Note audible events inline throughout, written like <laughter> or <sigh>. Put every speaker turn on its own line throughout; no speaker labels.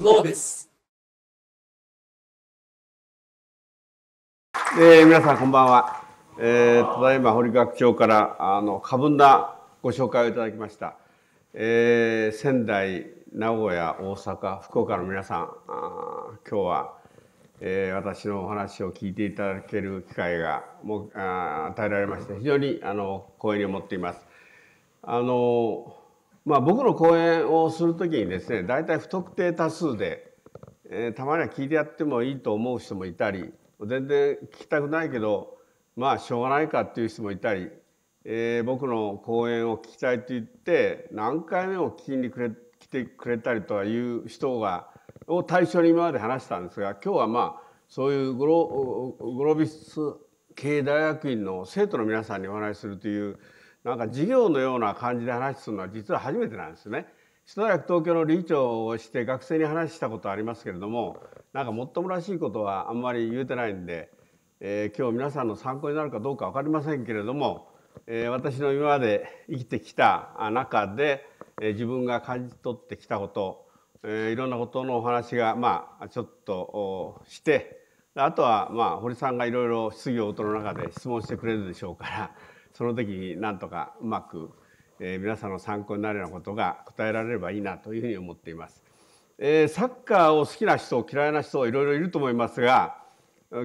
Globes。えー、皆さんこんばんは。えー、ただいま堀学長からあの過分なご紹介をいただきました。えー、仙台、名古屋、大阪、福岡の皆さん、あ今日は、えー、私のお話を聞いていただける機会がもうあ与えられまして非常にあの光栄に思っています。あのまあ、僕の講演をする時にですね大体不特定多数で、えー、たまには聞いてやってもいいと思う人もいたり全然聞きたくないけどまあしょうがないかっていう人もいたり、えー、僕の講演を聞きたいと言って何回目も聞きにくれ来てくれたりという人がを対象に今まで話したんですが今日はまあそういうグログロービス系大学院の生徒の皆さんにお話しするというなんか授業のような感じで話すのは実は初めてなんですね。首都大学東京の理事長をして学生に話したことありますけれどもなんかもっともらしいことはあんまり言うてないんで、えー、今日皆さんの参考になるかどうか分かりませんけれども、えー、私の今まで生きてきた中で、えー、自分が感じ取ってきたこと、えー、いろんなことのお話がまあちょっとしてあとはまあ堀さんがいろいろ質疑応答の中で質問してくれるでしょうからその時なんとかうまく、えー、皆さんの参考になるようなことが答えられればいいなというふうに思っています。えー、サッカーを好きな人嫌いな人いろいろいると思いますが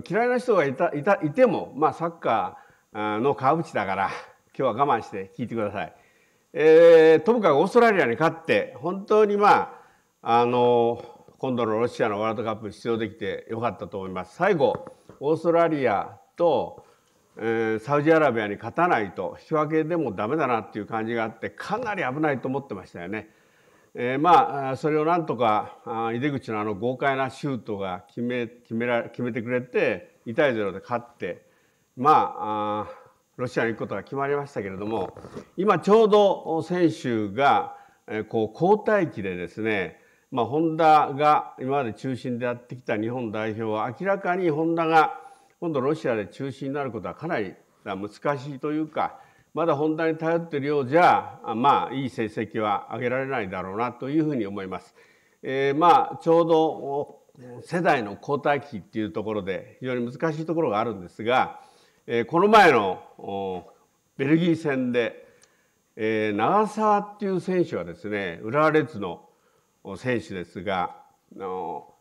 嫌いな人がいたいたいても、まあ、サッカーの川淵だから今日は我慢して聞いてください。えー、ともかくオーストラリアに勝って本当にまああの今度のロシアのワールドカップ出場できてよかったと思います。最後オーストラリアとえサウジアラビアに勝たないと引き分けでもダメだなっていう感じがあってかなり危ないと思ってましたよね。えー、まあそれをなんとか井出口のあの豪快なシュートが決め決めら決めてくれて2対0で勝ってまあロシアに行くことが決まりましたけれども今ちょうど選手が、えこう交代期でですねまあ、ホンダが今まで中心でやってきた日本代表は明らかにホンダが今度ロシアで中止になることはかなり難しいというかまだ本題に頼ってるようじゃまあいい成績は上げられないだろうなというふうに思います。えー、まあちょうど世代の交代期っていうところで非常に難しいところがあるんですが、えー、この前のベルギー戦で、えー、長澤っていう選手はですね浦和レッズの選手ですが。の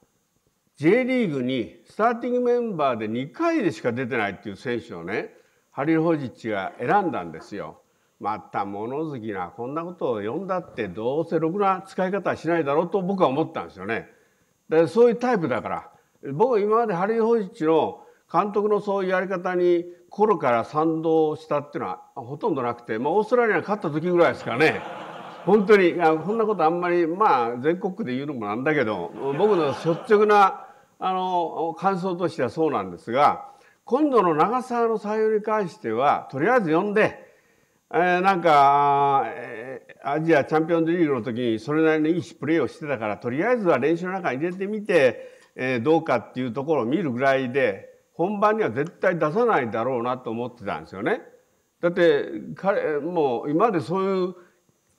J リーグにスターティングメンバーで2回でしか出てないっていう選手をねハリル・ホジッチが選んだんですよ。また物好きなこんなことを呼んだってどうせろくな使い方はしないだろうと僕は思ったんですよね。でそういうタイプだから僕は今までハリル・ホジッチの監督のそういうやり方に心から賛同したっていうのはほとんどなくて、まあ、オーストラリアに勝った時ぐらいですかね。本当にあこんなことあんまりまあ全国区で言うのもなんだけど僕の率直なあの感想としてはそうなんですが今度の長澤の採用に関してはとりあえず呼んで、えー、なんか、えー、アジアチャンピオンズリーグの時にそれなりのいいプレーをしてたからとりあえずは練習の中に入れてみて、えー、どうかっていうところを見るぐらいで本番には絶対出さないだろうなと思ってたんですよね。だって彼もう今までそういう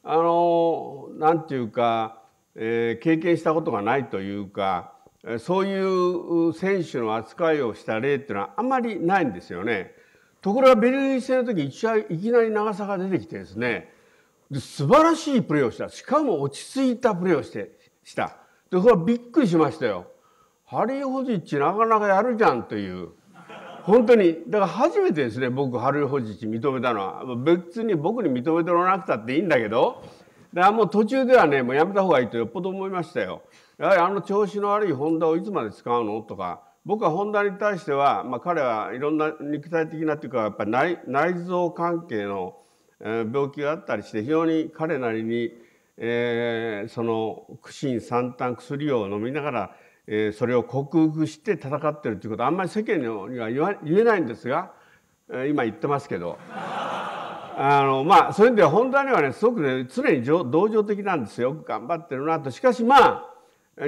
あの何て言うか、えー、経験したことがないというかそういう選手の扱いをした例っていうのはあまりないんですよね。ところがベルギー戦の時いきなり長さが出てきてですねで素晴らしいプレーをしたしかも落ち着いたプレーをしてしたでこれはびっくりしましたよ。ハリー・ホジッチなかなかやるじゃんという本当にだから初めてですね僕ハリー・ホジッチ認めたのは別に僕に認めてもらわなくたっていいんだけどだからもう途中ではねもうやめた方がいいとよっぽど思いましたよ。やはりあの調子の悪いホンダをいつまで使うのとか僕はホンダに対しては、まあ、彼はいろんな肉体的なっていうかやっぱり内内臓関係の病気があったりして非常に彼なりに、えー、その苦心惨憺薬を飲みながら、えー、それを克服して戦ってるっていうことはあんまり世間には言えないんですが、え今言ってますけど。あのまあそういう意味では本田にはねすごくね常に同情的なんですよく頑張ってるなとしかしまあ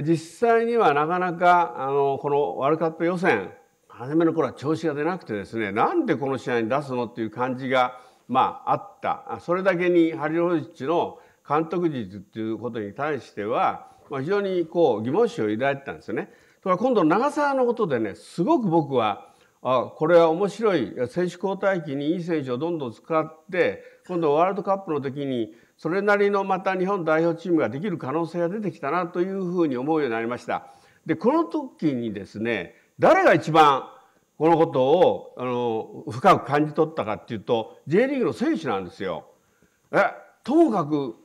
実際にはなかなかあのこのワールドカップ予選初めの頃は調子が出なくてですねなんでこの試合に出すのっていう感じが、まあ、あったそれだけにハリロジッチの監督術っていうことに対しては、まあ、非常にこう疑問視を抱いてたんですよね。とは今度長澤のことでねすごく僕はあこれは面白い選手交代期にいい選手をどんどん使って今度ワールドカップの時にそれなりのまた日本代表チームができる可能性が出てきたなというふうに思うようになりました。でこの時にですね誰が一番このことをあの深く感じ取ったかっていうと J リーグの選手なんですよ。えともかく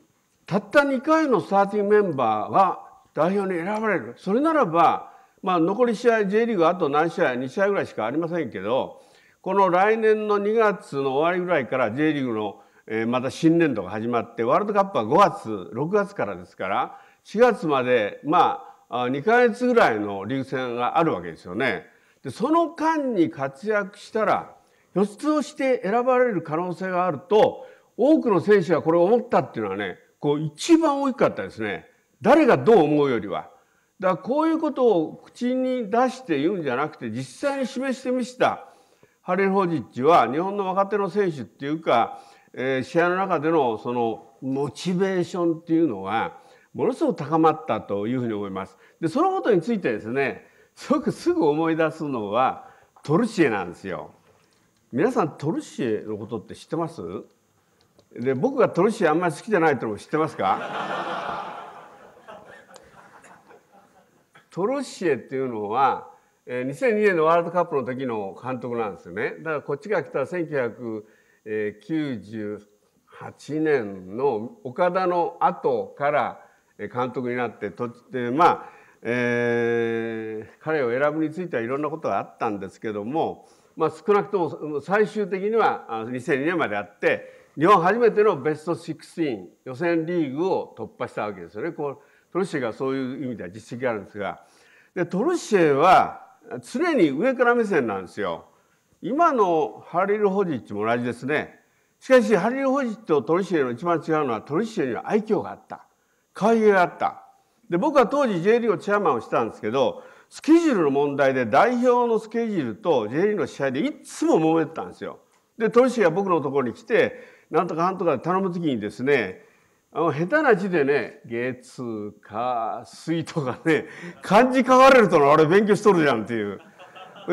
たった2回のスターティングメンバーは代表に選ばれるそれならば、まあ、残り試合 J リーグあと何試合2試合ぐらいしかありませんけどこの来年の2月の終わりぐらいから J リーグのまた新年度が始まってワールドカップは5月6月からですから4月までまあ2か月ぐらいのリーグ戦があるわけですよね。でその間に活躍したら予をして選ばれる可能性があると多くの選手がこれを思ったっていうのはねこう一番大きかったですね誰がどう思うよりは。だからこういうことを口に出して言うんじゃなくて実際に示してみせたハレル・ホジッチは日本の若手の選手っていうかえー、試合の中でのそのモチベーションっていうのはものすごく高まったというふうに思います。でそのことについてですねすごくすぐ思い出すのはトルシエなんですよ。皆さんトルシエのことって知ってますで僕がトルシエあんまり好きじゃないってのも知ってますかトルシエっていうのは2002年のワールドカップの時の監督なんですよね。だからこっちが来たら9 0 0え98年の岡田の後から監督になってとでまあ、えー、彼を選ぶについてはいろんなことがあったんですけども、まあ、少なくとも最終的には2002年まであって日本初めてのベスト16予選リーグを突破したわけですよね。こうトルシエがそういう意味では実績があるんですがでトルシエは常に上から目線なんですよ。今のハリル・ホジッチも同じですね。しかしハリル・ホジッチとトリシエの一番違うのはトリシエには愛嬌があった。可愛げがあった。で僕は当時 J リーグチェアマンをしたんですけどスケジュールの問題で代表のスケジュールと J リーグの試合でいつも揉めてたんですよ。でトリシエが僕のところに来てなんとかなんとか頼むときにですねあの下手な字でね月火水とかね漢字書かれるとあれ勉強しとるじゃんっていう。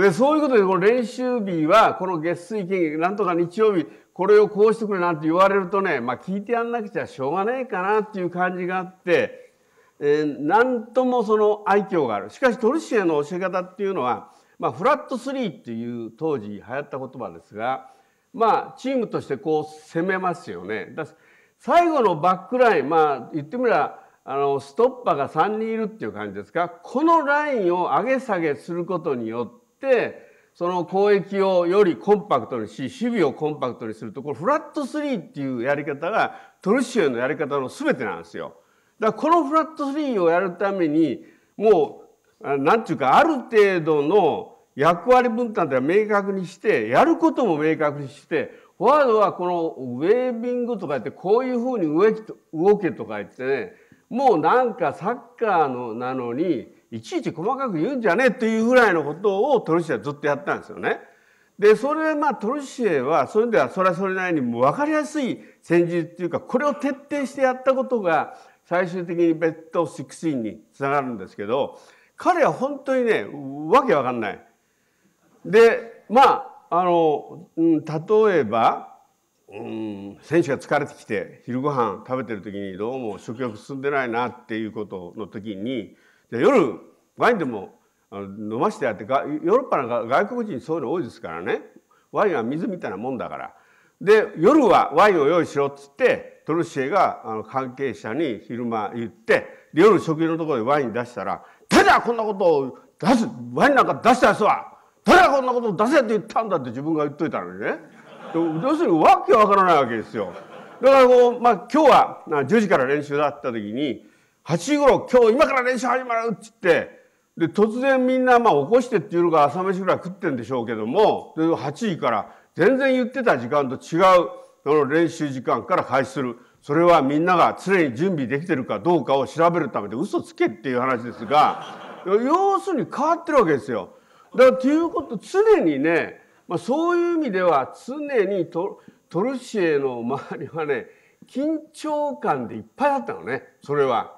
でそういうことでこの練習日はこの月水金なんとか日曜日これをこうしてくれなんて言われるとね、まあ、聞いてやんなくちゃしょうがないかなっていう感じがあって、えー、なんともその愛嬌があるしかしトルシエの教え方っていうのは、まあ、フラット3っていう当時流行った言葉ですが、まあ、チームとしてこう攻めますよね。だ最後のバックライン、まあ、言ってみればあのストッパーが3人いるっていう感じですかこのラインを上げ下げすることによってその攻撃をよりコンパクトにし守備をコンパクトにするとこれフラットーっていうやり方がトルシエのやり方の全てなんですよ。だからこのフラット3をやるためにもう何て言うかある程度の役割分担って明確にしてやることも明確にしてフォワードはこのウェービングとか言ってこういうふうに動けとか言ってねもうなんかサッカーのなのにいちいち細かく言うんじゃねえっていうぐらいのことをトルシエはずっとやったんですよね。でそれまあトルシエはそれではそれはそれなりにも分かりやすい戦術っていうかこれを徹底してやったことが最終的にベッド16につながるんですけど彼は本当にねわけわかんない。でまああの、うん、例えばうん、選手が疲れてきて昼ご飯食べてる時にどうも食欲進んでないなっていうことの時に夜ワインでも飲ましてやってヨーロッパなんか外国人そういうの多いですからねワインは水みたいなもんだからで夜はワインを用意しろっつってトルシエがあの関係者に昼間言って夜食事のところでワイン出したら「ただこんなことを出すワインなんか出したやつはただこんなことを出せって言ったんだ」って自分が言っといたのにね要するにわけわからないわけですよ。だからこう、まあ、今日は10時から練習だった時に8時頃、今日今から練習始まるっつって、で、突然みんな、まあ起こしてっていうのが朝飯ぐらい食ってんでしょうけども、で8時から全然言ってた時間と違う、その練習時間から開始する。それはみんなが常に準備できてるかどうかを調べるためで嘘つけっていう話ですが、要するに変わってるわけですよ。だからということ、常にね、まあ、そういう意味では常にトトルシエの周りはね、緊張感でいっぱいだったのね、それは。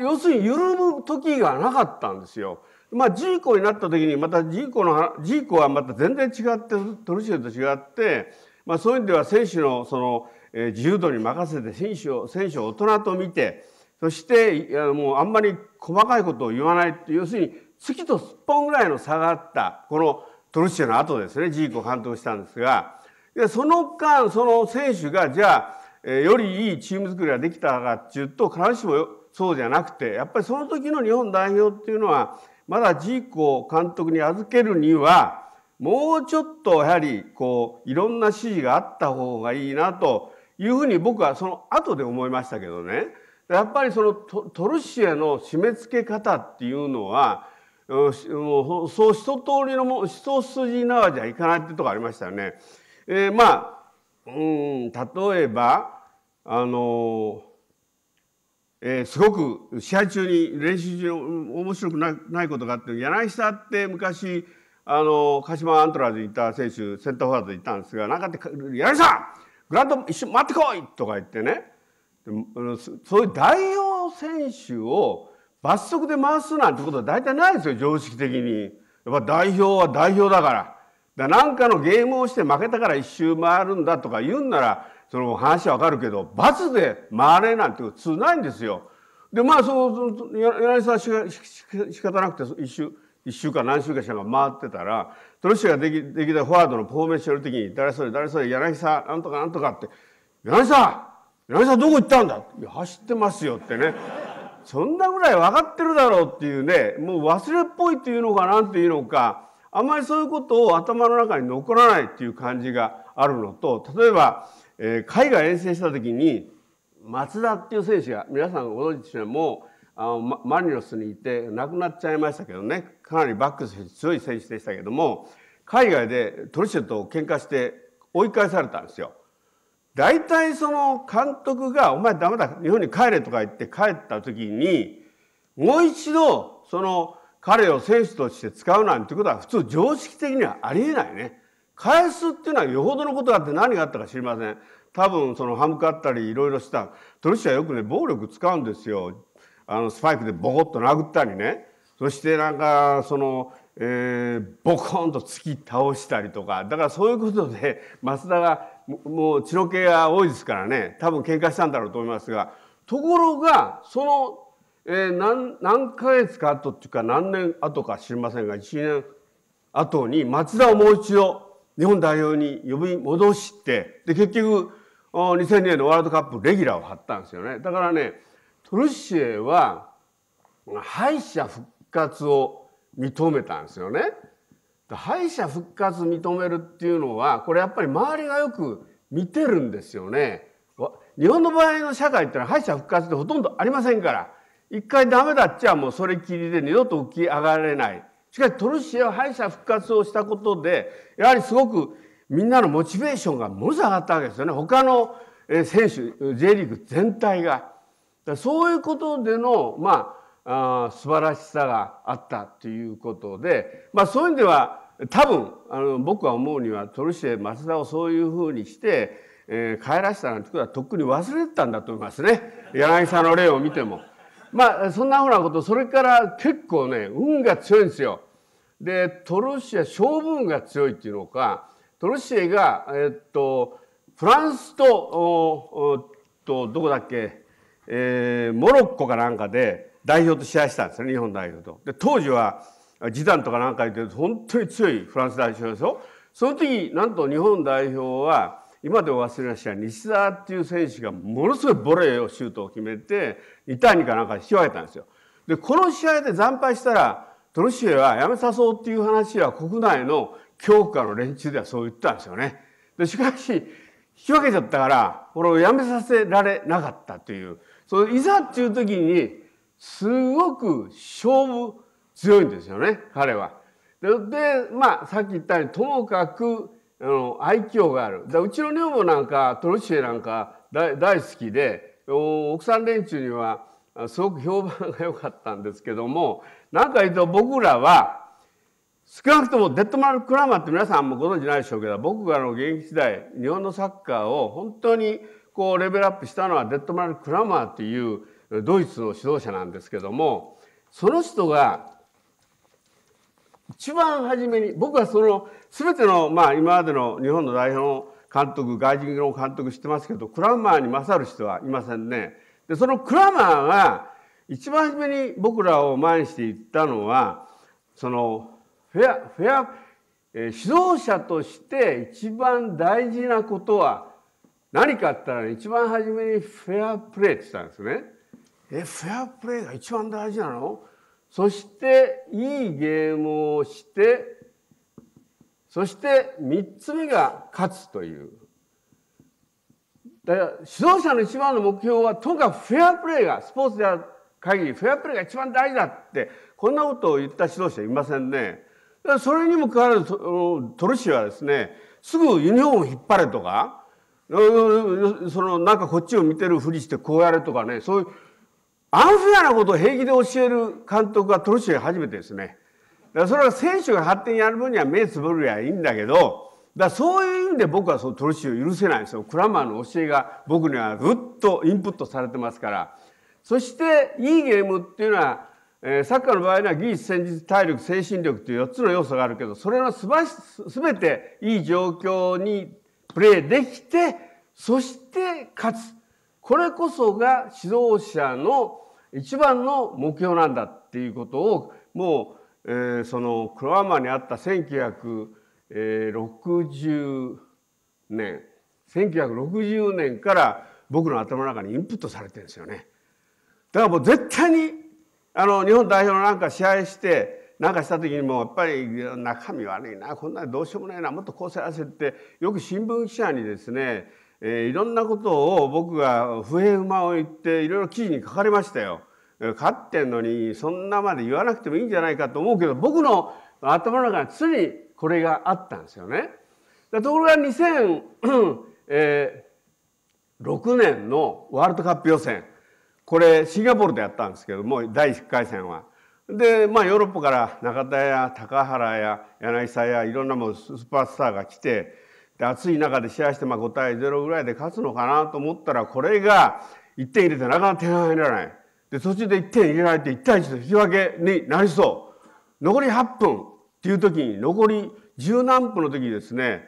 要するに緩む時がなかったんですよ。まあ、ジーコになった時にまたジーコのジーコはまた全然違ってトルシエと違って、まあ、そういう意味では選手のその、え自由度に任せて選手を選手を大人と見てそしてもうあんまり細かいことを言わないって要するに月とすっぽんぐらいの差があったこのトルシエの後ですねジーコ監督したんですがでその間その選手がじゃあえよりいいチーム作りができたかっていうと必ずしもそうじゃなくてやっぱりその時の日本代表っていうのはまだジーを監督に預けるにはもうちょっとやはりこういろんな指示があった方がいいなというふうに僕はその後で思いましたけどねやっぱりそのトルシエの締め付け方っていうのはもうそう一通りのも一筋縄じゃいかないってとこありましたよね。えー、まあうん例えばあの、えー、すごく試合中に練習中に面白くなないことがあって柳下って昔あの鹿島アントラーズにいた選手センターフォワードでいたんですがかって柳下グランド一瞬待ってこい!」とか言ってねそういう代表選手を罰則で回すなんてことは大体ないですよ常識的に。やっぱ代表は代表だから。何かのゲームをして負けたから一周回るんだとか言うんならその話はわかるけど、罰で回れなんて普通ないんですよ。で、まあ、その、柳沢しし、仕方なくて、一週、一週間何週かしが回ってたら、トロ人シができ、できたフォワードのフォーメーションの時に、誰それ、誰それ、柳沢、なんとかなんとかって、柳沢柳沢どこ行ったんだいや、走ってますよってね。そんなぐらい分かってるだろうっていうね、もう忘れっぽいっていうのかなんていうのか、あんまりそういうことを頭の中に残らないっていう感じがあるのと、例えば、えー、海外遠征した時に松田っていう選手が皆さんご存知でもあのマリノスにいて亡くなっちゃいましたけどねかなりバックス強い選手でしたけども海外でトリシェと喧嘩して追い返されたんですよ。大体その監督が「お前ダメだ日本に帰れ」とか言って帰った時にもう一度その彼を選手として使うなんてことは普通常識的にはありえないね。返すっていうのはよほどのことがあって何があったか知りません。多分その歯向かったりいろいろした。トルシはよくね、暴力使うんですよ。あの、スパイクでボコッと殴ったりね。そしてなんか、その、えー、ボコンと突き倒したりとか。だからそういうことで、松田がもう血の気が多いですからね、多分喧嘩したんだろうと思いますが、ところが、その、えー、何、何ヶ月か後っていうか何年後か知りませんが、1年後に松田をもう一度日本代表に呼び戻して、で、結局、2002年のワールドカップレギュラーを張ったんですよね。だからね、トルシエは、敗者復活を認めたんですよね。敗者復活認めるっていうのは、これやっぱり周りがよく見てるんですよね。日本の場合の社会ってのは敗者復活ってほとんどありませんから、一回ダメだっちゃもうそれきりで二度と浮き上がれない。しかしトルシエは敗者復活をしたことで、やはりすごくみんなのモチベーションがものすごく上がったわけですよね。他の選手、J リーグ全体が。そういうことでの、まあ、あ素晴らしさがあったということで、まあそういう意味では多分、あの僕は思うにはトルシエ、松田をそういうふうにして、えー、帰らせたなんてことはとっくに忘れてたんだと思いますね。柳さんの例を見ても。まあ、そんなふうなこと、それから結構ね、運が強いんですよ。で、トルシエ、勝負運が強いっていうのか、トルシエが、えっと、フランスと、おとどこだっけ、えー、モロッコかなんかで代表と試合したんですね、日本代表と。で、当時は、示談とかなんか言って本当に強いフランス代表でしょ。その時、なんと日本代表は、今でお忘れなしは西澤っていう選手がものすごいボレーをシュートを決めて痛いにかなんか引き分けたんですよ。で、この試合で惨敗したら、トルシエはやめさそうっていう話は国内の教科の連中ではそう言ったんですよね。で、しかし、引き分けちゃったから、これをやめさせられなかったという、そのいざっていう時に、すごく勝負強いんですよね、彼は。で、でまあ、さっき言ったように、ともかく、あの愛嬌がある。うちの女房なんかトルシエなんか大好きで奥さん連中にはすごく評判が良かったんですけども何か言うと僕らは少なくともデッドマル・クラマーって皆さんもご存知ないでしょうけど僕がの現役時代日本のサッカーを本当にこうレベルアップしたのはデッドマル・クラマーっていうドイツの指導者なんですけどもその人が一番初めに僕はその全てのまあ今までの日本の代表の監督外人の監督してますけどクラマーに勝る人はいませんね。でそのクラマーが一番初めに僕らを前にして言ったのはそのフェアフェア、えー、指導者として一番大事なことは何かあったら、ね、一番初めにフェアプレーって言ったんですね。えフェアプレーが一番大事なのそしていいゲームをしてそして3つ目が勝つという。だから指導者の一番の目標はとにかくフェアプレーがスポーツである限りフェアプレーが一番大事だってこんなことを言った指導者いませんね。それにもかかわらずトルシーはですねすぐユニフォームを引っ張れとかそのなんかこっちを見てるふりしてこうやれとかねそういうアンフェアなことを平気で教える監督がトルシエ初めてですね。からそれは選手が発展やる分には目つぶるやいいんだけどだそういう意味で僕はそのトルシーを許せないんですよクラマーの教えが僕にはずっとインプットされてますからそしていいゲームっていうのは、えー、サッカーの場合には技術戦術体力精神力という4つの要素があるけどそれのすばし全ていい状況にプレーできてそして勝つこれこそが指導者の一番の目標なんだっていうことをもうえー、そのクロアマにあった1960年1960年から僕の頭の中にインプットされてるんですよね。だからもう絶対にあの日本代表のなんか試合してなんかした時にもやっぱり中身悪いなこんなどうしようもないなもっとこうせらせってよく新聞記者にですね、えー、いろんなことを僕が不平不満を言っていろいろ記事に書かれましたよ。勝ってんのにそんなまで言わなくてもいいんじゃないかと思うけど僕の頭の中に常にこれがあったんですよね。ところが2006 <clears throat> 年のワールドカップ予選これシンガポールでやったんですけども第1回戦は。で、まあ、ヨーロッパから中田や高原や柳沢やいろんなもスーパースターが来てで暑い中で試合してまあ5対0ぐらいで勝つのかなと思ったらこれが1点入れてなかなか点が入らない。で途中で1点入れられて1対1の引き分けになりそう。残り8分っていう時に残り十何分の時にですね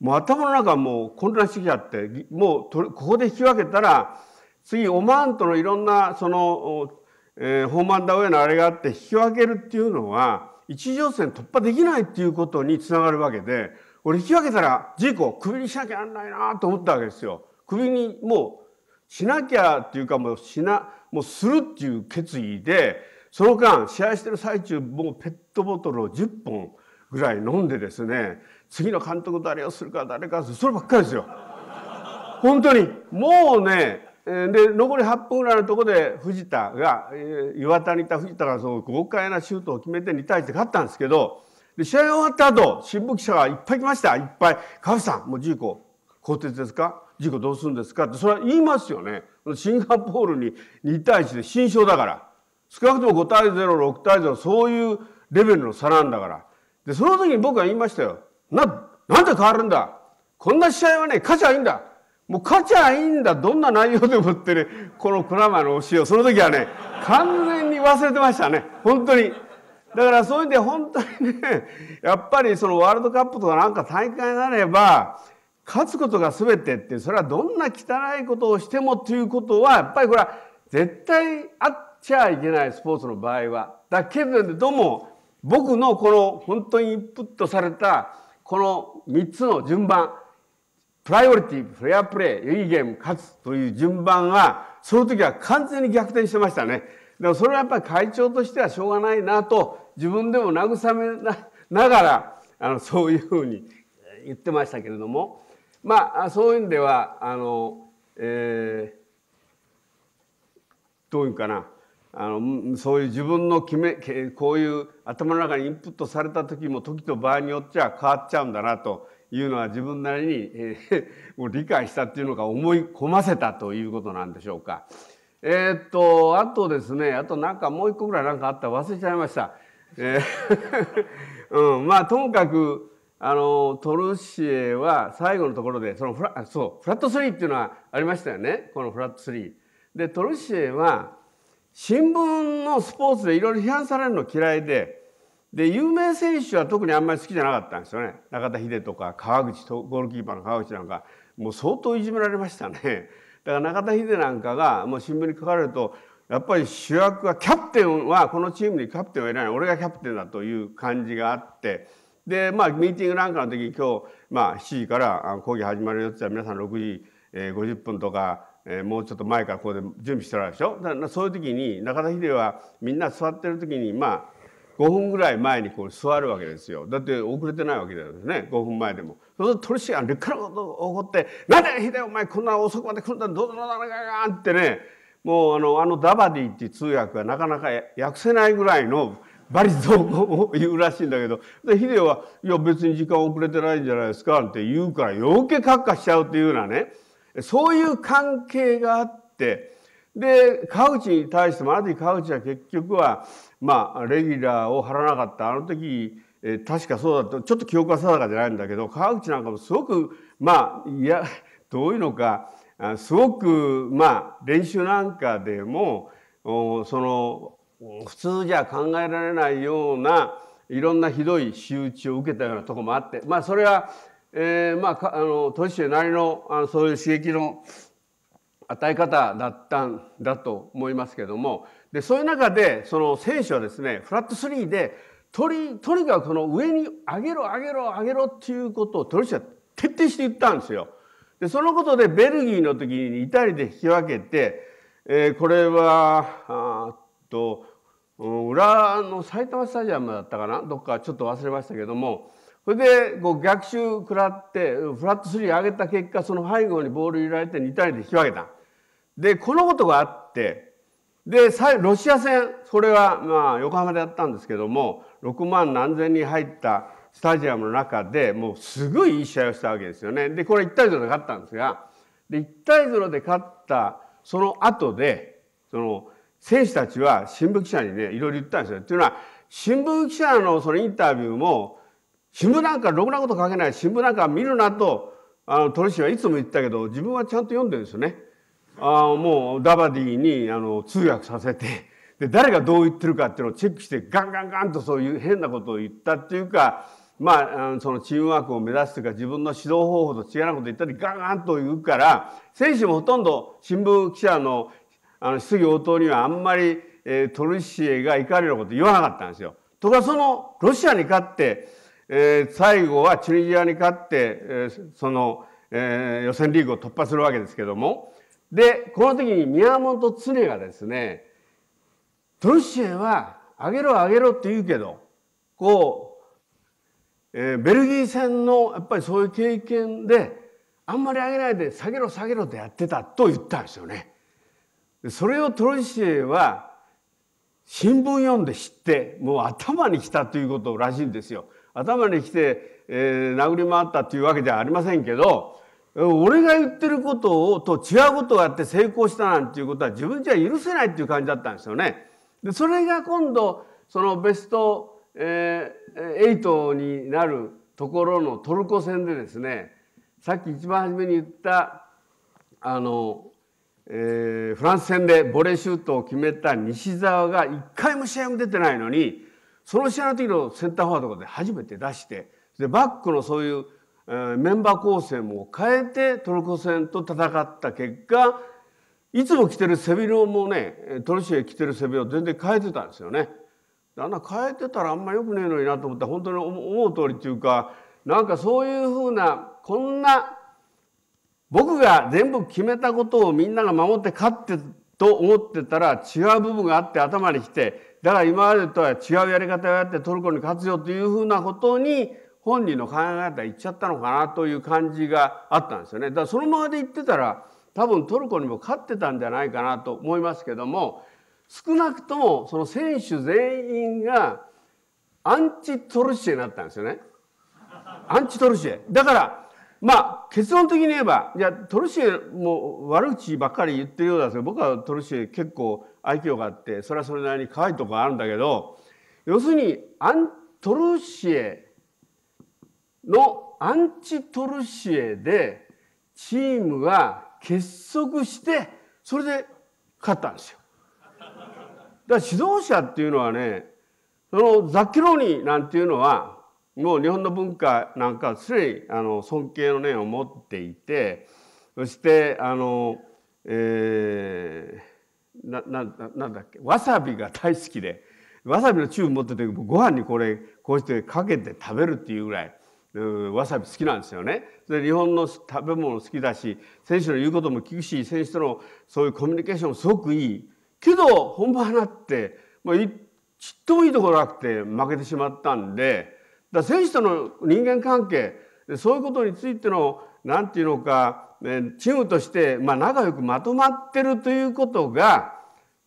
もう頭の中もう混乱してきちゃってもうここで引き分けたら次オマーンとのいろんなその、えー、ホーマンダウェイのあれがあって引き分けるっていうのは一次予選突破できないっていうことにつながるわけで俺引き分けたらジーコクビにしなきゃなんないなと思ったわけですよ。クビにもうしなきゃっていうかもうしなもうするっていう決意でその間試合してる最中もうペットボトルを10本ぐらい飲んでですね次の監督誰をするか誰かそればっかりですよ。<laughs> 本当にもうねで残り8分ぐらいのところで藤田が岩田にいた藤田がその豪快なシュートを決めて2対1で勝ったんですけどで試合終わった後新聞記者がいっぱい来ましたいっぱい「川淵さんもう10個鋼鉄ですか事故どうするんですかってそれは言いますよね。シンガポールに2対1で新勝だから。少なくとも5対0、6対0、そういうレベルの差なんだから。で、その時に僕は言いましたよ。な、なんで変わるんだこんな試合はね、勝ちゃいいんだもう勝ちゃいいんだどんな内容でもってね、このクラマーの教えを、その時はね、完全に忘れてましたね。本当に。だからそういうんで本当にね、やっぱりそのワールドカップとかなんか大会があれば、勝つことが全てってそれはどんな汚いことをしてもということはやっぱりこれは絶対あっちゃいけないスポーツの場合は。だけれども僕のこの本当にインプットされたこの3つの順番プライオリティフェアプレーいいゲーム勝つという順番はその時は完全に逆転してましたね。でもそれはやっぱり会長としてはしょうがないなと自分でも慰めながらあのそういうふうに言ってましたけれども。まあそういう意味ではあの、えー、どういうかなあのそういう自分の決めこういう頭の中にインプットされた時も時と場合によっちゃ変わっちゃうんだなというのは自分なりに、えー、<laughs> もう理解したっていうのが思い込ませたということなんでしょうか。えー、っとあとですねあとなんかもう一個ぐらい何かあった忘れちゃいました。えー <laughs> うん、まあともかくあのトルシエは最後のところでそのフラそうフラット3っていうのはありましたよねこのフラット3。でトルシエは新聞のスポーツでいろいろ批判されるの嫌いでで有名選手は特にあんまり好きじゃなかったんですよね中田秀とか川口ゴールキーパーの川口なんかもう相当いじめられましたねだから中田秀なんかがもう新聞に書かれるとやっぱり主役はキャプテンはこのチームにキャプテンはいない俺がキャプテンだという感じがあって。で、まあ、ミーティングなんかの時、今日、まあ、7時から講義始まるよって言ったら、皆さん6時、え50分とか、えー、もうちょっと前からここで準備してるでしょ。だからそういう時に、中田秀はみんな座ってる時に、まあ、5分ぐらい前にこう座るわけですよだって遅れてないわけですね5分前でもそうすると鳥師がっかいこと怒って「なだよ秀お前こんな遅くまで来るんだどうぞどうぞガンってねもうあのあのダバディっていう通訳がなかなか訳せないぐらいの罵詈雑言を言うらしいんだけど、で、ヒデは、いや、別に時間遅れてないんじゃないですか、って言うから、余計カッカしちゃうっていうようなね、そういう関係があって、で、川内に対しても、ある時川内は結局は、まあ、レギュラーを張らなかった。あの時、え確かそうだと、ちょっと記憶は定かじゃないんだけど、川内なんかもすごく、まあ、いや、どういうのか、すごく、まあ、練習なんかでも、その、普通じゃ考えられないようないろんなひどい仕打ちを受けたようなとこもあってまあそれは、えー、まああの年上なりのあのそういう刺激の与え方だったんだと思いますけどもでそういう中でその聖書はですねフラット3でとりとにかくこの上に上げろ上げろ上げろっていうことをト鳥シは徹底して言ったんですよ。でそのことでベルギーの時にイタリアで引き分けて、えー、これはあっと裏の埼玉スタジアムだったかなどっかちょっと忘れましたけどもそれでこう逆襲食らってフラット3上げた結果その背後にボール入れられて2対2で引き分けた。でこのことがあってでロシア戦それはまあ横浜でやったんですけども6万何千人入ったスタジアムの中でもうすごいいい試合をしたわけですよね。でこれ1対0で勝ったんですがで1対0で勝ったその後でその選手たちは新聞記者にね、いろいろ言ったんですよ。っていうのは、新聞記者のそのインタビューも、新聞なんかろくなこと書けない、新聞なんか見るなと、あの、鳥氏はいつも言ったけど、自分はちゃんと読んでるんですよね。ああ、もう、ダバディに、あの、通訳させて、で、誰がどう言ってるかっていうのをチェックして、ガンガンガンとそういう変なことを言ったっていうか、まあ、そのチームワークを目指すというか自分の指導方法と違うこと言ったりガンガンと言うから選手もほとんど新聞記者のあの質疑応答にはあんまり、えー、トルシエが怒るのこと言わなかったんですよ。とかそのロシアに勝って、えー、最後はチュニジアに勝って、えー、その、えー、予選リーグを突破するわけですけどもでこの時に宮本常がですねトルシエは上げろ上げろって言うけどこう、えー、ベルギー戦のやっぱりそういう経験であんまり上げないで下げろ下げろってやってたと言ったんですよね。それをトロシエは新聞読んで知ってもう頭にきたということらしいんですよ。頭にきて、えー、殴り回ったというわけじゃありませんけど俺が言ってることをと違うことをやって成功したなんていうことは自分じゃ許せないっていう感じだったんですよね。でそれが今度そのベスト、えー、8になるところのトルコ戦でですねさっき一番初めに言ったあのえー、フランス戦でボレーシュートを決めた西澤が一回も試合も出てないのにその試合の時のセンターフォワードで初めて出してでバックのそういう、えー、メンバー構成も変えてトルコ戦と戦った結果いつも着てる背広もねトルシエ着てる背広全然変えてたんですよね。あんな変えてたらあんまよくねえのになと思って本当に思う通りっていうかなんかそういうふうなこんな僕が全部決めたことをみんなが守って勝ってと思ってたら違う部分があって頭にきてだから今までとは違うやり方をやってトルコに勝つよというふうなことに本人の考え方言っちゃったのかなという感じがあったんですよね。だからそのままで言ってたら多分トルコにも勝ってたんじゃないかなと思いますけども少なくともその選手全員がアンチトルシエになったんですよね。アンチトルシエだからまあ結論的に言えばじゃあトルシエも悪口ばっかり言ってるようだけど僕はトルシエ結構愛嬌があってそれはそれなりに可愛いとこがあるんだけど要するにアントルシエのアンチトルシエでチームが結束してそれで勝ったんですよ。だから指導者っていうのはねそのザッキローニなんていうのはもう日本の文化なんか常にあの尊敬の念を持っていてそしてあの、えー、なななんだっけわさびが大好きでわさびのチューブ持っててご飯にこれこうしてかけて食べるっていうぐらい。わさび好きなんですよね。で日本の食べ物好きだし選手の言うことも聞くし選手とのそういうコミュニケーションもすごくいいけど本番場なって、まあ、ちっともいいところなくて負けてしまったんでだ選手との人間関係そういうことについての何て言うのかチームとしてまあ仲良くまとまってるということが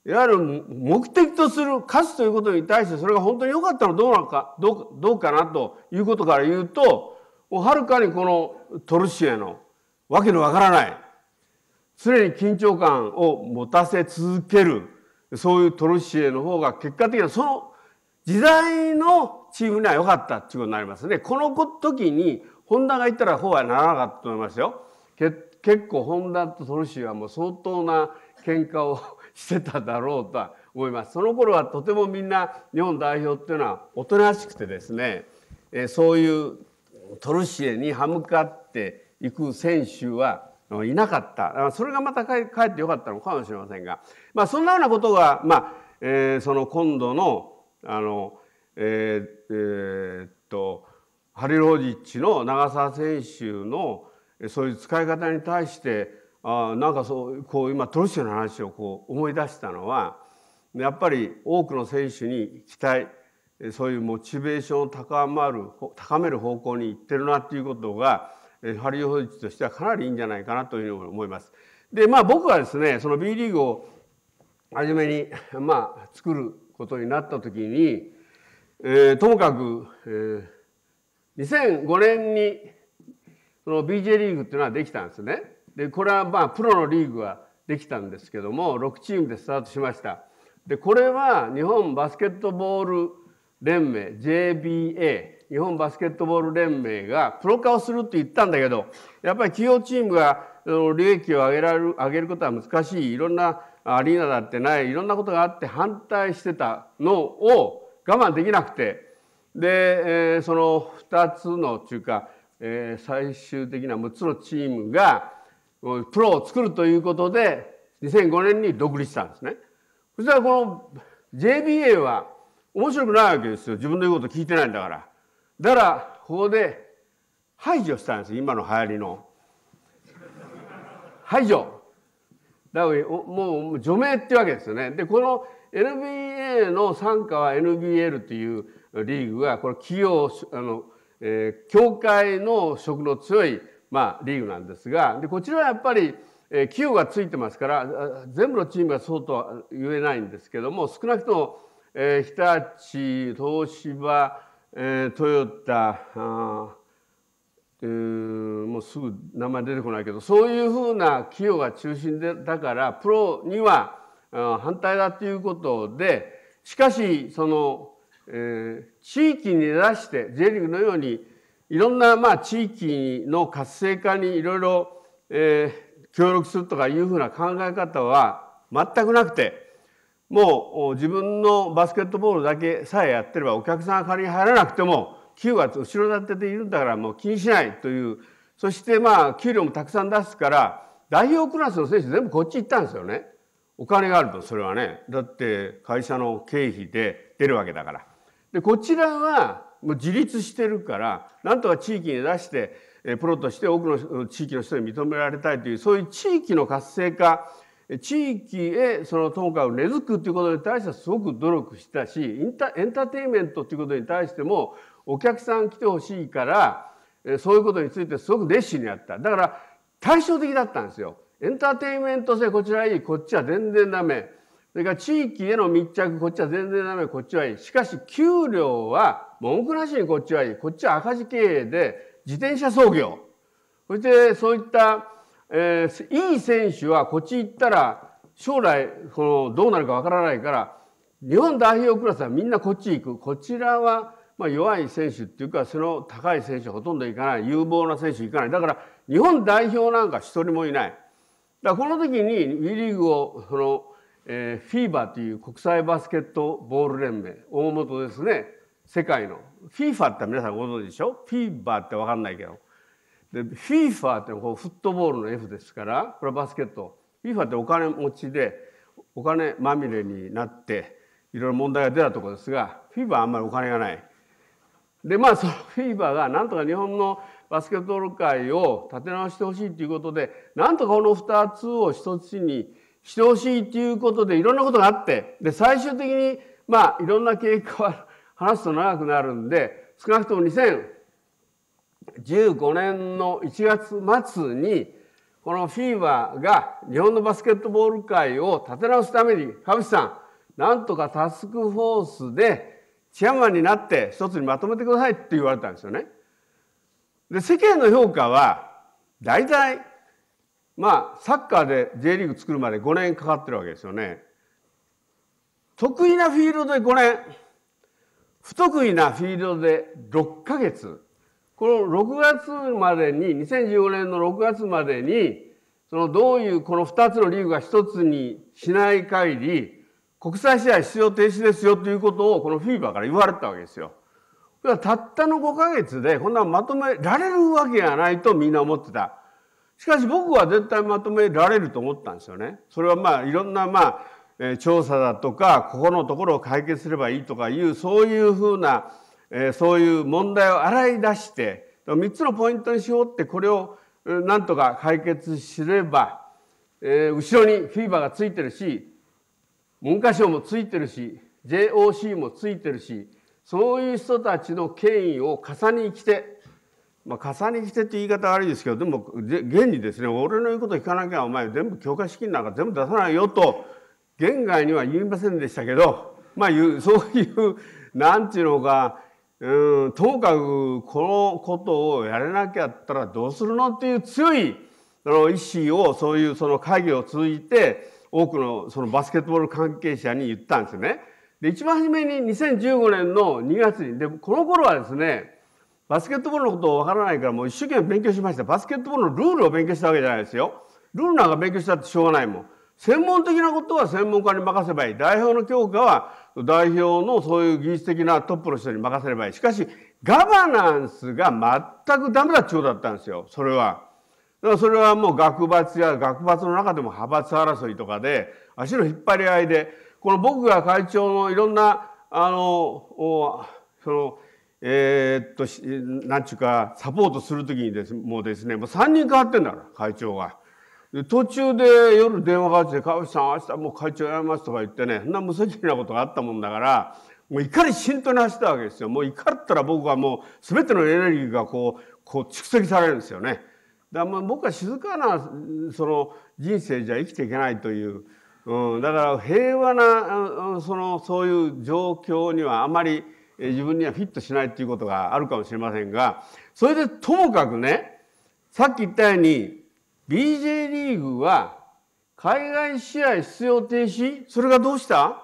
いわゆる目的とする勝つということに対してそれが本当に良かったのどうなのかどうどうかなということから言うとはるかにこのトルシエのわけのわからない常に緊張感を持たせ続けるそういうトルシエの方が結果的にはその時代のチームには良かったっていうことになりますね。この時に、本田が行ったらこうはならなかったと思いますよ。け結構本田とトルシーはもう相当な喧嘩をしてただろうとは思います。その頃はとてもみんな日本代表っていうのはおとなしくてですね、えそういうトルシエに歯向かっていく選手はいなかったそれがまたかえって良かったのかもしれませんが、まあ、そんなようなことが、まあえー、その今度のあのえー、えー、っとハリロージッチの長澤選手のそういう使い方に対してあなんかそうこう今トルシュの話をこう思い出したのはやっぱり多くの選手に期待そういうモチベーションを高まる高める方向にいってるなっていうことがハリロージッチとしてはかなりいいんじゃないかなというふうに思います。でまあ僕はですねその B リーグを初めに、まあ、作ることになった時にえー、ともかく、えー、2005年にその BJ リーグっていうのはできたんですね。でこれはまあプロのリーグはできたんですけども6チームでスタートしました。でこれは日本バスケットボール連盟 JBA 日本バスケットボール連盟がプロ化をするって言ったんだけどやっぱり企業チームが利益を上げられる上げることは難しいいろんなアリーナだってないいろんなことがあって反対してたのを我慢できなくてで、えー、その2つのというか、えー、最終的な6つのチームがプロを作るということで2005年に独立したんですね。そしたらこの JBA は面白くないわけですよ自分の言うこと聞いてないんだから。だからここで排除したんです今の流行りの。排除だからもう除名ってわけですよね。でこの NBA の傘下は NBL というリーグがこれ企業あの、えー、協会の職の強い、まあ、リーグなんですがでこちらはやっぱり、えー、企業がついてますから全部のチームがそうとは言えないんですけども少なくとも、えー、日立東芝、えー、トヨタあえもうすぐ名前出てこないけどそういうふうな企業が中心でだからプロには反対だということでしかしその、えー、地域に出してーグのようにいろんなまあ地域の活性化にいろいろ、えー、協力するとかいうふうな考え方は全くなくてもう自分のバスケットボールだけさえやってればお客さんが仮に入らなくても9月後ろ盾でいるんだからもう気にしないというそしてまあ給料もたくさん出すから代表クラスの選手全部こっち行ったんですよね。お金があるとそれはねだって会社の経費で出るわけだから。でこちらはもう自立してるからなんとか地域に出してプロとして多くの地域の人に認められたいというそういう地域の活性化地域へそのトンカを根付くということに対してはすごく努力したしインタエンターテインメントということに対してもお客さん来てほしいからそういうことについてすごく熱心にやっただから対照的だったんですよ。エンターテインメント性こちらいいこっちは全然ダメそれから地域への密着こっちは全然ダメこっちはいいしかし給料は文句なしにこっちはいいこっちは赤字経営で自転車操業そしてそういった、えー、いい選手はこっち行ったら将来このどうなるかわからないから日本代表クラスはみんなこっち行くこちらはまあ、弱い選手っていうかその高い選手ほとんど行かない有望な選手行かないだから日本代表なんか一人もいないだこの時に WE リーグをその、えー、FIBA という国際バスケットボール連盟大元ですね世界の FIFA って皆さんご存知でしょ ?FIBA って分かんないけどで FIFA ってこうフットボールの F ですからこれはバスケット FIFA ってお金持ちでお金まみれになっていろいろ問題が出たところですが f i b a はあんまりお金がない。でまあその FIFA がなんとか日本のバスケットボール界を立て直してほしいということでなんとかこの2つを一つにしてほしいということでいろんなことがあってで最終的にまあいろんな経過は話すと長くなるんで少なくとも2015年の1月末にこの f i バ a が日本のバスケットボール界を立て直すために川淵さんなんとかタスクフォースでチェアマンになって一つにまとめてくださいって言われたんですよね。で世間の評価は大体まあサッカーで J リーグ作るまで5年かかってるわけですよね。得意なフィールドで5年不得意なフィールドで6ヶ月この6月までに2015年の6月までにそのどういうこの2つのリーグが1つにしない限り国際試合出場停止ですよということをこのフィーバーから言われたわけですよ。たったの5ヶ月でこんなまとめられるわけがないとみんな思ってた。しかし僕は絶対まとめられると思ったんですよね。それはまあいろんなまあ調査だとかここのところを解決すればいいとかいうそういうふうなそういう問題を洗い出して3つのポイントに絞ってこれをなんとか解決すれば後ろにフィーバーがついてるし文科省もついてるし JOC もついてるしそういう人たちの権威を重に着て、まあ、重に着てって言い方悪いですけど、でも、現にですね、俺の言うこと聞かなきゃお前全部強化資金なんか全部出さないよと、言外には言いませんでしたけど、まあ、<laughs> そういう、なんていうのか、うん、ともかくこのことをやれなきゃったらどうするのっていう強いあの意思をそういうその会議を通じて多くのそのバスケットボール関係者に言ったんですよね。で一番初めに2015年の2月にでこの頃はですねバスケットボールのことをわからないからもう一生懸命勉強しましたバスケットボールのルールを勉強したわけじゃないですよルールなんか勉強したってしょうがないもん専門的なことは専門家に任せばいい代表の強化は代表のそういう技術的なトップの人に任せればいいしかしガバナンスが全くダメだっちゅうだったんですよそれは。だからそれはもう学閥や学閥の中でも派閥争いとかで足の引っ張り合いでこの僕が会長のいろんなあのそのえー、っと何ちゅうかサポートする時にですもうですねもう3人変わってんだから会長が。途中で夜電話があって「川内さん明日もう会長やめます」とか言ってねそんな無責任なことがあったもんだからもう怒り浸透に走ったわけですよもう怒ったら僕はもう全てのエネルギーがこうこう蓄積されるんですよね。だから僕は静かなその人生じゃ生きていけないといううん、だから平和なそのそういう状況にはあまり自分にはフィットしないっていうことがあるかもしれませんがそれでともかくねさっき言ったように BJ リーグは海外試合出場停止それがどうした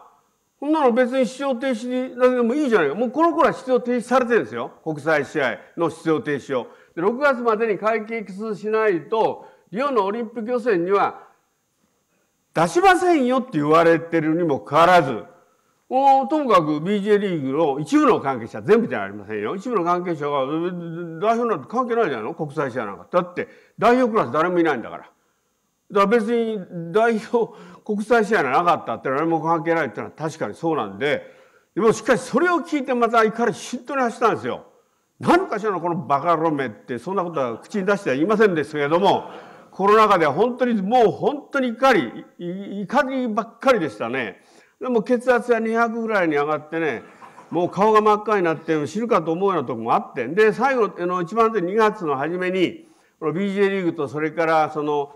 こんなの別に出場停止だけでもいいじゃないかもうこの頃は出場停止されてるんですよ国際試合の出場停止を。で6月までに会計期数しないとリオのオリンピック予選には出しませんよって言われてるにもかかわらず、おともかく BJ リーグの一部の関係者、全部じゃありませんよ。一部の関係者が、代表なんて関係ないじゃないの国際試合なんか。だって、代表クラス誰もいないんだから。だから別に代表、国際試合がなかったって何も関係ないってのは確かにそうなんで、でもしかしそれを聞いてまた怒り嫉妬に走ったんですよ。何かしらのこのバカロメってそんなことは口に出しては言いませんですけれども、コロナ禍では本当に、もう本当に怒り、怒りばっかりでしたね。でも血圧が200ぐらいに上がってね、もう顔が真っ赤になって死ぬかと思うようなとこもあって。で、最後の一番で2月の初めに、この BJ リーグとそれからその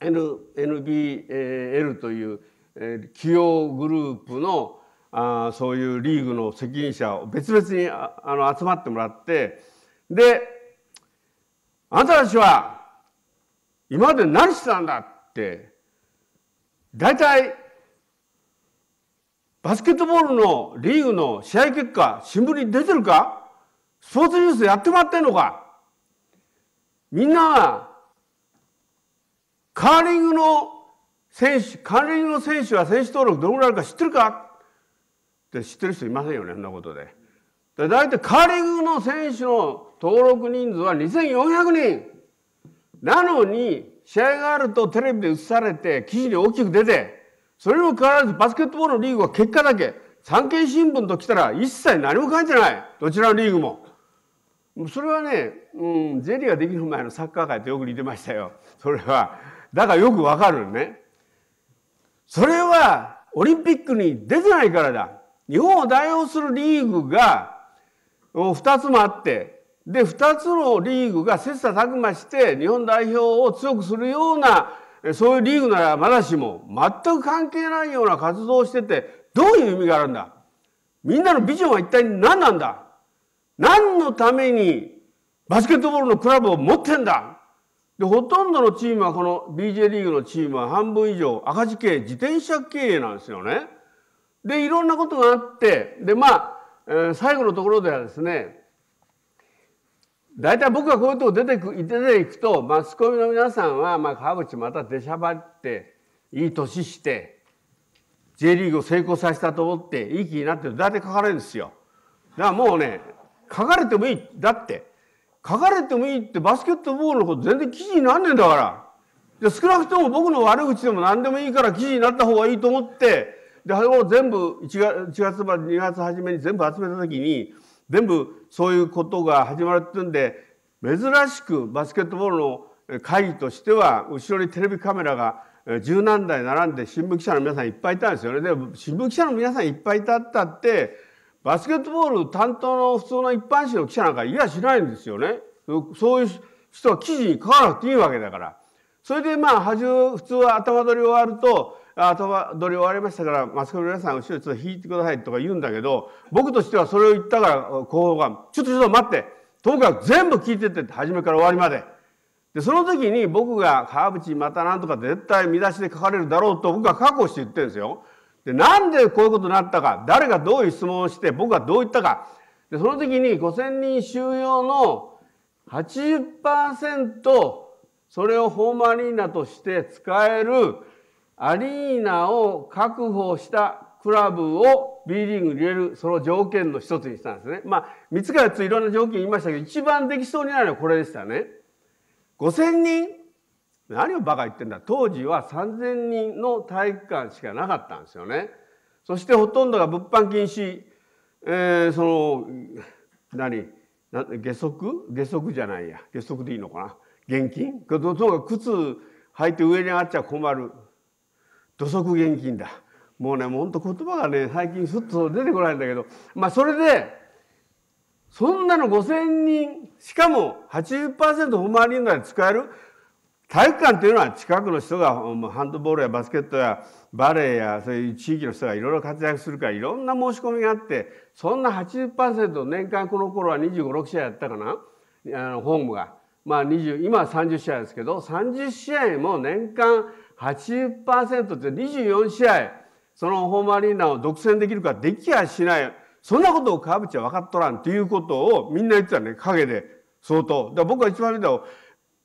N NBL という企業グループのあそういうリーグの責任者を別々にあの集まってもらってであなたたちは今まで何してたんだって、大体、バスケットボールのリーグの試合結果、新聞に出てるかスポーツニュースやってもらってんのかみんなカーリングの選手、カーリングの選手は選手登録どのぐらいあるか知ってるかって知ってる人いませんよね、そんなことで。で大体カーリングの選手の登録人数は2400人。なのに、試合があるとテレビで映されて、記事に大きく出て、それにも変わらずバスケットボールのリーグは結果だけ、産経新聞と来たら一切何も書いてない。どちらのリーグも。それはね、うん、ゼリーができる前のサッカー界とよく似てましたよ。それは。だからよくわかるね。それは、オリンピックに出てないからだ。日本を代表するリーグが、二つもあって、で二つのリーグが切磋琢磨して日本代表を強くするようなそういうリーグならまだしも全く関係ないような活動をしててどういう意味があるんだみんなのビジョンは一体何なんだ何のためにバスケットボールのクラブを持ってんだでほとんどのチームはこの BJ リーグのチームは半分以上赤字経営自転車経営なんですよね。でいろんなことがあってでまあ、えー、最後のところではですね大体僕がこういうとこ出てく出ていくとマスコミの皆さんは、まあ、川口また出しゃばっていい年して J リーグを成功させたと思っていい気になって大体書かれるんですよ。だからもうね書かれてもいいだって書かれてもいいってバスケットボールのこと全然記事になんねえんだから。で少なくとも僕の悪口でも何でもいいから記事になった方がいいと思ってでれを全部1月 ,1 月2月初めに全部集めた時に全部そういうことが始まるっていんで珍しくバスケットボールの会議としては後ろにテレビカメラが十何台並んで新聞記者の皆さんいっぱいいたんですよね。で新聞記者の皆さんいっぱいいたったってバスケットボール担当の普通の一般紙の記者なんかいやしないんですよね。そういう人は記事に書かなくていいわけだから。それでまあ普通は頭取り終わると後はり終わりましたからマスコミの皆さん後ろちょっと引いてくださいとか言うんだけど僕としてはそれを言ったから広報がちょっとちょっと待ってともかく全部聞いてって初めから終わりまで。でその時に僕が川淵またなんとか絶対見出しで書かれるだろうと僕は確保して言ってるんですよ。でなんでこういうことになったか誰がどういう質問をして僕はどう言ったかでその時に5,000人収容の80%それをホームアリーナとして使えるアリーナを確保したクラブを B リーグに入れるその条件の一つにしたんですね。まあ3つか4ついろんな条件言いましたけど一番できそうになるのはこれでしたね。5,000人何をバカ言ってんだ当時は3,000人の体育館しかなかったんですよね。そしてほとんどが物販禁止、えー、その何下足下足じゃないや下足でいいのかな現金とにかく靴履いて上に上がっちゃ困る土足現金だもうねほんと言葉がね最近すっと出てこないんだけどまあそれでそんなの5,000人しかも80%ホームンリーナで使える体育館というのは近くの人がハンドボールやバスケットやバレーやそういう地域の人がいろいろ活躍するからいろんな申し込みがあってそんな80%年間この頃は2 5 6試合やったかなあのホームが。まあ、20今は30試合ですけど30試合も年間80%って24試合、そのホームアリーナを独占できるかできやしない。そんなことを川淵は分かっとらんっていうことをみんな言ってたね、陰で。相当。だ僕は一番見たの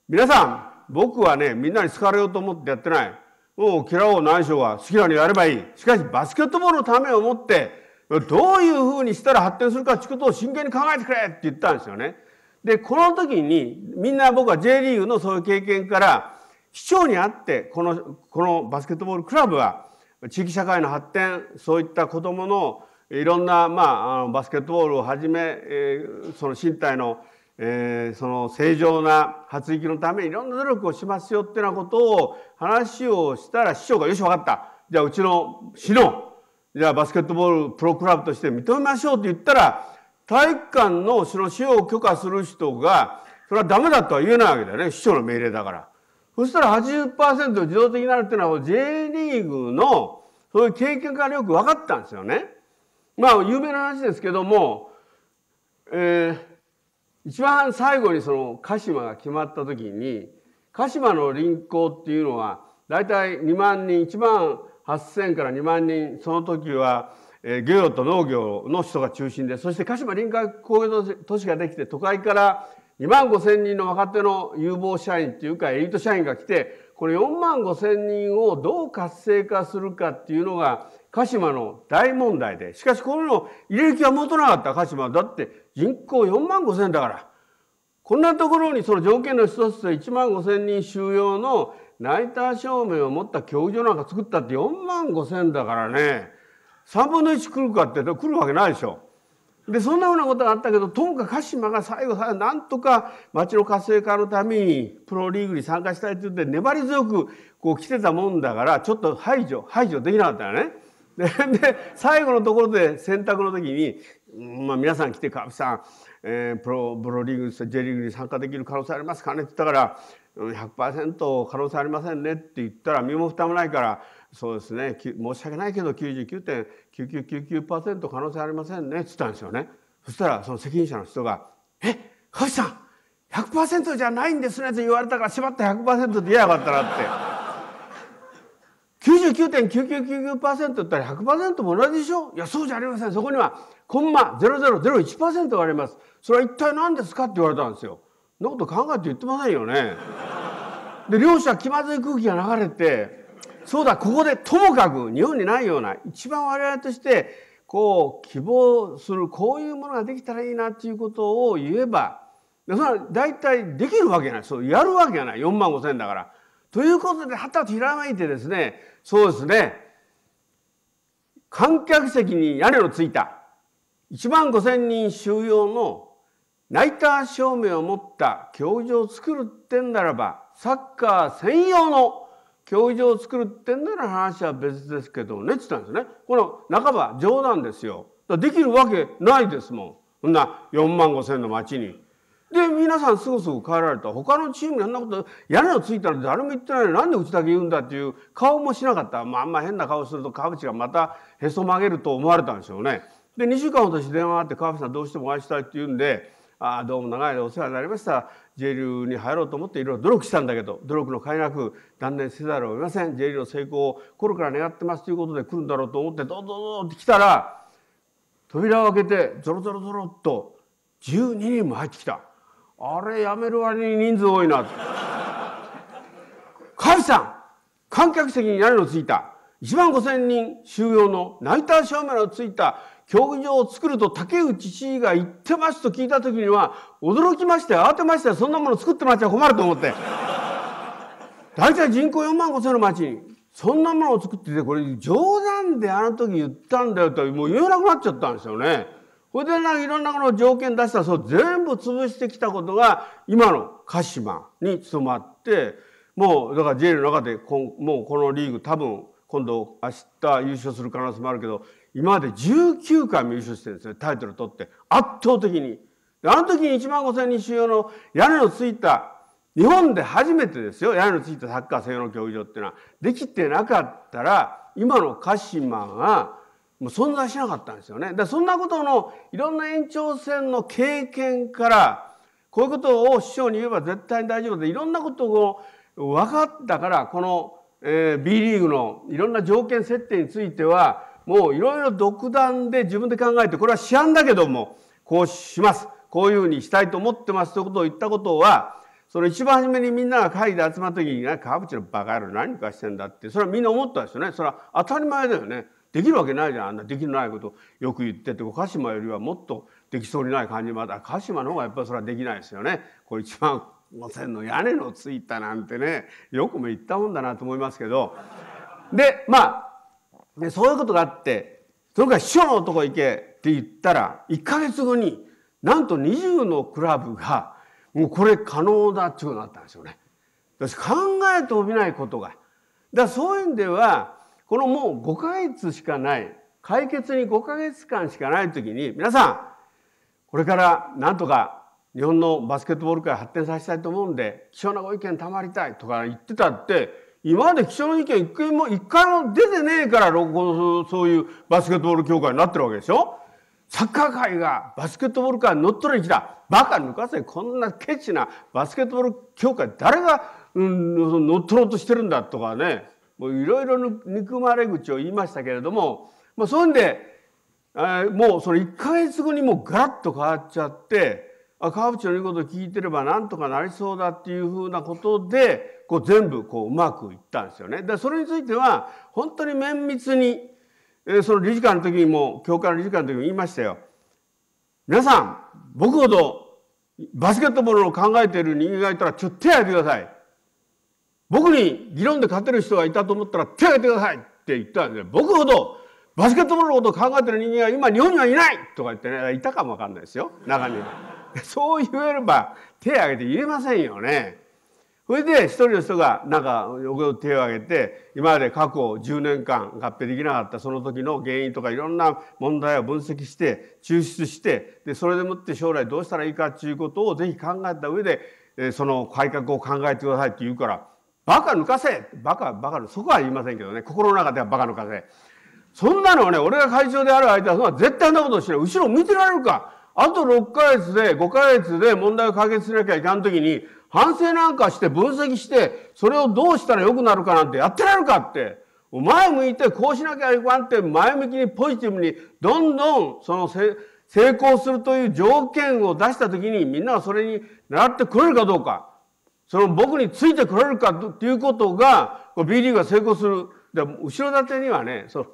皆さん、僕はね、みんなに好かれようと思ってやってない。もう嫌おう何しよう好きなのやればいい。しかし、バスケットボールのためをもって、どういうふうにしたら発展するかってことを真剣に考えてくれって言ったんですよね。で、この時に、みんな僕は J リーグのそういう経験から、市長にあってこのこのバスケットボールクラブは地域社会の発展そういった子どものいろんな、まあ、あのバスケットボールをはじめ、えー、その身体の,、えー、その正常な発育のためにいろんな努力をしますよっていうようなことを話をしたら市長が「よし分かったじゃあうちの市のじゃあバスケットボールプロクラブとして認めましょう」って言ったら体育館のその使用を許可する人がそれはダメだとは言えないわけだよね市長の命令だから。そしたら80%自動的になるっていうのは J リーグのそういう経験からよく分かったんですよね。まあ有名な話ですけども、えー、一番最後にその鹿島が決まった時に鹿島の臨港っていうのは大体2万人1万8,000から2万人その時は、えー、漁業と農業の人が中心でそして鹿島臨海工業都市ができて都会から2万5千人の若手の有望社員っていうかエリート社員が来てこの4万5千人をどう活性化するかっていうのが鹿島の大問題でしかしこの入れ行きは持たなかった鹿島だって人口4万5千だからこんなところにその条件の一つで1万5千人収容のナイター証明を持った競技場なんか作ったって4万5千だからね3分の1来るかって来るわけないでしょ。でそんなふうなことがあったけどともかく鹿島が最後なんとか町の活性化のためにプロリーグに参加したいって言って粘り強くこう来てたもんだからちょっと排除排除できなかったよね。で最後のところで選択の時に、まあ、皆さん来て川淵さん、えー、プロプロリーグに J リーグに参加できる可能性ありますかねって言ったから100%可能性ありませんねって言ったら身も蓋もないから。そうですね申し訳ないけど99.9999%可能性ありませんねっつったんですよねそしたらその責任者の人が「え星さん100%じゃないんですね」って言われたから縛った100%で言えばよかったなって。99.9999%言ったら100%も同じでしょいやそうじゃありませんそこにはコンマ0001%がありますそれは一体何ですかって言われたんですよ。そんなこと考えて言ってませんよね。で両者気まずい空気が流れてそうだ、ここでともかく日本にないような、一番我々として、こう、希望する、こういうものができたらいいなということを言えば、それは大体できるわけない。そう、やるわけがない。4万5千だから。ということで、はたとひらめいてですね、そうですね、観客席に屋根のついた、1万5千人収容のナイター照明を持った競技場を作るってんならば、サッカー専用の教授を作るってんなら話は別ですけどねって言ったんですね。この半ば冗談ですよ。できるわけないですもん。そんな4万5千の町に。で皆さんすぐすぐ帰られた他のチームにあんなこと屋根をついたら誰も言ってないのになんでうちだけ言うんだっていう顔もしなかった、まあ、あんま変な顔すると川淵がまたへそ曲げると思われたんでしょうね。で2週間ほどし電話があって川淵さんどうしてもお会いしたいって言うんであどうも長い間お世話になりました J リーグに入ろうと思っていろいろ努力したんだけど努力の甲斐なく断念せざるを得ません J リーグの成功を心から願ってますということで来るんだろうと思ってどぞどうどって来たら扉を開けてゾロゾロゾロっと12人も入ってきたあれやめる割に人数多いな甲さん観客席に屋根のついた1万5,000人収容のナイター照明のついた競技場を作ると竹内市議が言ってますと聞いた時には驚きまして慌てましてそんなもの作ってもらっちゃ困ると思って大体人口4万5千の町にそんなものを作っててこれ冗談であの時言ったんだよともう言えなくなっちゃったんですよね。それでなんかいろんなこの条件出したらそう全部潰してきたことが今の鹿島に務まってもうだから J の中でこもうこのリーグ多分今度明日優勝する可能性もあるけど今まで19回も優勝してるんですよ、タイトル取って。圧倒的に。あの時に1万5千人収容の屋根のついた、日本で初めてですよ、屋根のついたサッカー専用の競技場っていうのは、できてなかったら、今の鹿島は、もう存在しなかったんですよね。だそんなことのいろんな延長戦の経験から、こういうことを師匠に言えば絶対に大丈夫で、いろんなことを分かったから、この、えー、B リーグのいろんな条件設定については、もういろいろ独断で自分で考えて、これは市販だけども、こうします。こういうふうにしたいと思ってますということを言ったことは、その一番初めにみんなが会議で集まった時に、ね、川淵のバカ野郎何かしてんだって、それはみんな思ったんですよね。それは当たり前だよね。できるわけないじゃん。あんなできないことよく言ってて、鹿島よりはもっとできそうにない感じもあった。鹿島の方がやっぱりそれはできないですよね。これ一番5,000の屋根のついたなんてねよくも言ったもんだなと思いますけどでまあでそういうことがあってそれから師匠のとこ行けって言ったら1か月後になんと20のクラブがもうこれ可能だっていうとになったんですよね。私考えておびないことが。だからそういう意味ではこのもう5か月しかない解決に5か月間しかない時に皆さんこれからなんとか日本のバスケットボール界発展させたいと思うんで貴重なご意見たまりたいとか言ってたって今まで貴重な意見一回も、一回も出てねえから、そういうバスケットボール協会になってるわけでしょサッカー界がバスケットボール界に乗っ取る気だ。バカ抜かせ。こんなケチなバスケットボール協会、誰が、うん、乗っ取ろうとしてるんだとかね。もういろいろ憎まれ口を言いましたけれども、まあ、そんで、えー、もうその1か月後にもうガラッと変わっちゃって、あ川淵の言うことを聞いてればなんとかなりそうだっていうふうなことでこう全部こううまくいったんですよね。でそれについては本当に綿密に、えー、その理事会の時にも教会の理事会の時に言いましたよ。皆さん僕ほどバスケットボールを考えている人間がいたらちょっと手を挙げてください。僕に議論で勝てる人がいたと思ったら手を挙げてくださいって言ったんです僕ほどバスケットボールのことを考えてる人間が今日本にはいないとか言ってねいたかもわかんないですよ中には。<laughs> そう言えれば手を挙げて言えませんよね。それで一人の人がなんか手を挙げて今まで過去10年間合併できなかったその時の原因とかいろんな問題を分析して抽出してでそれでもって将来どうしたらいいかっていうことをぜひ考えた上でその改革を考えてくださいって言うからバカ抜かせバカバカそこは言いませんけどね心の中ではバカ抜かせそんなのはね俺が会長である間は絶対んなことをしない後ろ向いてられるかあと6ヶ月で、5ヶ月で問題を解決しなきゃいかんときに、反省なんかして分析して、それをどうしたら良くなるかなんてやってられるかって。前向いてこうしなきゃいかんって前向きにポジティブにどんどんその成功するという条件を出した時にみんながそれに習ってくれるかどうか。その僕についてくれるかっていうことが、B リーグが成功する。で後ろ盾にはね、その、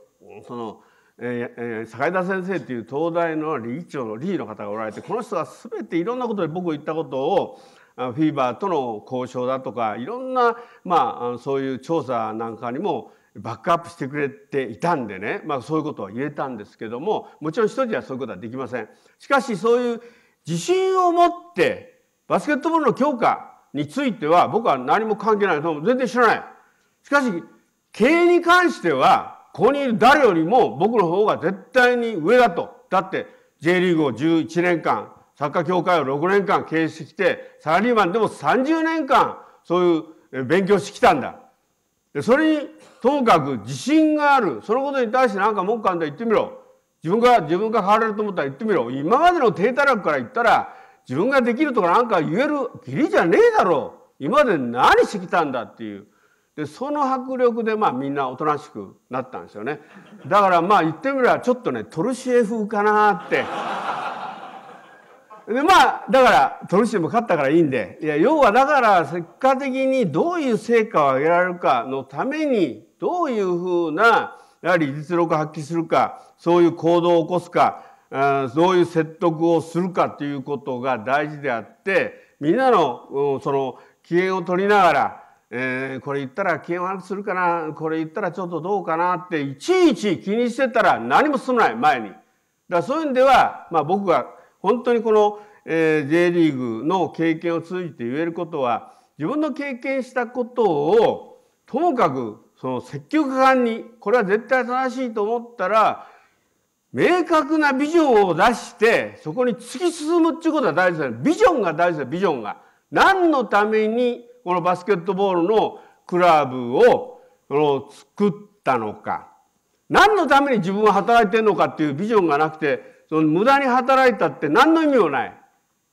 そのえー、坂井田先生っていう東大の理事長の理事の方がおられてこの人は全ていろんなことで僕言ったことをフィーバーとの交渉だとかいろんな、まあ、そういう調査なんかにもバックアップしてくれていたんでね、まあ、そういうことは言えたんですけどももちろん一人ではそういうことはできません。しかしそういう自信を持ってバスケットボールの強化については僕は何も関係ない全然知らない。しかし経営に関してはここにいる誰よりも僕の方が絶対に上だと。だって J リーグを11年間、サッカー協会を6年間経営してきて、サラリーマンでも30年間、そういう勉強してきたんだ。それに、ともかく自信がある。そのことに対してなんか文句あんだ言ってみろ。自分が、自分が変われると思ったら言ってみろ。今までの低たらくから言ったら、自分ができるとかなんか言える義理じゃねえだろう。今まで何してきたんだっていう。でその迫力でまあみんなおとなしくなったんですよねだからまあ言ってみればちょっとねトルシエ風かなってでまあだからトルシエも勝ったからいいんでいや要はだから結果的にどういう成果を上げられるかのためにどういうふうなやはり実力を発揮するかそういう行動を起こすかそういう説得をするかということが大事であってみんなのその機嫌を取りながらえー、これ言ったら機嫌悪くするかなこれ言ったらちょっとどうかなっていちいち気にしてたら何も進まない前に。だからそういうんでは、まあ、僕が本当にこの、えー、J リーグの経験を通じて言えることは自分の経験したことをともかくその積極果にこれは絶対正しいと思ったら明確なビジョンを出してそこに突き進むっていうことが大事だビジョンが大事だビジョンが。何のためにこのバスケットボールのクラブを作ったのか何のために自分は働いてるのかっていうビジョンがなくてその無駄に働いたって何の意味もない。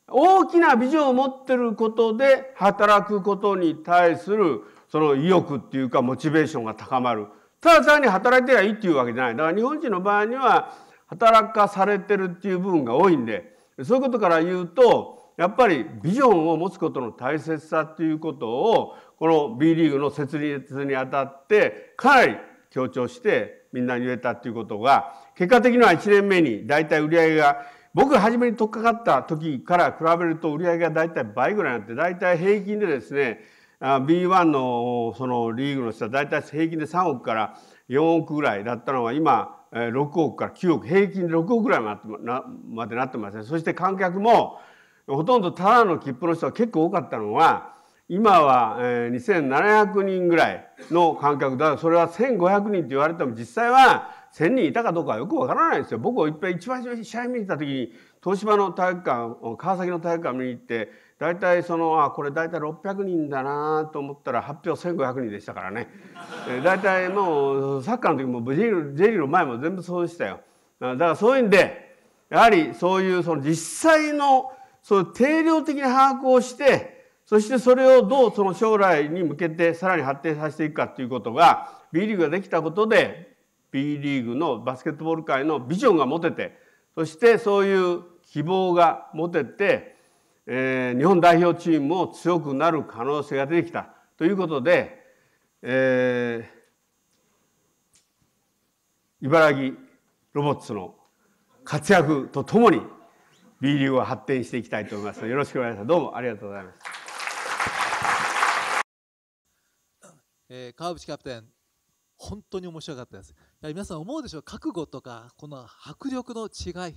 大きなビジョンを持ってることで働くことに対するその意欲っていうかモチベーションが高まるただ単に働いてりゃいいっていうわけじゃないだから日本人の場合には働かされてるっていう部分が多いんでそういうことから言うとやっぱりビジョンを持つことの大切さということをこの B リーグの設立にあたってかなり強調してみんなに言えたということが結果的には1年目に大体売り上げが僕が初めに取っかかった時から比べると売り上げが大体倍ぐらいになって大体平均でですね B1 のそのリーグの人は大体平均で3億から4億ぐらいだったのは今6億から9億平均で6億ぐらいまでなってますねそして観客もほとんどタダの切符の人が結構多かったのは今は2700人ぐらいの観客だからそれは1500人って言われても実際は1,000人いたかどうかよくわからないですよ。僕をいっぱい一番最初に試合見に行った時に東芝の体育館川崎の体育館見に行って大体そのあこれ大体600人だなと思ったら発表1,500人でしたからね大体もうサッカーの時もブジェリーの前も全部そうでしたよ。だからそういうんでやはりそういうその実際のその定量的な把握をして、そしてそれをどうその将来に向けてさらに発展させていくかということが B リーグができたことで B リーグのバスケットボール界のビジョンが持ててそしてそういう希望が持てて、えー、日本代表チームも強くなる可能性が出てきたということで、えー、茨城ロボッツの活躍とともに B リーグを発展していきたいと思います。よろしくお願いします。どうもありがとうございました。
えー、川淵キャプテン、本当に面白かったです。いや皆さん思うでしょう、覚悟とか、この迫力の違い。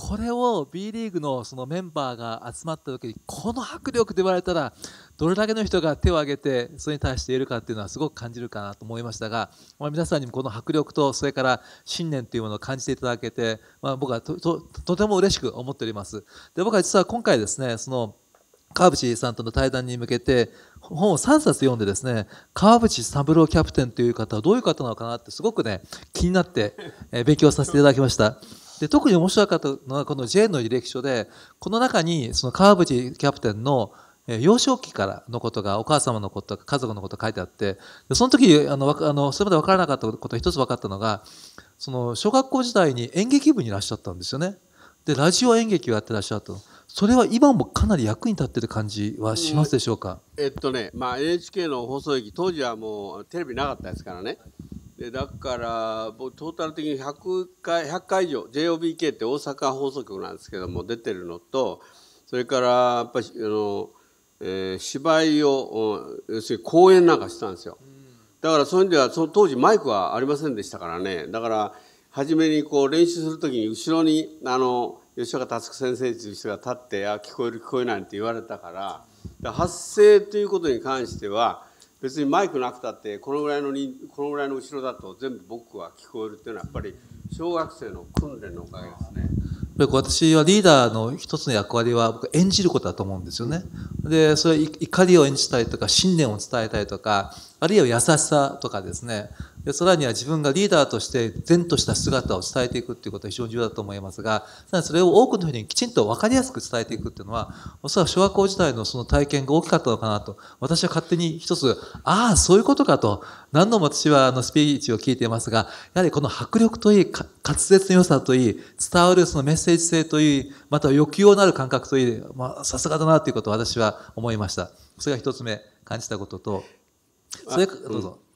これを B リーグのそのメンバーが集まった時にこの迫力で言われたらどれだけの人が手を挙げてそれに対しているかっていうのはすごく感じるかなと思いましたが、まあ、皆さんにもこの迫力とそれから信念というものを感じていただけて、まあ、僕はとても嬉しく思っております。で僕は実は今回ですねその川淵さんとの対談に向けて本を3冊読んでですね川淵三郎キャプテンという方はどういう方なのかなってすごくね気になって勉強させていただきましたで、特に面白かったのはこの J の履歴書で、この中にその川淵キャプテンの幼少期からのことが、お母様のこと家族のこと書いてあって、その時、あの、あのそれまで分からなかったこと一つ分かったのが、その、小学校時代に演劇部にいらっしゃったんですよね。で、ラジオ演劇をやってらっしゃると。それは今もかなり役に立ってる感じはしますでしょうか、
えっとね、まあ、NHK の放送劇、当時はもうテレビなかったですからね、でだから僕トータル的に100回100回以上 JOBK って大阪放送局なんですけども出てるのとそれからやっぱりあの、えー、芝居を要するに公演なんかしたんですよ。だからそういう意味ではその当時マイクはありませんでしたからねだから初めにこう練習する時に後ろにあの吉岡佑先生という人が立って「あ聞こえる聞こえない」って言われたからから発声ということに関しては別にマイクなくたってこのぐらいのこのぐらいの後ろだと全部僕は聞こえるっていうのはやっぱり小学生の訓練のおかげですね。
私はリーダーの一つの役割は僕演じることだと思うんですよね。で、それ怒りを演じたりとか信念を伝えたりとか、あるいは優しさとかですね、でさらには自分がリーダーとして善とした姿を伝えていくっていうことは非常に重要だと思いますが、それを多くの人にきちんと分かりやすく伝えていくっていうのは、おそらく小学校時代のその体験が大きかったのかなと、私は勝手に一つ、ああ、そういうことかと、何度も私はあのスピーチを聞いていますが、やはりこの迫力といい、滑舌の良さといい、伝わるそのメッセージ性といい、また欲求のある感覚といい、まあ、さすがだなということを私は思いました。それが一
つ目、感じたことと、それどうぞ。うん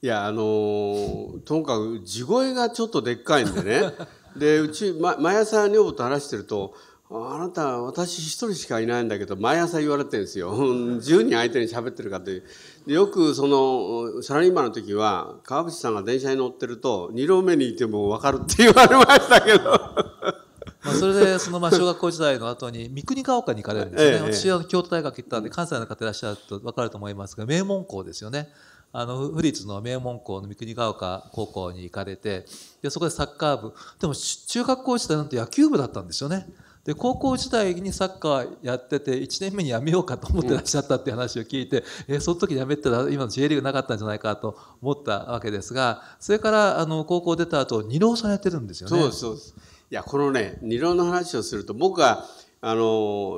いやあのー、ともかく地声がちょっとでっかいんでね <laughs> でうち、ま、毎朝女房と話してると「あなた私一人しかいないんだけど毎朝言われてるんですよ10 <laughs> 人相手に喋ってるかというでよくそのサラリーマンの時は川淵さんが電車に乗ってると2両目にいてもわかるって言われましたけど。<laughs> まあそれでそのまあ小
学校時代の後に三国ヶ丘に行かれるんですね、ええ、私は京都大学行ったんで関西の方いらっしゃると分かると思いますが名門校ですよねあの府立の名門校の三国ヶ丘高校に行かれてでそこでサッカー部でも中学校時代なんて野球部だったんですよねで高校時代にサッカーやってて1年目にやめようかと思ってらっしゃったって話を聞いて、うん、えその時にやめたら今の J リーグなかったんじゃないかと思ったわけですがそれからあの高校出た後二郎さんやってるんですよね。そうそ
うですいやこのね二郎の話をすると僕はあの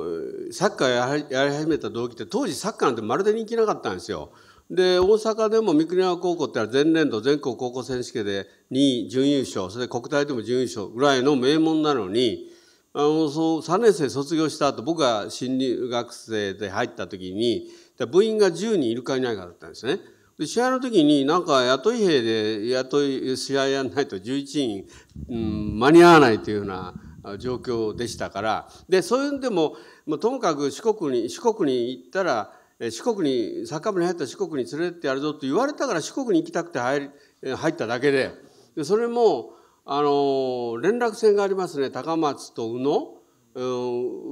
サッカーやり始めた動機って当時サッカーなんてまるで人気なかったんですよ。で大阪でも三国山高校ってのは前年度全国高校選手権で2位準優勝それで国体でも準優勝ぐらいの名門なのにあのそう3年生卒業した後僕が新入学生で入った時に部員が10人いるかいないかだったんですね。で試合の時になんか雇い兵で雇い試合やんないと11人、うん、間に合わないというような状況でしたからでそういうんでも、まあ、ともかく四国に四国に行ったら四国に、サッカー部に入った四国に連れてってやるぞと言われたから四国に行きたくて入り入っただけで、でそれも、あの、連絡船がありますね、高松と宇野、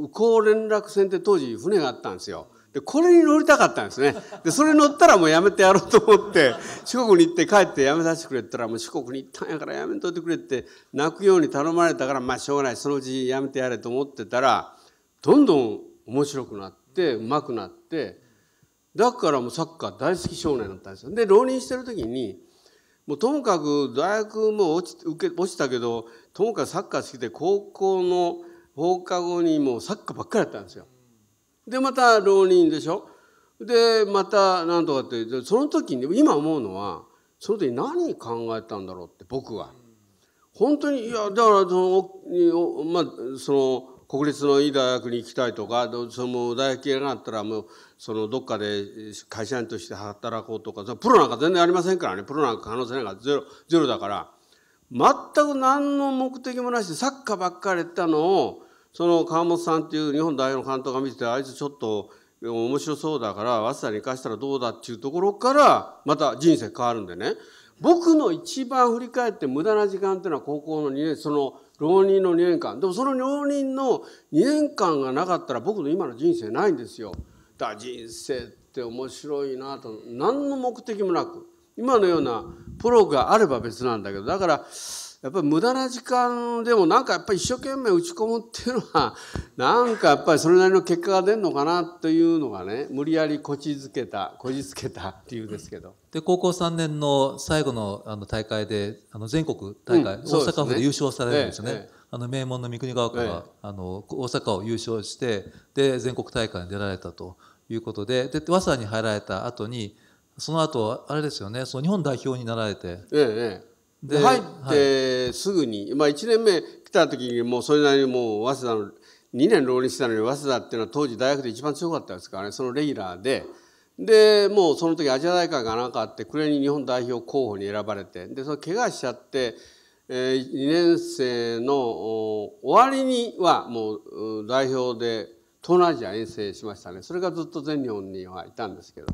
宇高連絡船って当時船があったんですよ。で、これに乗りたかったんですね。で、それ乗ったらもうやめてやろうと思って、<laughs> 四国に行って帰ってやめさせてくれって言ったら、もう四国に行ったんやからやめといてくれって、泣くように頼まれたから、まあしょうがない、そのうちやめてやれと思ってたら、どんどん面白くなって、うまくなって、だからもうサッカー大好き少年だったんですよ。で、浪人してる時に、もうともかく大学も落ち受け落ちたけど、ともかくサッカー好きで高校の放課後にもうサッカーばっかりやったんですよ。で、また浪人でしょ。で、また何とかって、その時に、今思うのは、その時何考えたんだろうって僕は。本当にいやだからその,、まあ、その国立のいい大学に行きたいとかその大学行けなかったらもうそのどっかで会社員として働こうとかプロなんか全然ありませんからねプロなんか可能性なんかゼロゼロだから全く何の目的もなしでサッカーばっかりやったのをその川本さんっていう日本代表の監督が見ててあいつちょっと面白そうだから早稲田に行かしたらどうだっていうところからまた人生変わるんでね僕の一番振り返って無駄な時間っていうのは高校の2年その浪人の2年間でもその浪人の2年間がなかったら僕の今の人生ないんですよだから人生って面白いなと何の目的もなく今のようなプロがあれば別なんだけどだからやっぱり無駄な時間でもなんかやっぱり一生懸命打ち込むっていうのは <laughs> なんかやっぱりそれなりの結果が出るのかなというのがね無理やりこじつけたこじつけた理 <laughs> 由ですけど。
で高校3年の最後のあの大会であの全国大会、うんね、大阪府で優勝されるんですよね。ええあの名門の三国川区が、あの大阪を優勝してで全国大会に出られたということでで早稲田に入られた後にその後あれですよねその日本代表になられて、
ええ、で入ってすぐに、はい、まあ、1年目来た時にもうそれなりにもう早稲田の2年浪人してたのに早稲田っていうのは当時大学で一番強かったですからねそのレギュラーで。でもうその時アジア大会がなんかあって暮れに日本代表候補に選ばれてでその怪我しちゃって、えー、2年生の終わりにはもう代表で東南アジア遠征しましたねそれがずっと全日本にはいたんですけど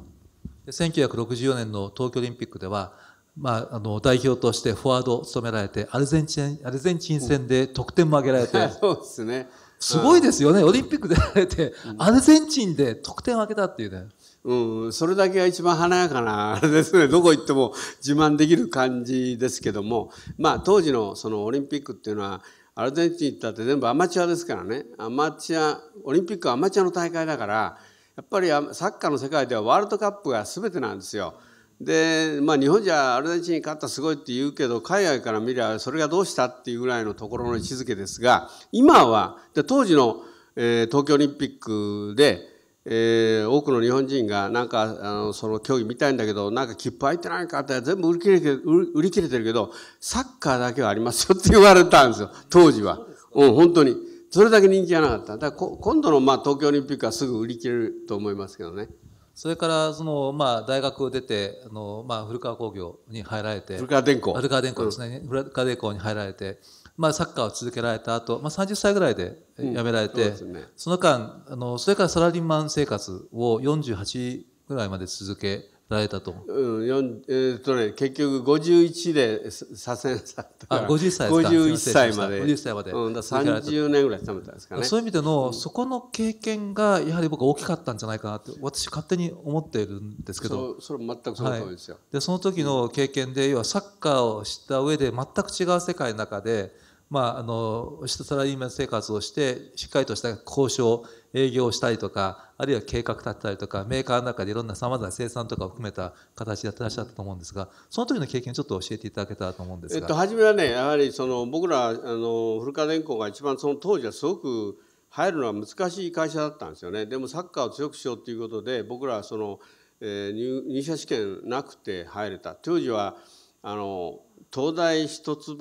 1964年の東京オリンピックではまあ、あの代表としてフォワードを務められてアルゼンチンアルゼンチン戦で得点も挙げられて、うん、そうです
ね、すごいですよね、オリンピック出られて、アルゼンチンで得点を挙げたっていうね。うん、それだけが一番華やかな、あれですね、どこ行っても自慢できる感じですけども、まあ当時のそのオリンピックっていうのは、アルゼンチン行ったって全部アマチュアですからね、アマチュア、オリンピックはアマチュアの大会だから、やっぱりサッカーの世界ではワールドカップが全てなんですよ。で、まあ、日本じゃアルゼンチンに勝ったすごいって言うけど海外から見りゃそれがどうしたっていうぐらいのところの位置づけですが今はで当時の、えー、東京オリンピックで、えー、多くの日本人がなんかあのその競技見たいんだけどなんか切符入ってないかって全部売り切れて売り切れてるけどサッカーだけはありますよって言われたんですよ当時は。うん、本当にそれだけ人気がなかっただから今度のまあ東京オリンピックはすぐ売り切れると思いますけどね。
それからその、まあ、大学を出てあの、まあ、古川工業に入られて古川
電工古川電工です
ね、古川電工に入られて、まあ、サッカーを続けられた後、まあ30歳ぐらいで辞められて、うんそね、その間あのそれからサラリーマン生活を48ぐらいまで続けられたと。
うん、えー、っとね、結局51で左遷された。あ、50歳ですか。51歳まで。50歳まで。うん、だ30年ぐらい勤めたんですかね。そういう意
味での、そこの経験が、やはり僕は大きかったんじゃないかなって、私勝手に思っているんですけど。そそれ全くその通りですよ、はい、で、その時の経験で、要はサッカーをした上で、全く違う世界の中で、まあ、あのサラリーマン生活をしてしっかりとした交渉営業をしたりとかあるいは計画立ったりとかメーカーの中でいろんなさまざまな生産とかを含めた形でやってらっしゃったと思うんですがその時の経験ちょっと教えていただけたらと思うんですが、えっと、初
めはねやはりその僕らあの古川電工が一番その当時はすごく入るのは難しい会社だったんですよねでもサッカーを強くしようということで僕らはその、えー、入社試験なくて入れた当時はあの東大一橋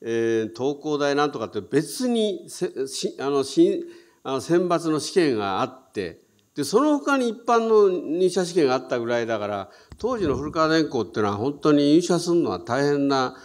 えー、東工大なんとかって別にあのしあの選抜の試験があってでその他に一般の入社試験があったぐらいだから当時の古川電工っていうのは本当に入社するのは大変な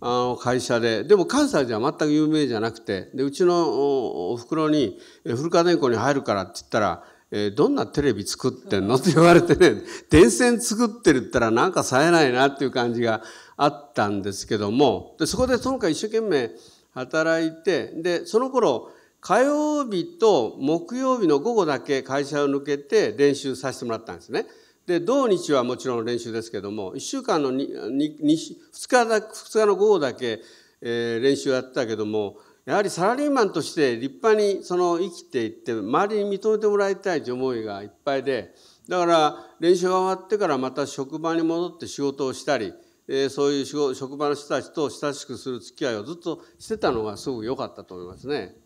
あの会社ででも関西では全く有名じゃなくてでうちのおふくろに「古川電工に入るから」って言ったら「えー、どんなテレビ作ってんの?」って言われてね「電線作ってるったらなんか冴えないな」っていう感じがあったんですけどもでそこで今回一生懸命働いてでその頃火曜日と木曜日の午後だけ会社を抜けて練習させてもらったんですね。で土日はもちろん練習ですけども1週間の 2, 2, 2, 日だ2日の午後だけ、えー、練習をやったけどもやはりサラリーマンとして立派にその生きていって周りに認めてもらいたいという思いがいっぱいでだから練習が終わってからまた職場に戻って仕事をしたりえー、そういう職場の人たちと親しくする付き合いをずっとしてたのがすごく良かったと思いますね。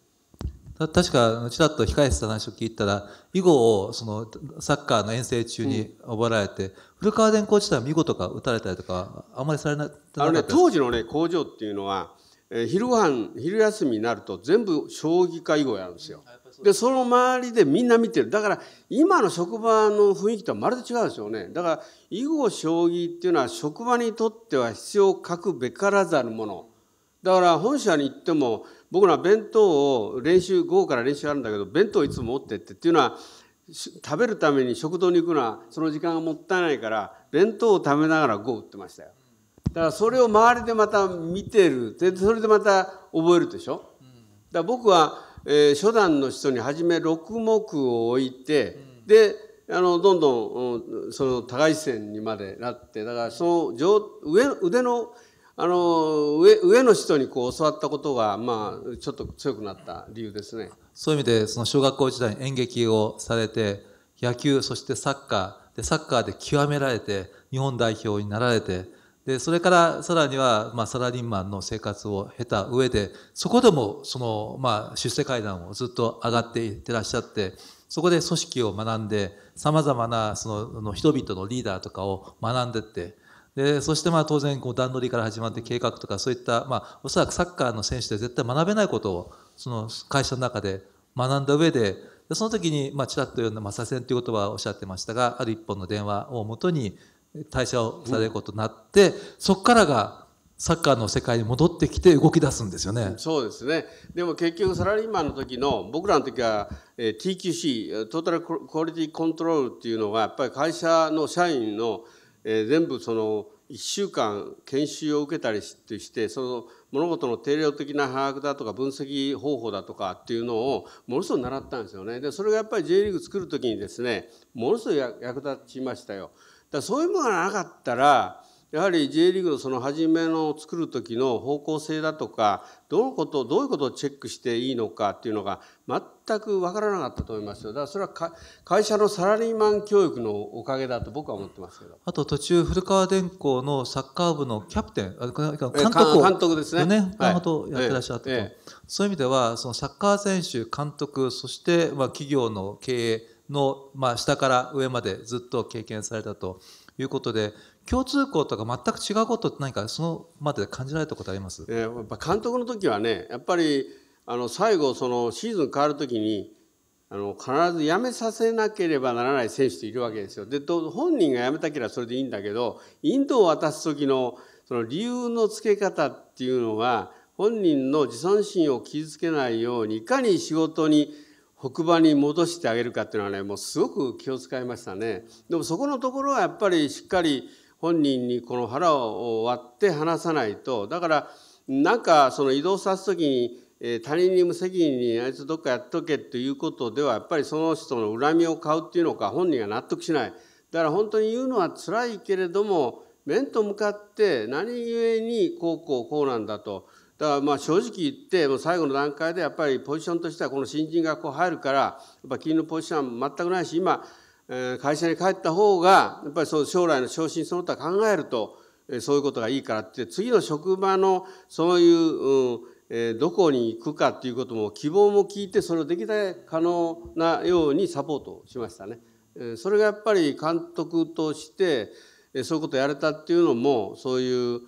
確か、うちっと控えてた話を聞いたら、囲碁をそのサッカーの遠征中に覚えられて、うん、古川電工自体は囲碁とか打たれたりとか、あんまりされな
あのね、当時のね、工場っていうのは、えー、昼ご飯、昼休みになると全部将棋か囲碁やるんですよ。でその周りでみんな見てるだから今の職場の雰囲気とはまるで違うでしょうねだから囲碁将棋っていうのは職場にとっては必要かくべからざるものだから本社に行っても僕ら弁当を練習午後から練習あるんだけど弁当をいつも持ってってっていうのは食べるために食堂に行くのはその時間がもったいないから弁当を食べながら碁を打ってましたよだからそれを周りでまた見てるでそれでまた覚えるでしょだから僕はえー、初段の人に初め6目を置いて、うん、であのどんどんその互い線にまでなってだからその上上腕のあの上上の人にこう教わったことが、まあ、ちょっと強くなった理由ですね
そういう意味でその小学校時代に演劇をされて野球そしてサッカーでサッカーで極められて日本代表になられて。でそれからさらには、まあ、サラリーマンの生活を経た上でそこでもその、まあ、出世階段をずっと上がっていってらっしゃってそこで組織を学んでさまざまなその人々のリーダーとかを学んでってでそしてまあ当然こう段取りから始まって計画とかそういった、まあ、おそらくサッカーの選手で絶対学べないことをその会社の中で学んだ上ででその時に、まあ、ちらっと読んだ、まあ、左遷という言葉をおっしゃってましたがある一本の電話をもとに退社をされることになって、そこからがサッカーの世界に戻ってきて動き出すんですよね。
そうですね。でも結局サラリーマンの時の僕らの時は、えー、TQC トータルクオリティコントロールっていうのがやっぱり会社の社員の、え全部その1週間研修を受けたりしてその物事の定量的な把握だとか分析方法だとかっていうのをものすごく習ったんですよね。でそれがやっぱり J リーグ作る時にですねものすごい役立ちましたよ。だそういうものがなかったらやはり J リーグのその初めの作る時の方向性だとかどのことどういうことをチェックしていいのかっていうのが全く分からなかったと思いますよだからそれは会社のサラリーマン教育のおかげだと僕は思ってますけど
あと途中古川電工のサッカー部のキャプテン監督を監督ですね4年間ほどやってらっしゃったと、はいえええ、そういう意味ではそのサッカー選手監督そしてまあ企業の経営の、まあ、下から上までずっと経験されたということで共通項とか全く違うことって何かそのまで感じられたことあります、
えー、やっぱ監督の時はねやっぱりあの最後そのシーズン変わる時にあの必ず辞めさせなければならない選手っているわけですよ。で本人が辞めたければそれでいいんだけどインドを渡す時のその理由のつけ方っていうのが本人の自尊心を傷つけないようにいかに仕事に北場に戻してあげるかっていうのはねもうすごく気を使いましたねでもそこのところはやっぱりしっかり本人にこの腹を割って話さないとだからなんかその移動さす時に、え他人に無責任にあいつどっかやっとけということではやっぱりその人の恨みを買うっていうのか本人が納得しないだから本当に言うのは辛いけれども面と向かって何故にこうこうこうなんだと。だからまあ正直言ってもう最後の段階でやっぱりポジションとしてはこの新人がこう入るからやっぱ金のポジションは全くないし今会社に帰った方がやっぱりそう将来の昇進その他考えるとそういうことがいいからって次の職場のそういう、うんえどこに行くかっていうことも希望も聞いてそれをできない可能なようにサポートしましたね。それがやっぱり監督としてそういうことをやれたっていうのもそういう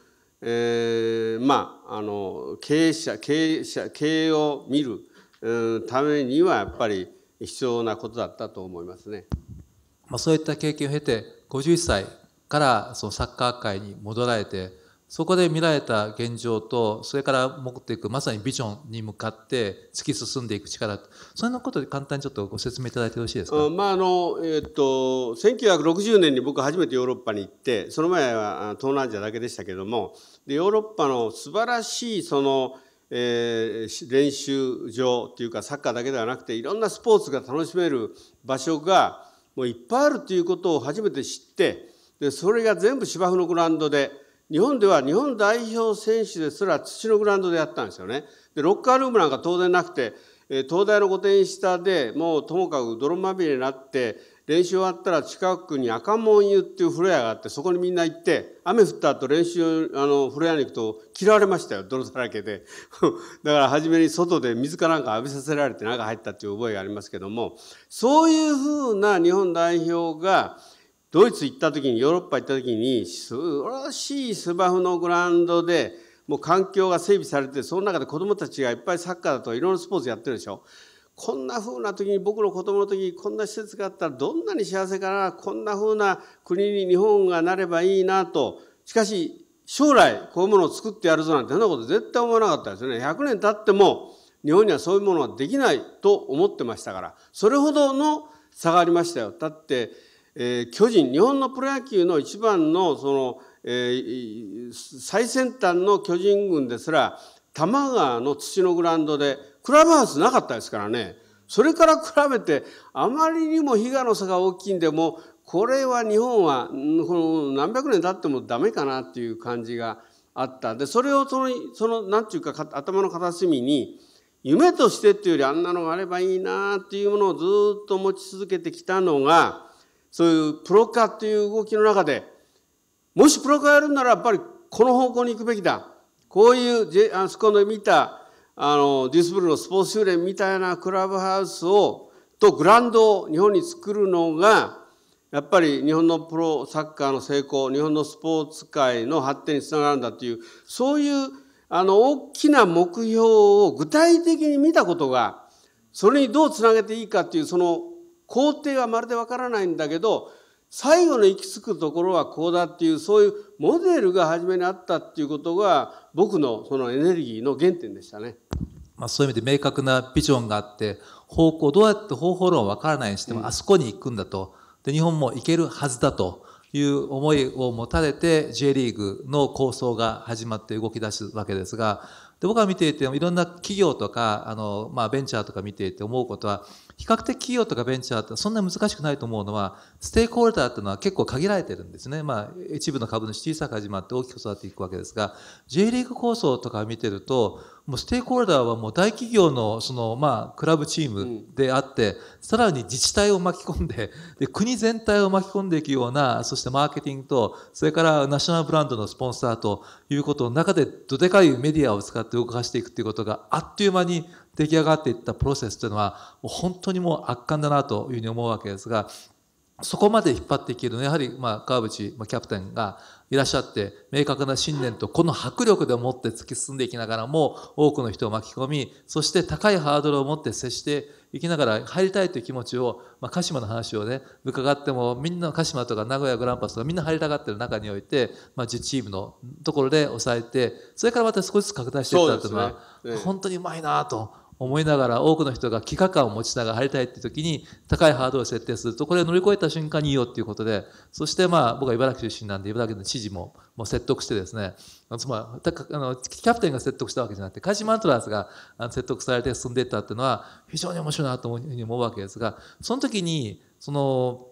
えー、まああの経営者経営者経営を見る、うん、ためにはやっぱり必要なことだったと思いますね。まあ、
そういった経験を経て51歳からそのサッカー界に戻られてそこで見られた現状と、それから持っていくまさにビジョンに向かって突き進んでいく力、そんのことで簡単にちょっとご説明いただいてよろしいですか。
まああのえー、っと1960年に僕初めてヨーロッパに行って、その前は東南アジアだけでしたけども、でヨーロッパの素晴らしいそのえー、練習場というかサッカーだけではなくていろんなスポーツが楽しめる場所がもういっぱいあるということを初めて知ってでそれが全部芝生のグラウンドで日本では日本代表選手ですら土のグラウンドでやったんですよね。で、ロッカールームなんか当然なくて、え東大の御殿下でもうともかく泥まみれになって練習終わったら近くに赤門湯っていう風呂屋があってそこにみんな行って雨降った後練習あの風呂屋に行くと嫌われましたよ泥だらけで <laughs> だから初めに外で水かなんか浴びさせられて中入ったっていう覚えがありますけどもそういうふうな日本代表がドイツ行った時にヨーロッパ行った時に素晴らしい芝生のグラウンドでもう環境が整備されてその中で子どもたちがいっぱいサッカーだといろんなスポーツやってるでしょ。こんな風な時に僕の子供の時にこんな施設があったらどんなに幸せかなこんな風な国に日本がなればいいなとしかし将来こういうものを作ってやるぞなんてそんなこと絶対思わなかったですよね100年経っても日本にはそういうものはできないと思ってましたからそれほどの差がありましたよだってえー、巨人、日本のプロ野球の一番のその、えー、最先端の巨人軍ですら、多摩川の土のグラウンドで、クラブハウスなかったですからね。それから比べて、あまりにも比嘉の差が大きいんで、もう、これは日本は、この何百年経ってもダメかなっていう感じがあった。で、それをその、その、なんていうか、頭の片隅に、夢としてっていうよりあんなのがあればいいなっていうものをずっと持ち続けてきたのが、そういうプロ化っていう動きの中で、もしプロ化やるんならやっぱりこの方向に行くべきだ。こういう、あそこの見た、あの、ディスプルのスポーツ修練みたいなクラブハウスを、とグラウンドを日本に作るのが、やっぱり日本のプロサッカーの成功、日本のスポーツ界の発展につながるんだという、そういうあの大きな目標を具体的に見たことが、それにどうつなげていいかっていう、その工程はまるでわからないんだけど最後の行き着くところはこうだっていうそういうモデルが初めにあったっていうことが僕のそのエネルギーの原点でしたね。
まあ、そういう意味で明確なビジョンがあって方向どうやって方法論は分からないにしても、あそこに行くんだとで日本も行けるはずだという思いを持たれて J リーグの構想が始まって動き出すわけですがで僕が見ていていろんな企業とかあの、まあ、ベンチャーとか見ていて思うことは比較的企業とかベンチャーってそんなに難しくないと思うのは、ステークホルダーっていうのは結構限られてるんですね。まあ、一部の株主小さく始まって大きく育っていくわけですが、J リーグ構想とか見てると、もうステークホルダーはもう大企業のそのまあクラブチームであって、さらに自治体を巻き込んでで、国全体を巻き込んでいくような、そしてマーケティングと、それからナショナルブランドのスポンサーということの中で、どでかいメディアを使って動かしていくということがあっという間に出来上がっていったプロセスというのはもう本当にもう圧巻だなというふうに思うわけですがそこまで引っ張っていけるのはやはりまあ川淵キャプテンがいらっしゃって明確な信念とこの迫力でもって突き進んでいきながらも多くの人を巻き込みそして高いハードルを持って接していきながら入りたいという気持ちを、まあ、鹿島の話をね伺ってもみんな鹿島とか名古屋グランパスとかみんな入りたがってる中において、まあ、自チームのところで抑えてそれからまた少しずつ拡大していったというのは、ね、本当にうまいなと。思いながら多くの人が企画感を持ちながら入りたいって時に高いハードルを設定するとこれを乗り越えた瞬間にいいよっていうことでそしてまあ僕は茨城出身なんで茨城の知事ももう説得してですねつまりあのキャプテンが説得したわけじゃなくて鹿島アントラーズが説得されて進んでいったっていうのは非常に面白いなというふうに思うわけですがその時にその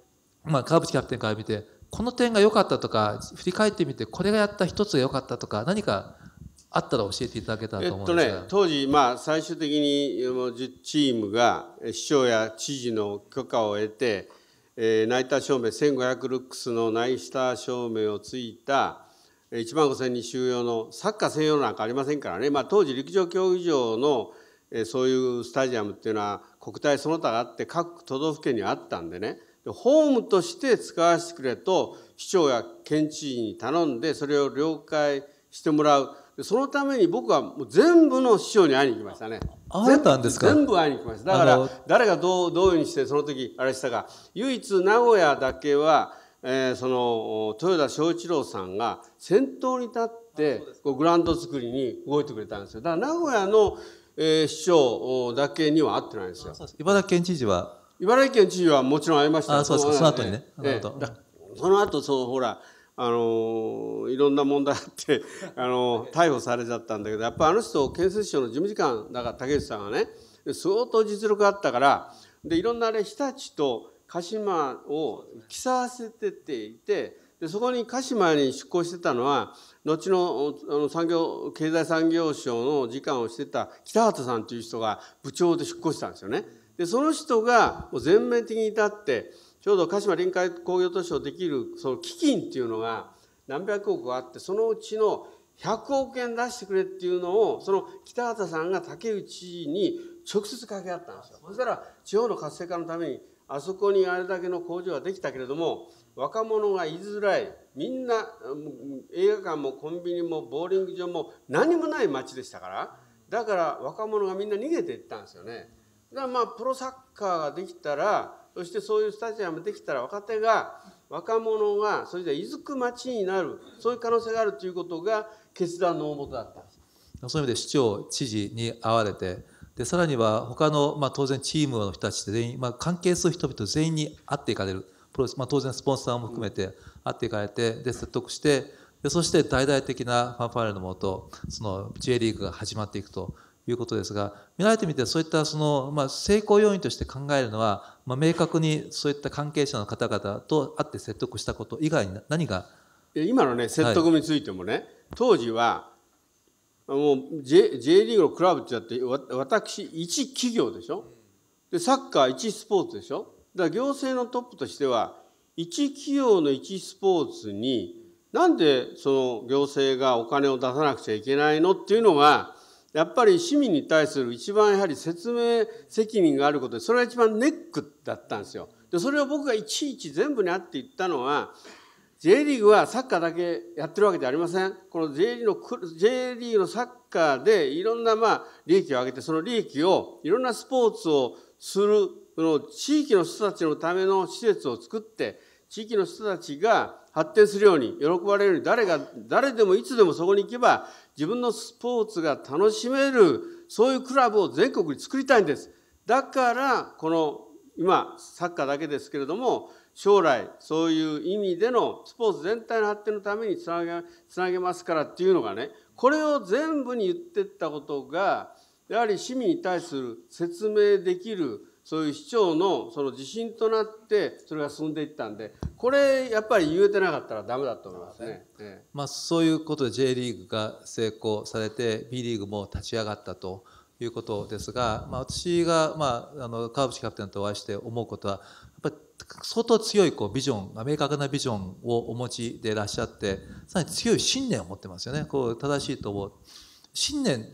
まあ川淵キャプテンから見てこの点が良かったとか振り返ってみてこれがやった一つが良かったとか何かあったら教えていただけたらと思うんですが、えっとね、
当時、まあ、最終的に10チームが市長や知事の許可を得て、えー、ナイター照明1500ルックスのナイスター照明をついた1万5000人収容のサッカー専用なんかありませんからね、まあ、当時陸上競技場の、えー、そういうスタジアムっていうのは国体その他があって各都道府県にあったんでねホームとして使わせてくれと市長や県知事に頼んでそれを了解してもらうそのために僕はもう全部の師匠に会いに行きましたね。会えたんですか全部会いに行きました。だから、誰がどう、どういうふうにして、その時、あれしたか、唯一名古屋だけは、えー、その、豊田章一郎さんが先頭に立って、こうグラウンド作りに動いてくれたんですよ。だから名古屋の、えー、市長だけには会ってないんですよ。
茨城県知事は
茨城県知事はもちろん会いましたあそうですその後にね。えー、その後、その、ほら、あのいろんな問題あって <laughs> あの逮捕されちゃったんだけどやっぱあの人建設省の事務次官だから竹内さんはね相当実力あったからでいろんなあれ日立と鹿島を着させてていてでそこに鹿島に出向してたのは後のあの産業経済産業省の次官をしてた北畑さんという人が部長で出向したんですよね。でその人が全面的に至ってちょうど鹿島臨海工業都市をできるその基金っていうのが何百億あってそのうちの100億円出してくれっていうのをその北畑さんが竹内に直接掛け合ったんですよ。そしたら地方の活性化のためにあそこにあれだけの工場ができたけれども若者が居づらいみんな映画館もコンビニもボーリング場も何もない街でしたからだから若者がみんな逃げていったんですよね。だからまあプロサッカーができたらそしてそういうスタジアムできたら若手が若者がそれでいずく町になるそういう可能性があるということが決断の大元だっ
たそういう意味で市長知事に会われてでさらには他のまあ、当然チームの人たち全員、まあ、関係する人々全員に会っていかれるプロまあ、当然スポンサーも含めて会っていかれてで説得してでそして大々的なファンファーレのもとその J リーグが始まっていくということですが、見られてみて、そういったその、まあ、成功要因として考えるのは、まあ、明確にそういった関係者の方々と会って説得したこと以外に何が
今のね、説得についてもね、はい、当時は、もう J, J リーグのクラブってやって、私、一企業でしょ。で、サッカー一スポーツでしょ。だから行政のトップとしては、一企業の一スポーツに、なんでその行政がお金を出さなくちゃいけないのっていうのが、やっぱり市民に対する一番やはり説明責任があることでそれが一番ネックだったんですよ。でそれを僕がいちいち全部にあって言ったのは J リーグはサッカーだけやってるわけではありません。この J リーグの J リーグのサッカーでいろんなまあ利益を上げてその利益をいろんなスポーツをするその地域の人たちのための施設を作って地域の人たちが発展するように喜ばれるように誰が誰でもいつでもそこに行けば自分のスポーツが楽しめるそういうクラブを全国に作りたいんですだからこの今サッカーだけですけれども将来そういう意味でのスポーツ全体の発展のためにつなげつなげますからっていうのがねこれを全部に言ってったことがやはり市民に対する説明できるそういう市長のその自信となってそれが進んでいったんでこれやっぱり言えてなかったらダメだと思いますね。
まあ、そういうことで J リーグが成功されて B リーグも立ち上がったということですが、まあ、私が、まあ、あの川淵キャプテンとお会いして思うことはやっぱ相当強いこうビジョン明確なビジョンをお持ちでいらっしゃってさらに強い信念を持ってますよねこう正しいと思う。信念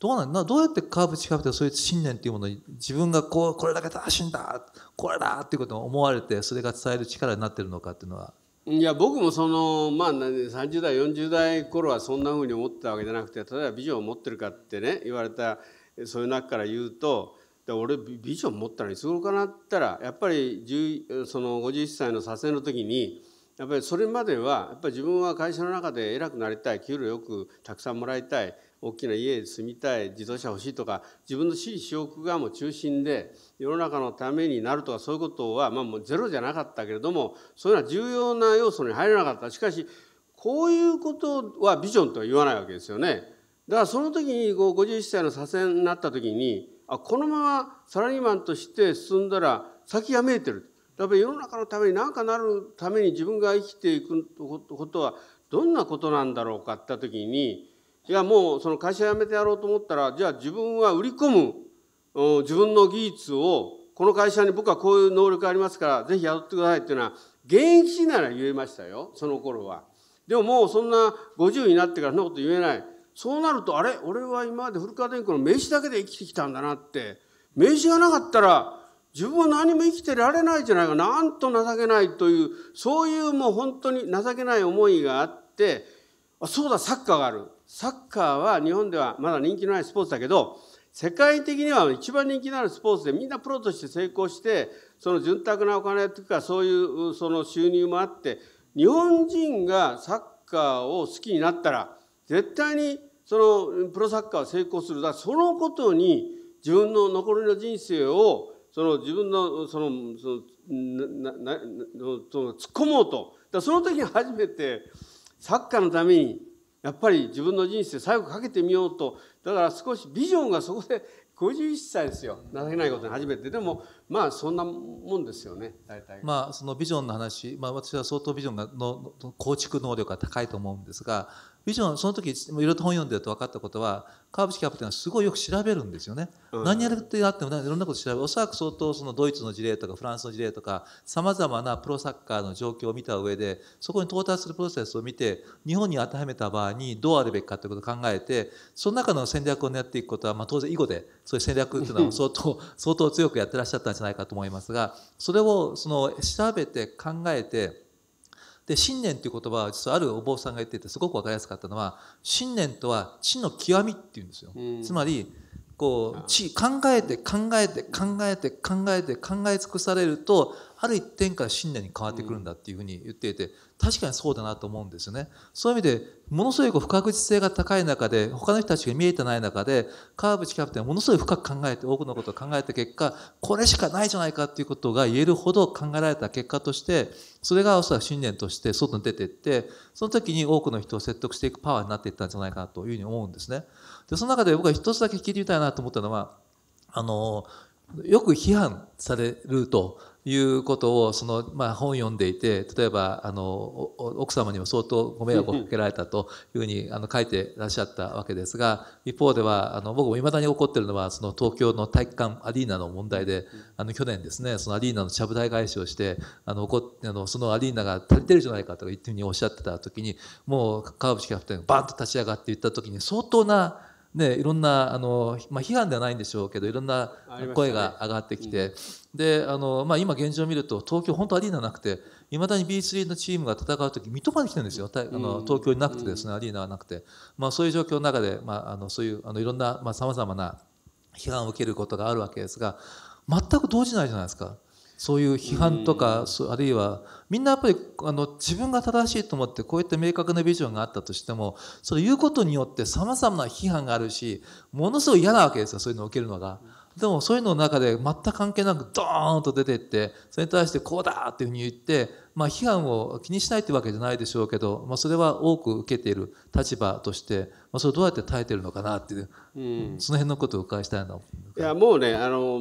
どうなんどうやってカーブ近くてそういう信念っていうものに自分がこうこれだけ正しいんだこれだっていうことを思われてそれが伝える力になってるのかっていうのは
いや僕もそのまあ30代40代頃はそんなふうに思ってたわけじゃなくて例えばビジョンを持ってるかってね言われたそういう中から言うとで俺ビジョン持ったのいつ頃かなったらやっぱりその51歳の撮影の時に。やっぱりそれまではやっぱり自分は会社の中で偉くなりたい給料よくたくさんもらいたい大きな家に住みたい自動車欲しいとか自分の私利私欲がもう中心で世の中のためになるとかそういうことは、まあ、もうゼロじゃなかったけれどもそういうのは重要な要素に入らなかったしかしこういうことはビジョンとは言わないわけですよね。だからその時にこう51歳の左遷になった時にあこのままサラリーマンとして進んだら先が見えてる。やっぱり世の中のために何かなるために自分が生きていくことはどんなことなんだろうかって時にいやもうその会社辞めてやろうと思ったらじゃあ自分は売り込む自分の技術をこの会社に僕はこういう能力ありますからぜひ雇ってくださいっていうのは現役時なら言えましたよその頃はでももうそんな50になってからそんなこと言えないそうなるとあれ俺は今まで古川電工の名刺だけで生きてきたんだなって名刺がなかったら自分は何も生きてられないじゃないかなんと情けないというそういうもう本当に情けない思いがあってあそうだサッカーがあるサッカーは日本ではまだ人気のないスポーツだけど世界的には一番人気のあるスポーツでみんなプロとして成功してその潤沢なお金とかそういうその収入もあって日本人がサッカーを好きになったら絶対にそのプロサッカーは成功するだそのことに自分の残りの人生をその自分のそのそのななその突っ込もうとだその時に初めてサッカーのためにやっぱり自分の人生最後かけてみようとだから少しビジョンがそこで51歳ですよ情けないことに初めてでもまあそんなもんですよね大体ま
あそのビジョンの話、まあ、私は相当ビジョンがの構築能力が高いと思うんですがビジョンその時いろいろと本読んでると分かったことは川淵キャプテンはすごいよく調べるんですよね、うん、何やるってあってもいろんなこと調べるおそらく相当そのドイツの事例とかフランスの事例とかさまざまなプロサッカーの状況を見た上でそこに到達するプロセスを見て日本に当てはめた場合にどうあるべきかということを考えてその中の戦略を練っていくことは、まあ、当然囲碁でそういう戦略というのは相当相当強くやってらっしゃったんじゃじゃないかと思いますがそれをその調べて考えてで信念という言葉は実はあるお坊さんが言っててすごく分かりやすかったのは信念とは地の極みっていうんですよ。つまりこう地、考えて考えて考えて考えて考え尽くされるとある一点から信念に変わってくるんだっていうふうに言っていて、確かにそうだなと思うんですよね。そういう意味で、ものすごい不確実性が高い中で、他の人たちが見えてない中で、川淵キャプテンはものすごい深く考えて、多くのことを考えた結果、これしかないじゃないかっていうことが言えるほど考えられた結果として、それがおそらく信念として外に出ていって、その時に多くの人を説得していくパワーになっていったんじゃないかなというふうに思うんですね。で、その中で僕は一つだけ聞いてみたいなと思ったのは、あの、よく批判されると、いうことをその、まあ、本読んでいて例えばあの奥様にも相当ご迷惑をかけられたというふうにあの書いてらっしゃったわけですが一方ではあの僕もいまだに怒ってるのはその東京の体育館アリーナの問題であの去年ですねそのアリーナのちゃぶ台返しをしてあの怒あのそのアリーナが足りてるじゃないかというふうにおっしゃってた時にもう川淵キャプテンがバンと立ち上がっていった時に相当なね、いろんなあの、まあ、批判ではないんでしょうけどいろんな声が上がってきて、ねうん、であの、まあ、今現状を見ると東京本当アリーナなくていまだに B3 のチームが戦う時水戸まで来てるんですよ、あの東京になくてですね、うん、アリーナはなくて、まあ、そういう状況の中で、まあ、あのそういうあのいろんなさまざ、まな批判を受けることがあるわけですが全く動じないじゃないですか。そういう批判とか、あるいはみんなやっぱりあの自分が正しいと思ってこういった明確なビジョンがあったとしてもそれ言うことによってさまざまな批判があるしものすごい嫌なわけですよそういうのを受けるのが。でもそういうのの中で全く関係なくドーンと出ていってそれに対してこうだっていうふうに言って、まあ、批判を気にしないってわけじゃないでしょうけど、まあ、それは多く受けている立場として、まあ、それをどうやって耐えてるのかなっていう、うん、その辺のことをお伺いしたいなと思い
ます。いやもうねあの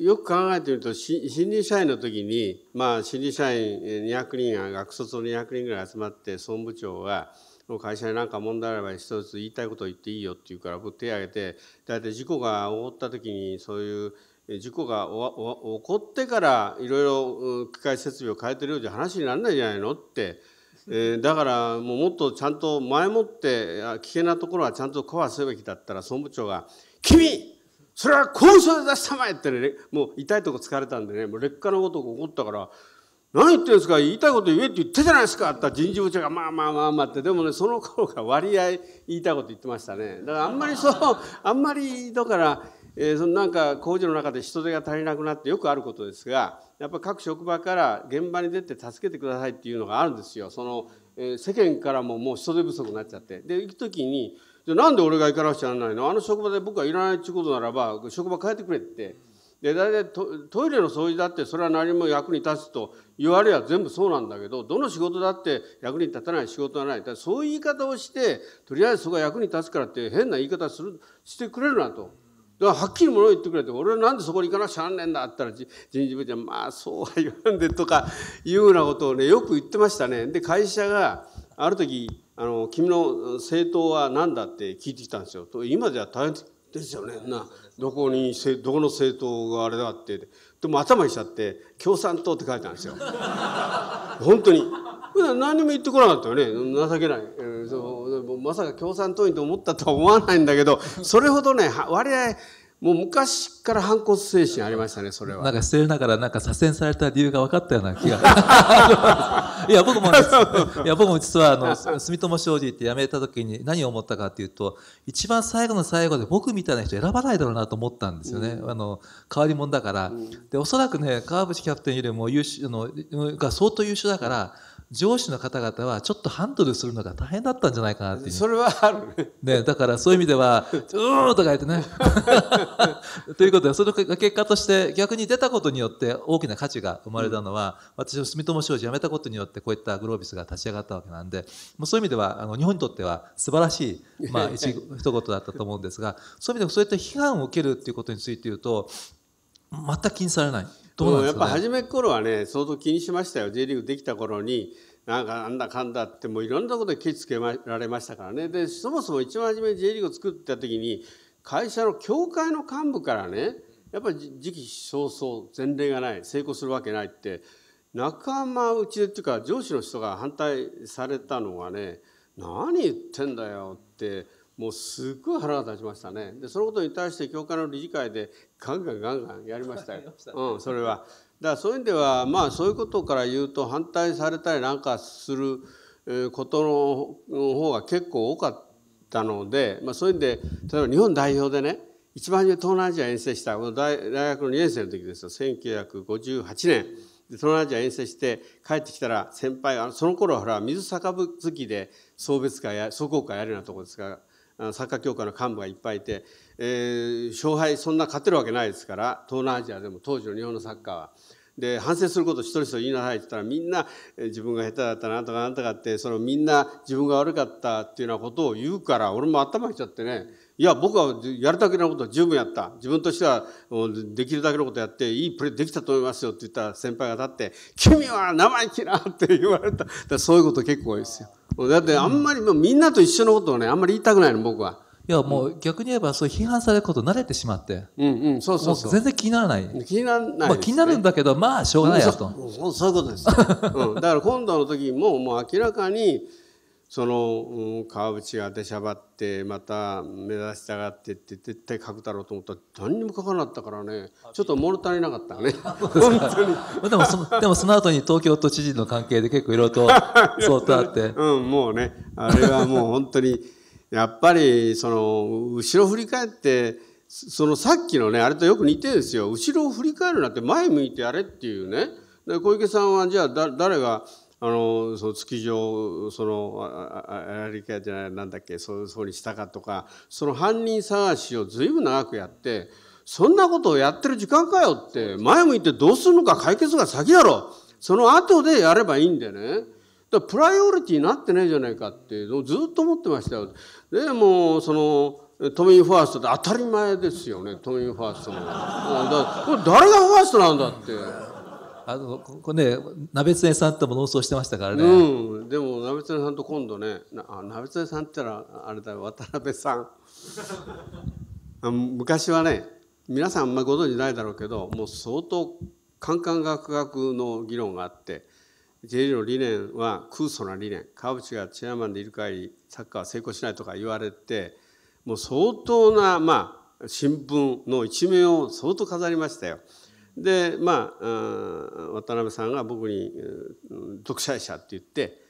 よく考えてみると心理社員の時に、まあ、心理社員200人が学卒の200人ぐらい集まって総務部長が会社に何か問題あれば一つ言いたいことを言っていいよって言うから手を挙げて大体事故が起こった時にそういう事故が起こってからいろいろ機械設備を変えてるようじゃ話にならないじゃないのって。えー、だからもうもっとちゃんと前もって危険なところはちゃんとカバーすべきだったら総務部長が「君それはコン出したまえってね、もう痛いとこ疲れたんでね、もう劣化のことが起こったから、何言ってるんですか言いたいこと言えって言ってじゃないですかって人事部長がまあまあまあまあってでもねその頃から割合言いたいこと言ってましたねだからあんまりそう <laughs> あんまりだから、えー、そのなんか工事の中で人手が足りなくなってよくあることですがやっぱ各職場から現場に出て助けてくださいっていうのがあるんですよその、えー、世間からももう人手不足になっちゃってで行くきにでなんで俺が行かなくちゃならないのあの職場で僕はいらないってうことならば職場変えてくれってで大体トイレの掃除だってそれは何も役に立つと言われは全部そうなんだけどどの仕事だって役に立たない仕事はないだそういう言い方をしてとりあえずそこが役に立つからって変な言い方するしてくれるなと。だからはっきりものを言ってくれて、俺はなんでそこに行かなくちゃなんねんだったら人事部長、まあそうは言わんでとかいうようなことをね、よく言ってましたね。で、会社がある時、あの君の政党は何だって聞いてきたんですよ。と今じゃ大変ですよね。などこにどこの政党があれだって。でも頭にしちゃって共産党って書いたんですよ。<laughs> 本当に。何にも言ってこなかったよね情けない、えー、そうまさか共産党員と思ったとは思わないんだけどそれほどね割合もう昔から反骨精神ありましたね、それは。なん
か失礼ながら、なんか左遷された理由が分かったような気が。<laughs> いや、僕も、いや、僕も実は、あの、住友商事って辞めた時に何を思ったかっていうと、一番最後の最後で僕みたいな人選ばないだろうなと思ったんですよね。うん、あの、変わり者だから、うん。で、おそらくね、川淵キャプテンよりも優秀の、が相当優秀だから、うん上司の方々はちょっとハンドルするのが大変だったんじゃないかなってそれはあるね、だからそういう意味では「うー」とか言ってね <laughs> ということでその結果として逆に出たことによって大きな価値が生まれたのは、うん、私の住友商事辞めたことによってこういったグロービスが立ち上がったわけなんでもうそういう意味ではあの日本にとっては素晴らしい、まあ、一 <laughs> 一言だったと思うんですがそういう意味でもそういった批判を受けるっていうことについて言うと全く気にされない。どう、ね、やっぱ初
め頃はね相当気にしましたよ J リーグできた頃になんかあんだかんだってもういろんなことでケチつけられましたからねでそもそも一番初め J リーグを作った時に会社の協会の幹部からねやっぱり時期尚早前例がない成功するわけないって仲間内でっていうか上司の人が反対されたのはね何言ってんだよって。もうすっごい腹が立ちましたねでそのことに対して教会の理事会でガンガンガンガンやりましたよ、うん、それは。だからそういう意味ではまあそういうことから言うと反対されたりなんかすることの方が結構多かったので、まあ、そういう意味で例えば日本代表でね一番東南アジア遠征したこの大学の2年生の時ですよ1958年東南アジア遠征して帰ってきたら先輩がその頃ほら水酒好きで送別会や祖国会やるようなとこですからサッカー協会の幹部がいっぱいいて、えー、勝敗そんな勝てるわけないですから東南アジアでも当時の日本のサッカーは。で反省すること一人一人言いなさいって言ったらみんな自分が下手だったなとかなんとかってそのみんな自分が悪かったっていうようなことを言うから俺も頭きちゃってねいや、僕はやるだけのことは十分やった。自分としてはできるだけのことやって、いいプレーできたと思いますよって言ったら先輩が立って、君は生意気なって言われた。だそういうこと結構多いですよ。だってあんまり、うみんなと一緒のことをね、あんまり言いたくないの、僕は。
いやもう逆に言えばそう批判されること慣れてしまって、うんうん、そうそう全然
気にならない気にならない、ね、まあ、気にな
るんだけどまあしょうがないやと
そうそういうことです、うん、だから今度の時ももう明らかにその川淵が出しゃばってまた目指したがってって絶対書くだろうと思ったら何にも書かなかったからねちょっと物足りなかったね <laughs> <laughs> でもそでもその後に東京都知事の関係で結構いろいろと相当 <laughs> あってうんもうねあれはもう本当にやっぱりその後ろ振り返ってそのさっきのねあれとよく似てるんですよ後ろを振り返るなって前向いてやれっていうね小池さんはじゃあ誰があのその築城そのあやりかじゃないなんだっけそうそうにしたかとかその犯人探しを随分長くやってそんなことをやってる時間かよって前向いてどうするのか解決が先だろその後でやればいいんでね。だプライオリティになってないじゃないかってずっと思ってましたよ。でもうその都民ファーストって当たり前ですよね都民ファーストも。だ誰がファーストなんだって。あのこ
れね鍋常さんとも論争してましたからね、う
ん、でも鍋常さんと今度ねな鍋常さんってたら、あれだ渡辺さん <laughs> 昔はね皆さんあんまりご存じないだろうけどもう相当カンカンガクガクの議論があって J リーグの理念は空想な理念川淵がチェアマンでいる限りサッカーは成功しないとか言われてもう相当なまあ新聞の一面を相当飾りましたよ。でまあ渡辺さんが僕に「独裁者」って言って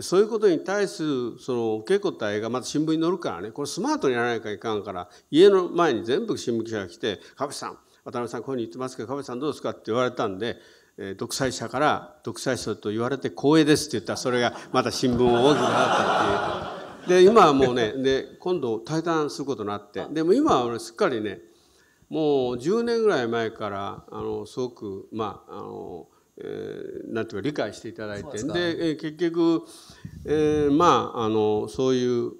そういうことに対するその受け答えがまた新聞に載るからねこれスマートにやらないかいかんから家の前に全部新聞記者が来て「河淵さん渡辺さんこういうふうに言ってますけど河淵さんどうですか?」って言われたんで「独裁者から独裁者と言われて光栄です」って言ったらそれがまた新聞を大きくなったっていう。で今はもうねで今度退団することになってでも今は俺すっかりねもう10年ぐらい前からあのすごくまああの、えー、なんていうか理解していただいてで,、え結局、えー、まああのそういう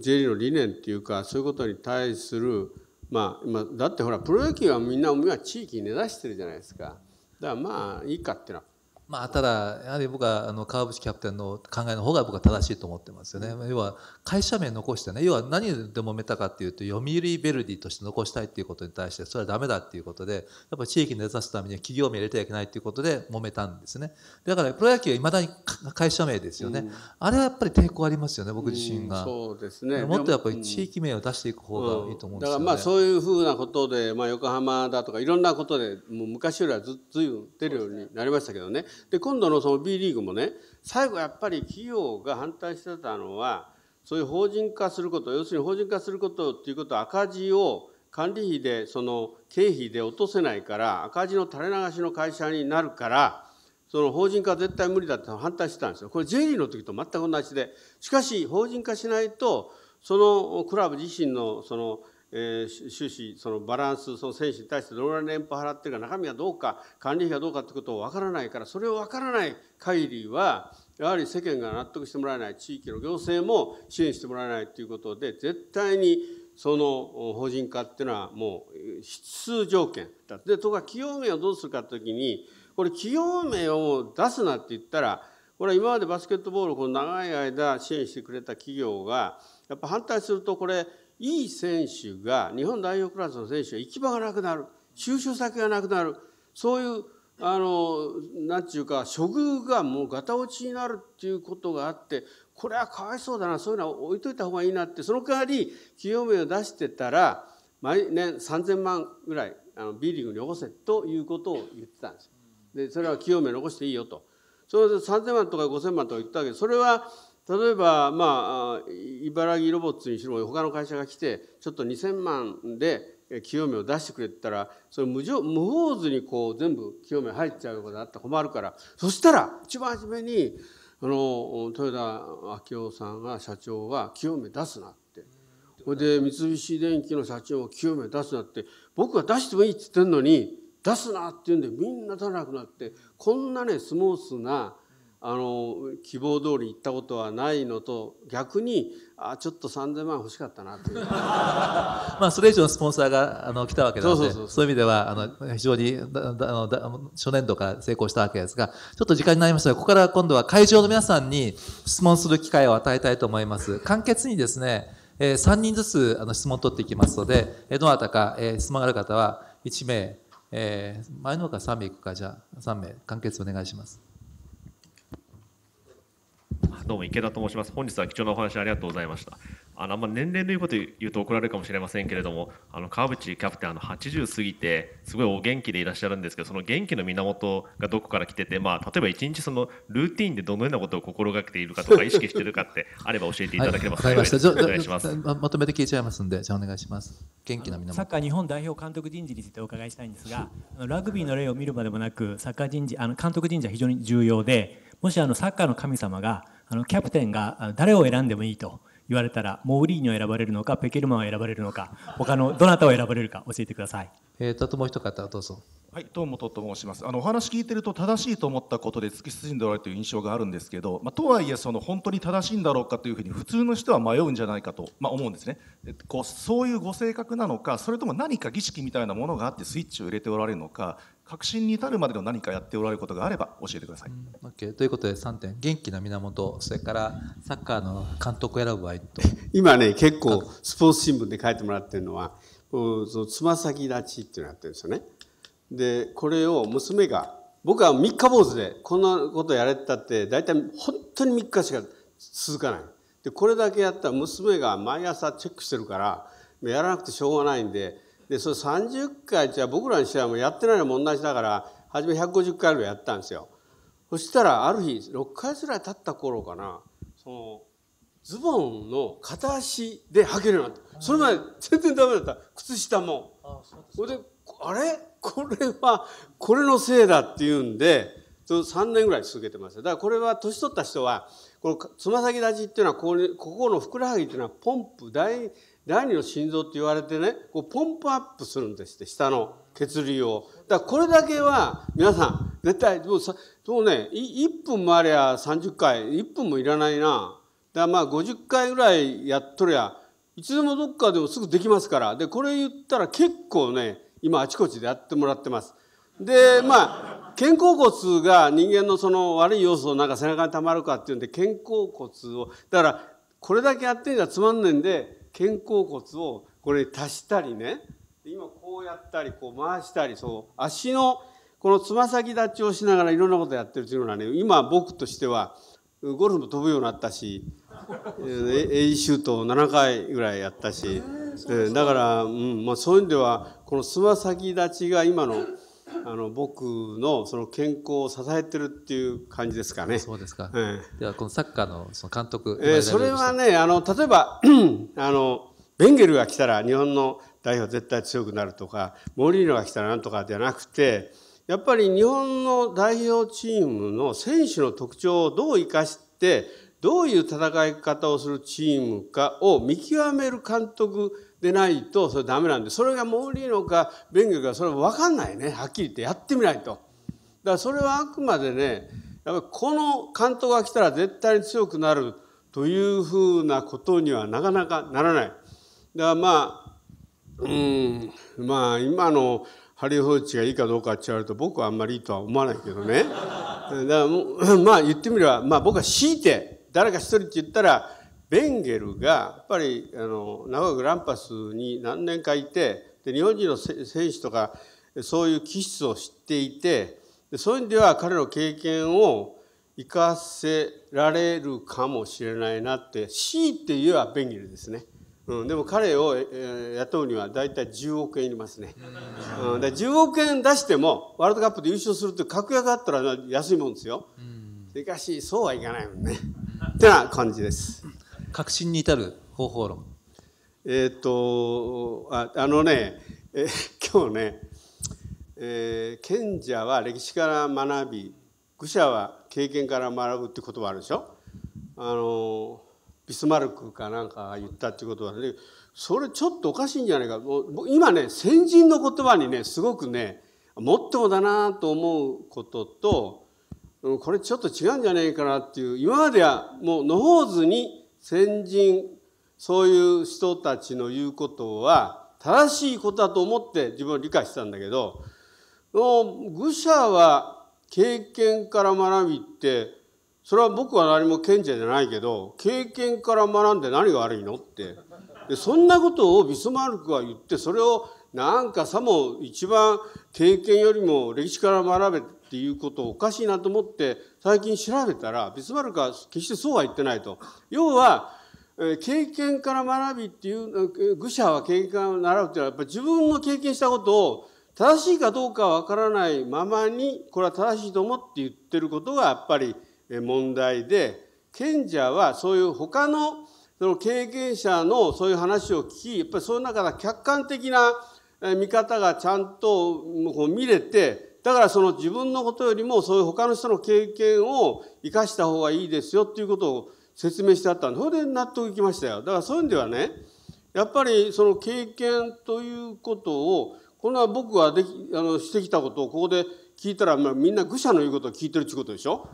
J リーの理念っていうかそういうことに対するまあ、今だってほらプロ野球はみんな海は地域に根ざしてるじゃないですかだからまあいいかっていうのは
まあ、ただ、やはり僕はあの川淵キャプテンの考えの方が僕は正しいと思ってますよね。要は会社名残してね、要は何で揉めたかっていうと、読売ヴェルディとして残したいっていうことに対して、それはダメだっていうことで、やっぱり地域に根ざすためには企業名入れてはいけないっていうことで揉めたんですね。だからプロ野球はいまだに会社名ですよね、うん、あれはやっぱり抵抗ありますよね、僕自身が。うそうですね。もっとやっぱり地域名を出していく方がいいと思うんですよね、うん、だからまあそ
ういうふうなことで、まあ横浜だとかいろんなことで、もう昔よりはずずいぶん出るようになりましたけどね。で今度のその B リーグもね最後やっぱり企業が反対してたのはそういう法人化すること要するに法人化することっていうことは赤字を管理費でその経費で落とせないから赤字の垂れ流しの会社になるからその法人化は絶対無理だって反対してたんですよこれ J リーの時と全く同じでしかし法人化しないとそのクラブ自身のそのえー、収支そのバランスその選手に対してどのぐらい年俸払ってるか中身がどうか管理費がどうかってことを分からないからそれを分からない限りはやはり世間が納得してもらえない地域の行政も支援してもらえないということで絶対にその法人化っていうのはもう必須条件だでところが企業名をどうするかというときにこれ企業名を出すなって言ったらこれは今までバスケットボールをこの長い間支援してくれた企業がやっぱ反対するとこれいい選手が日本代表クラスの選手は行き場がなくなる収集先がなくなるそういうあのなんていうか処遇がもうガタ落ちになるっていうことがあってこれはかわいそうだなそういうのは置いといた方がいいなってその代わり企業名を出してたら毎年3,000万ぐらいあの B リーグに残せということを言ってたんですでそれは企業名残していいよと。それで3,000万とか5,000万とか言ったわけでそれは例えば、まあ、茨城ロボッツにしろ他の会社が来てちょっと2,000万で清めを出してくれたらそれ無無法図にこう全部清め入っちゃうことがあったら困るからそしたら一番初めにあの豊田昭夫さんが社長は清め出すなって。これで三菱電機の社長を清め出すなって僕は出してもいいって言ってるのに出すなって言うんでみんな出なくなってこんなねスモースなあの希望通り行ったことはないのと逆にあちょっと3,000万欲しかったなという <laughs>
まあそれ以上のスポンサーがあの来たわけなのでそういう意味ではあの非常にだだだ初年度から成功したわけですがちょっと時間になりましたがここから今度は会場の皆さんに質問する機会を与えたいと思います。簡潔にですね、えー、3人ずつあの質問を取っていきますので、えどなたか、えー、質問がある方は1名、えー、前の方から3名いくかじゃあ3名簡潔お願いします。
どうも池田と申します。本日は貴重なお話ありがとうございました。あのあんま年齢のいうこと言うと怒られるかもしれませんけれども、あの川淵キャプテンあの80過ぎてすごいお元
気でいらっしゃるんですけど、その元気の源がどこから来てて、まあ例えば一日そのルーティンでどのよ
うなことを心がけているかとか <laughs> 意識しているかってあれば教えていただければはい、お願いします。
まとめて聞いちゃいますんで、じゃあお願いします。元気の源。サッカー日本代表監督人事についてお伺いしたいんですが、ラグビーの例を見るまでもなくサッカー人事あの監督人事は非常に重要で。もしあのサッカーの神様があのキャプテンが誰を選んでもいいと言われたらモーリーニョを選ばれるのかペケルマンを選ばれるのか他のどなたを選ばれるか教えてください。えーと、ともう一方どうぞ。はい、どうもとと申します。あのお話聞いてると正しいと思ったことで突き進んでおられるという印象があるんですけど、まあ、とはいえその本当に正しいんだろうかというふうに普通の人は迷うんじゃないかとまあ、思うんですね。こうそういうご性格なのか、それとも何か儀式みたいなものがあってスイッチを入れておられるのか、確信に至るまでの何かやっておられることがあれば教えてください。うん、OK ということで3点、元気な源、それからサッカーの
監督を選ぶ場合と。今ね結構スポーツ新聞で書いてもらってるのは、つま先立ちっていうのがあってるんですよね。で、これを娘が、僕は三日坊主で、こんなことやれたって、大体本当に3日しか続かない。で、これだけやったら娘が毎朝チェックしてるから、やらなくてしょうがないんで、で、その30回じゃ僕らにしてはもうやってないのも同じだから、初め150回ぐらいやったんですよ。そしたら、ある日、6回ぐらい経った頃かな、その、ズボンの片足で履けるようになった。それまで全然ダメだった。靴下も。ああそれで、あれこれは、これのせいだっていうんで、3年ぐらい続けてます。だからこれは年取った人は、このつま先立ちっていうのはここのふくらはぎっていうのはポンプ、第二の心臓って言われてね、こうポンプアップするんですって、下の血流を。だからこれだけは、皆さん、絶対、もうさもうね、1分もありゃ30回、1分もいらないな。だまあ50回ぐらいやっとりゃ、いつでもどっかでもすぐできますから。で、これ言ったら結構ね、今あちこちでやってもらってます。でまあ肩甲骨が人間のその悪い要素をなんか背中にたまるかっていうんで肩甲骨をだからこれだけやってんじゃつまんねんで肩甲骨をこれに足したりね今こうやったりこう回したりそう足のこのつま先立ちをしながらいろんなことやってるっていうのはね今僕としてはゴルフも飛ぶようになったし A シュートを7回ぐらいやったし、えだから、うんまあ、そういう意味ではこのつま先立ちが今のあの僕のその健康を支えてるっていう感じですかね。そうですか。え
ー、ではこのサッカーのその監督、えー、それは
ねあの例えばあのベンゲルが来たら日本の代表絶対強くなるとかモーリーノが来たらなんとかじゃなくてやっぱり日本の代表チームの選手の特徴をどう生かしてどういう戦い方をするチームかを見極める監督でないとそれダメなんでそれがモーリーノか弁ンゲかそれわかんないねはっきり言ってやってみないと。だからそれはあくまでねやっぱりこの監督が来たら絶対に強くなるというふうなことにはなかなかならない。だからまあうんまあ今のハリー・ホーチがいいかどうかって言われると僕はあんまりいいとは思わないけどね。だからまあ言ってみれば、まあ、僕は強いて誰か一人って言ったらベンゲルがやっぱりあの長くランパスに何年かいてで日本人の選手とかそういう気質を知っていてでそういう意味では彼の経験を生かせられるかもしれないなって強いて言えばベンゲルですね。うん、でも彼を、えー、雇うには大体10億円いりますね、うん、で10億円出してもワールドカップで優勝するって確約があったら安いもんですよ、うん、しかしそうはいかないもんね、ってな感じです。確信に至る方法論。えっ、とああのね、えー、今日ね、えー、賢者は歴史から学び愚者は経験から学ぶって言葉あるでしょあのビスマルクかなんかが言ったってことはねそれちょっとおかしいんじゃないかもう今ね先人の言葉にねすごくねもっともだなと思うこととこれちょっと違うんじゃないかなっていう今まではもうほうずに先人そういう人たちの言うことは正しいことだと思って自分は理解してたんだけど愚者は経験から学びってそれは僕は何も賢者じゃないけど経験から学んで何が悪いのってでそんなことをビスマルクは言ってそれをなんかさも一番経験よりも歴史から学べっていうことおかしいなと思って最近調べたらビスマルクは決してそうは言ってないと。要は経験から学びっていう愚者は経験から習うっていうのはやっぱり自分の経験したことを正しいかどうかわからないままにこれは正しいと思って言ってることがやっぱり問題で賢者はそういう他のその経験者のそういう話を聞きやっぱりその中で客観的な見方がちゃんと見れてだからその自分のことよりもそういう他の人の経験を生かした方がいいですよっていうことを説明してあったんでそれで納得いきましたよだからそういうんではねやっぱりその経験ということをこれは僕ができあのしてきたことをここで聞いたら、まあ、みんな愚者の言うことを聞いてるってことでしょ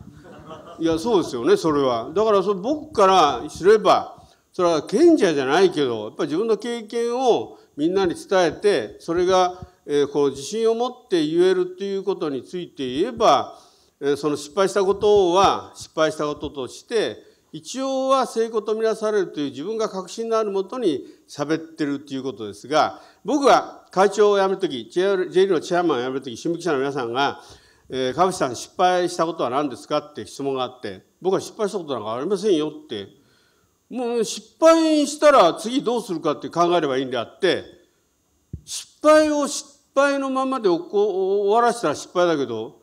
いやそうですよねそれはだからそ僕からすればそれは賢者じゃないけどやっぱり自分の経験をみんなに伝えてそれがえこう自信を持って言えるということについて言えば、えその失敗したことは失敗したこととして一応は成功と見なされるという自分が確信のあるもとに喋ってるということですが僕が会長を辞めるとき JL のチェアマンを辞めるとき新聞記者の皆さんが「え川淵さん失敗したことは何ですか?」って質問があって僕は失敗したことなんかありませんよってもう失敗したら次どうするかって考えればいいんであって失敗を知っ敗のままで終わらせたら失敗だけど、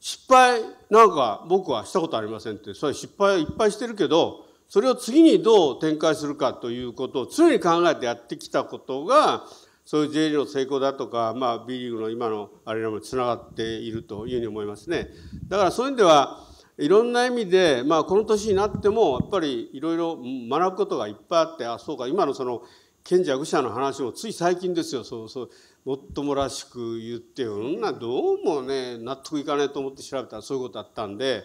失敗なんか僕はしたことありませんって、それ失敗いっぱいしてるけど、それを次にどう展開するかということを常に考えてやってきたことが、そういう J リーグの成功だとか、まあ、B リーグの今のあれにもつながっているというふうに思いますね。だからそういう意味では、いろんな意味で、まあ、この年になってもやっぱりいろいろ学ぶことがいっぱいあってあそうか今のその賢者愚者の話もつい最近ですよそうそうもっともらしく言ってそんなどうもね納得いかないと思って調べたらそういうことあったんで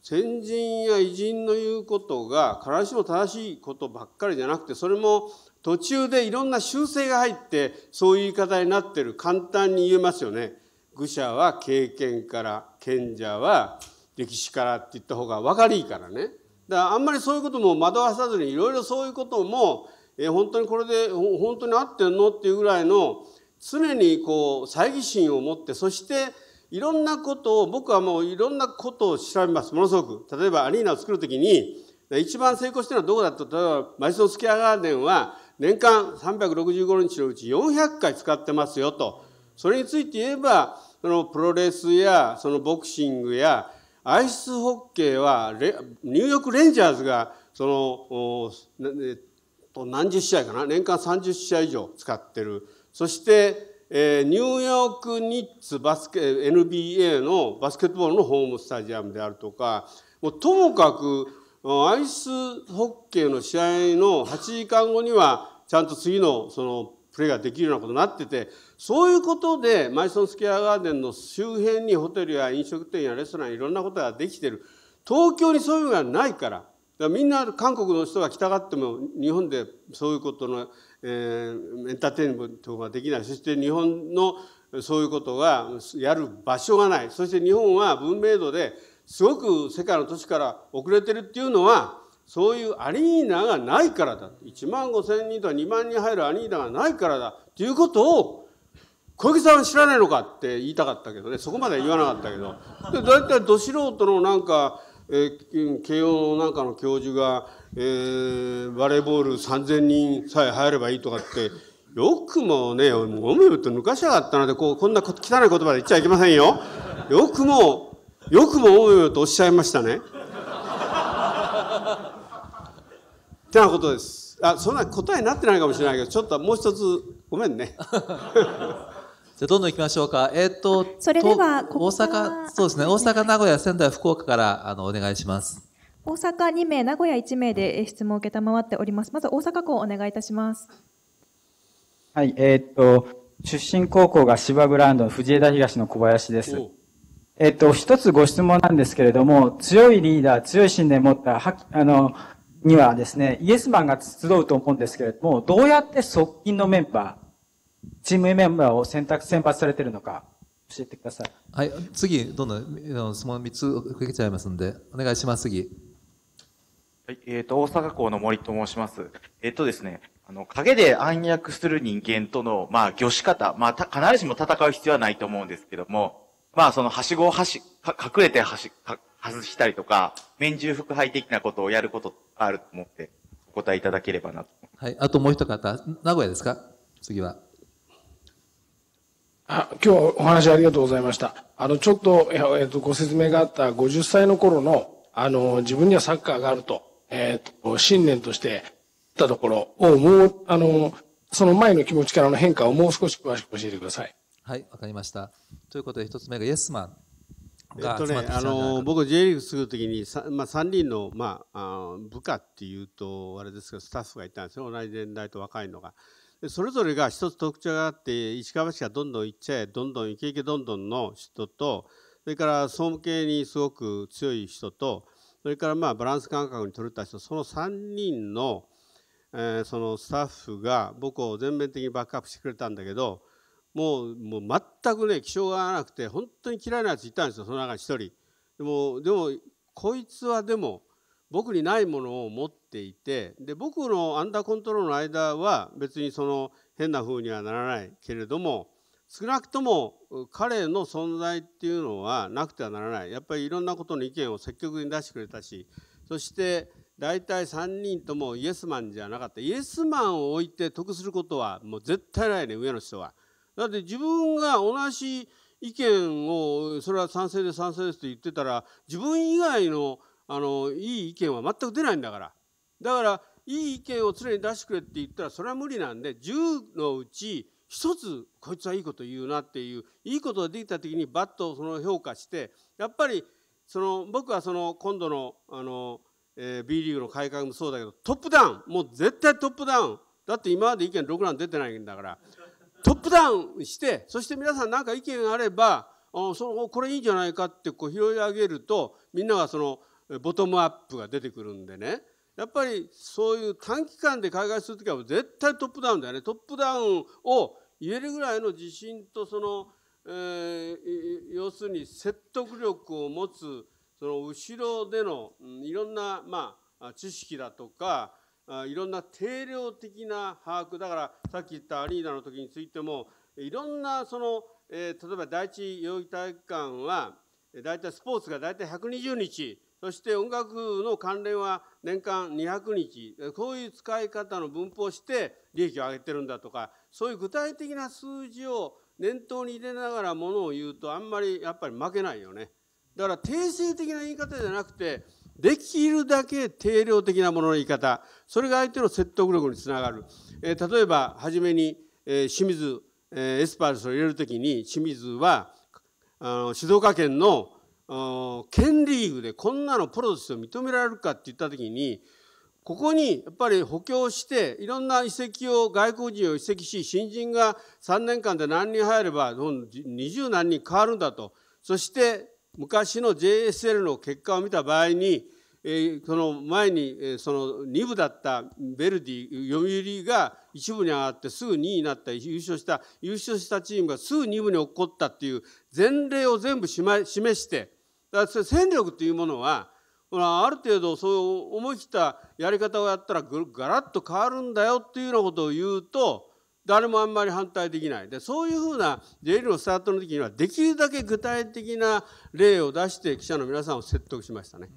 先人や偉人の言うことが必ずしも正しいことばっかりじゃなくてそれも途中でいろんな修正が入ってそういう言い方になってる簡単に言えますよね。愚者は経験から賢者は歴史からって言った方が分かりいいからね。だからあんまりそういうことも惑わさずにいろいろそういうことも、えー、本当にこれで本当に合ってんのっていうぐらいの常にこう猜疑心を持ってそしていろんなことを僕はもういろんなことを調べますものすごく例えばアリーナを作る時に一番成功してのはどこだと例えばマリソンスケアガーデンは年間365日のうち400回使ってますよとそれについて言えばそのプロレスやそのボクシングやアイスホッケーはニューヨーク・レンジャーズがその何十試合かな年間30試合以上使ってる。そして、えー、ニューヨークニッツバスケ NBA のバスケットボールのホームスタジアムであるとかもうともかくアイスホッケーの試合の8時間後にはちゃんと次のそのプレーができるようなことになっててそういうことでマイソンスケアガーデンの周辺にホテルや飲食店やレストランいろんなことができてる東京にそういうのがないからだからみんな韓国の人が来たがっても日本でそういうことのえー、エンターテインメントができないそして日本のそういうことがやる場所がないそして日本は文明度ですごく世界の都市から遅れてるっていうのはそういうアリーナがないからだ1万5,000人とか2万人入るアリーナがないからだっていうことを小池さんは知らないのかって言いたかったけどねそこまでは言わなかったけど大体ど素人のなんか、えー、慶応のなんかの教授がえー、バレーボール3000人さえ入ればいいとかって、よくもね、おムって抜かしやがったので、こう、こんな汚い言葉で言っちゃいけませんよ。よくも、よくもおうよとおっしゃいましたね。ってなことです。あ、そんな答えになってないかもしれないけど、ちょっともう一つ、ごめんね。じゃどんどん行きましょうか。えっ、ー、と、
それでは大阪、そうですね、大阪、名古屋、仙台、福岡からあのお願いします。大阪2名、名古屋1名で質問を承っております。まず大阪校お願いいたします。
はい、えー、っと、出身高校が芝グラウンドの藤枝東の小林です。えー、っと、一つご質問なんですけれども、強いリーダー、強い信念を持った、はあの、にはですね、イエスマンが集うと思うんですけれども、どうやって側近のメンバー、チームメンバーを選択、選抜されてるのか、教えてくだ
さい。はい、次、どんどん質問3つ受けちゃいますんで、お願いします、次。
はい、えっ、ー、と、大阪港の森と申します。えっ、ー、とですね、あの、影で暗躍する人間との、まあ、魚し方、まあ、た、必ずしも戦う必要はないと思うんですけども、まあ、その、はしごをはし、か、隠れてはし、か、外したりとか、面中腹配的なことをやることあると思って、お答えいただければなと。
はい、あともう一方、名古屋ですか次は。
あ今日はお話ありがとうございました。あの、ちょっと、えっ、ー、と、ご説明があった50歳の頃の、あの、自分にはサッカーがあると。えっ、ー、と、信念としてたところを、もう、あの、その前の気持ちからの変化をもう少し詳しく教えてください。はい、わかりました。ということで、一つ目がイエスマン。えっとね、あの僕 J リーグするときに、まあ、3人の、まあ、あ部下っていうとあれですけどスタッフがいたんですよ同じ年代と若いのがそれぞれが一つ特徴があって石川市がどんどん行っちゃえどんどん行け行けどんどんの人とそれから総務系にすごく強い人とそれからまあバランス感覚にとれた人その3人の,、えそのスタッフが僕を全面的にバックアップしてくれたんだけどもうもう全くね気性が合わなくて本当に嫌いなやついたんですよその中に1人。でもでもこいつはでも僕にないものを持っていてで僕のアンダーコントロールの間は別にその変な風にはならないけれども少なくとも彼の存在っていうのはなくてはならないやっぱりいろんなことの意見を積極に出してくれたしそして大体3人ともイエスマンじゃなかったイエスマンを置いて得することはもう絶対ないね上の人は。だって自分が同じ意見をそれは賛成で賛成ですと言ってたら自分以外のあのいい意見は全く出ないんだからだからいい意見を常に出してくれって言ったらそれは無理なんで10のうち一つこいつはいいこと言うなっていういいことができた時にバッとその評価してやっぱりその僕はその今度のあの、えー、B リーグの改革もそうだけどトップダウンもう絶対トップダウンだって今まで意見6段出てないんだからトップダウンしてそして皆さん何か意見があればあそのこれいいんじゃないかってこう拾い上げるとみんながそのボトムアップが出てくるんでねやっぱりそういう短期間で海外する時は絶対トップダウンだよねトップダウンを言えるぐらいの自信とその、えー、要するに説得力を持つその後ろでの、うん、いろんな、まあ、知識だとかあいろんな定量的な把握だからさっき言ったアリーナの時についてもいろんなその、えー、例えば第一代々体育館は大体スポーツが大体120日そして音楽の関連は年間200日こういう使い方の分布をして利益を上げてるんだとかそういう具体的な数字を念頭に入れながらものを言うとあんまりやっぱり負けないよねだから定性的な言い方じゃなくてできるだけ定量的なものの言い方それが相手の説得力につながる、えー、例えば初めに、えー、清水、えー、エスパルスを入れる時に清水はあの静岡県の県リーグでこんなのプロとして認められるかって言った時にここにやっぱり補強していろんな遺跡を外国人を移籍し新人が3年間で何人入れば二十何人変わるんだとそして昔の JSL の結果を見た場合に、えその前に、その2部だったベルディ読売が1部に上がってすぐ2位になった優勝した優勝したチームがすぐ2部に起こったっていう前例を全部示してだから戦力というものはある程度そう思い切ったやり方をやったらガラッと変わるんだよっていうようなことを言うと誰もあんまり反対できないでそういうふうな J リーグのスタートの時にはできるだけ具体的な例を出して記者の皆さんを説得しましたね。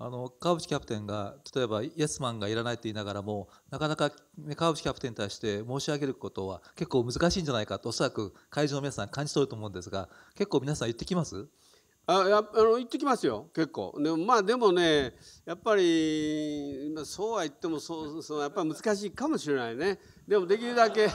あの川淵キ
ャプテンが例えばイエスマンがいらないって言いながらもなかなか、ね、川淵キャプテンに対して申し上げることは結構難しいんじゃないかとおそらく会場の皆さん感じ取ると思うんですが結構皆さ
ん言ってきますあやあの行ってきますよ結構でもまあでもねやっぱりそうは言ってもそうそうやっぱり難しいかもしれないねでもできるだけ <laughs>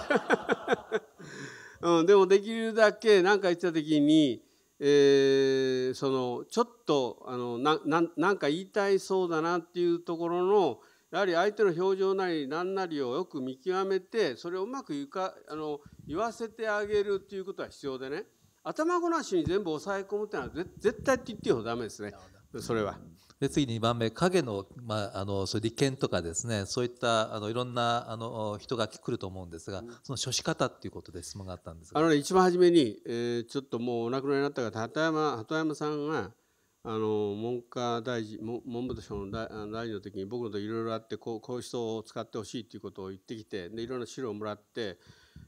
うん、でもできるだけ何か言った時に、えー、そのちょっとあのなななんか言いたいそうだなっていうところのやはり相手の表情なり何なりをよく見極めてそれをうまくゆかあの言わせてあげるっていうことは必要でね。頭ごなしに全部抑え込むってのは絶対って言ってもだめですね
それは。で次に2番目影の,、まあ、あのそ利権とかですねそういったあのいろんなあの人が来ると思うんですがその処し方っていうことで質問があったんですがあの、ね、
一番初めに、えー、ちょっともうお亡くなりになった方鳩山鳩山さんがあの文科大臣文部省の大大臣の時に僕のといろいろあってこうこういう人を使ってほしいということを言ってきてでいろんな資料をもらって。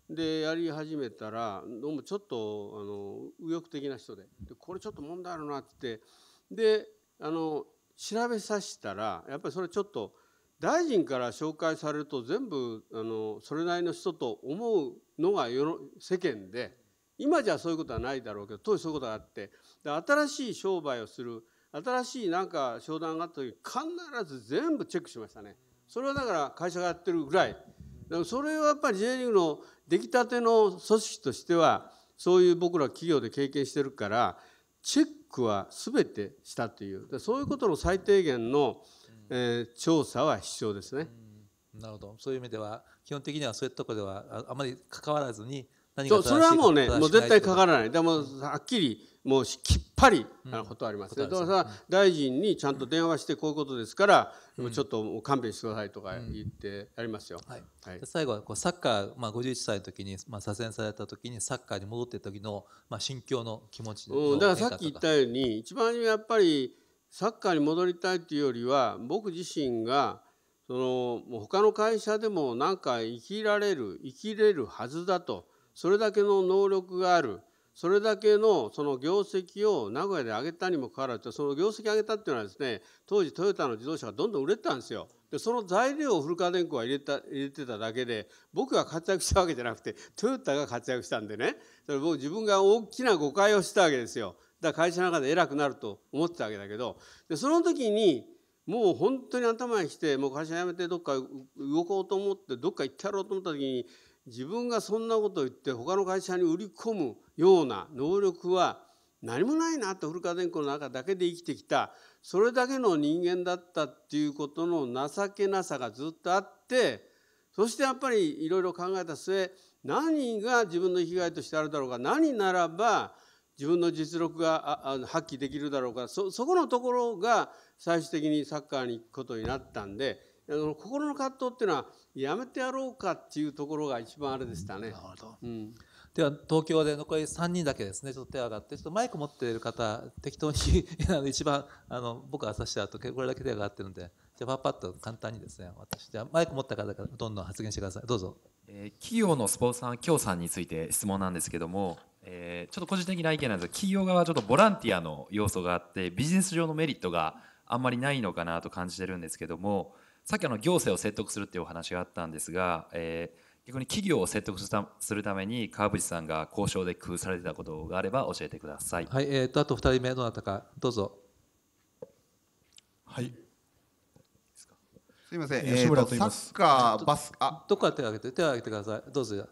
でやり始めたらどうもちょっとあの右翼的な人ででこれちょっと問題あるなってであの調べさせたらやっぱりそれちょっと大臣から紹介されると全部あのそれなりの人と思うのが世間で今じゃそういうことはないだろうけど当時そういうことがあってで新しい商売をする新しいなんか商談があった時必ず全部チェックしましたね。それはだから会社がやってるぐらいでもそれはやっぱり J リーグの出来たての組織としてはそういう僕ら企業で経験してるからチェックは全てしたというそういうことの最低限の、えー、調査は必要ですね。なるほどそういう意味では基本的にはそういうとこではああまり関わらずにそそれはもうねもう絶対かからないでもはっきりもうきっぱりあの断りますね、だからさ、大臣にちゃんと電話してこういうことですから、うん、ちょっと勘弁してくださいとか言ってやりますよ、うん、はいはい、最後はこうサッカー、
まあ、51歳の時に、まあ、左遷された時にサッカーに戻ってた時の、まあ、心境の気持ちうん、だからさっき言った
ように一番やっぱりサッカーに戻りたいというよりは僕自身がその他の会社でもなんか生きられる生きれるはずだと。それだけの能力があるそれだけのその業績を名古屋で上げたにもかかわらずその業績上げたっていうのはですね当時トヨタの自動車がどんどん売れてたんですよ。でその材料を古川電工は入れた入れてただけで僕が活躍したわけじゃなくてトヨタが活躍したんでねそれ僕自分が大きな誤解をしたわけですよ。だから会社の中で偉くなると思ってたわけだけどでその時にもう本当に頭にきてもう会社辞めてどっか動こうと思ってどっか行ってやろうと思った時に自分がそんなことを言って他の会社に売り込むような能力は何もないなと古川電工の中だけで生きてきたそれだけの人間だったっていうことの情けなさがずっとあってそしてやっぱりいろいろ考えた末何が自分の被害としてあるだろうか何ならば自分の実力が発揮できるだろうかそこのところが最終的にサッカーに行くことになったんで心の葛藤っていうのはやめてやろうかっていうところが一番あれでしたね。なるほど、うん、では東京で残り3人だけですねちょっと手を挙がってちょっとマイ
ク持っている方適当に一番あの僕朝した、あとこれだけ手が上がってるんでじゃあパッパッと簡単にですね私じゃあマイク持った方からどんどん発言してくださいどうぞ。えー、企業のスポンサー協さんについて質問なんですけども、えー、ちょっと個人的な意見なんですが企業側はちょっとボランティアの要素があってビジネス上のメリットがあんまりないのかなと感じてるんですけども。さっきあの行政を説得するっていうお話があったんですが、えー、逆に企業を説得するために川淵さんが交渉で工夫されてたことがあれば教えてください。はい、えー、とあと2人目どなたかどうぞ。はい。すみません。吉村と言います。サッカーバスあどこか手を挙げて手を挙げてください。どうぞ。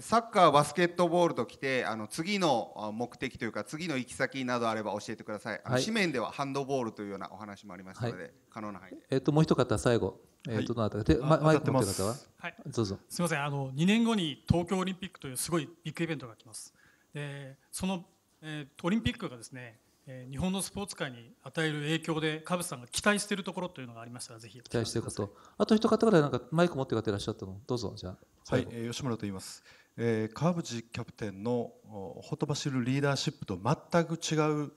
サッカー、バスケットボールときてあの次の目的というか次の行き先などあれば教えてください、はい、紙面ではハンドボールというようなお話もありましたので、はい、可能な範囲で、
えーと、もう一方最後、えーとどなたかマイク持ってる方は、はい、どうぞ
すみませんあの2年後に東京オリンピックというすごいビッグイベントが来ますでその、えー、オリンピックがですね日本のスポーツ界に与える影響でブスさんが期待しているところというのがありましたらぜひ期待
していることあと一方らなんかマイク持って方いらっしゃったのどうぞじゃあはい、
吉村と言いますえー、川淵キャプテンのほとばしるリーダーシップと全く違う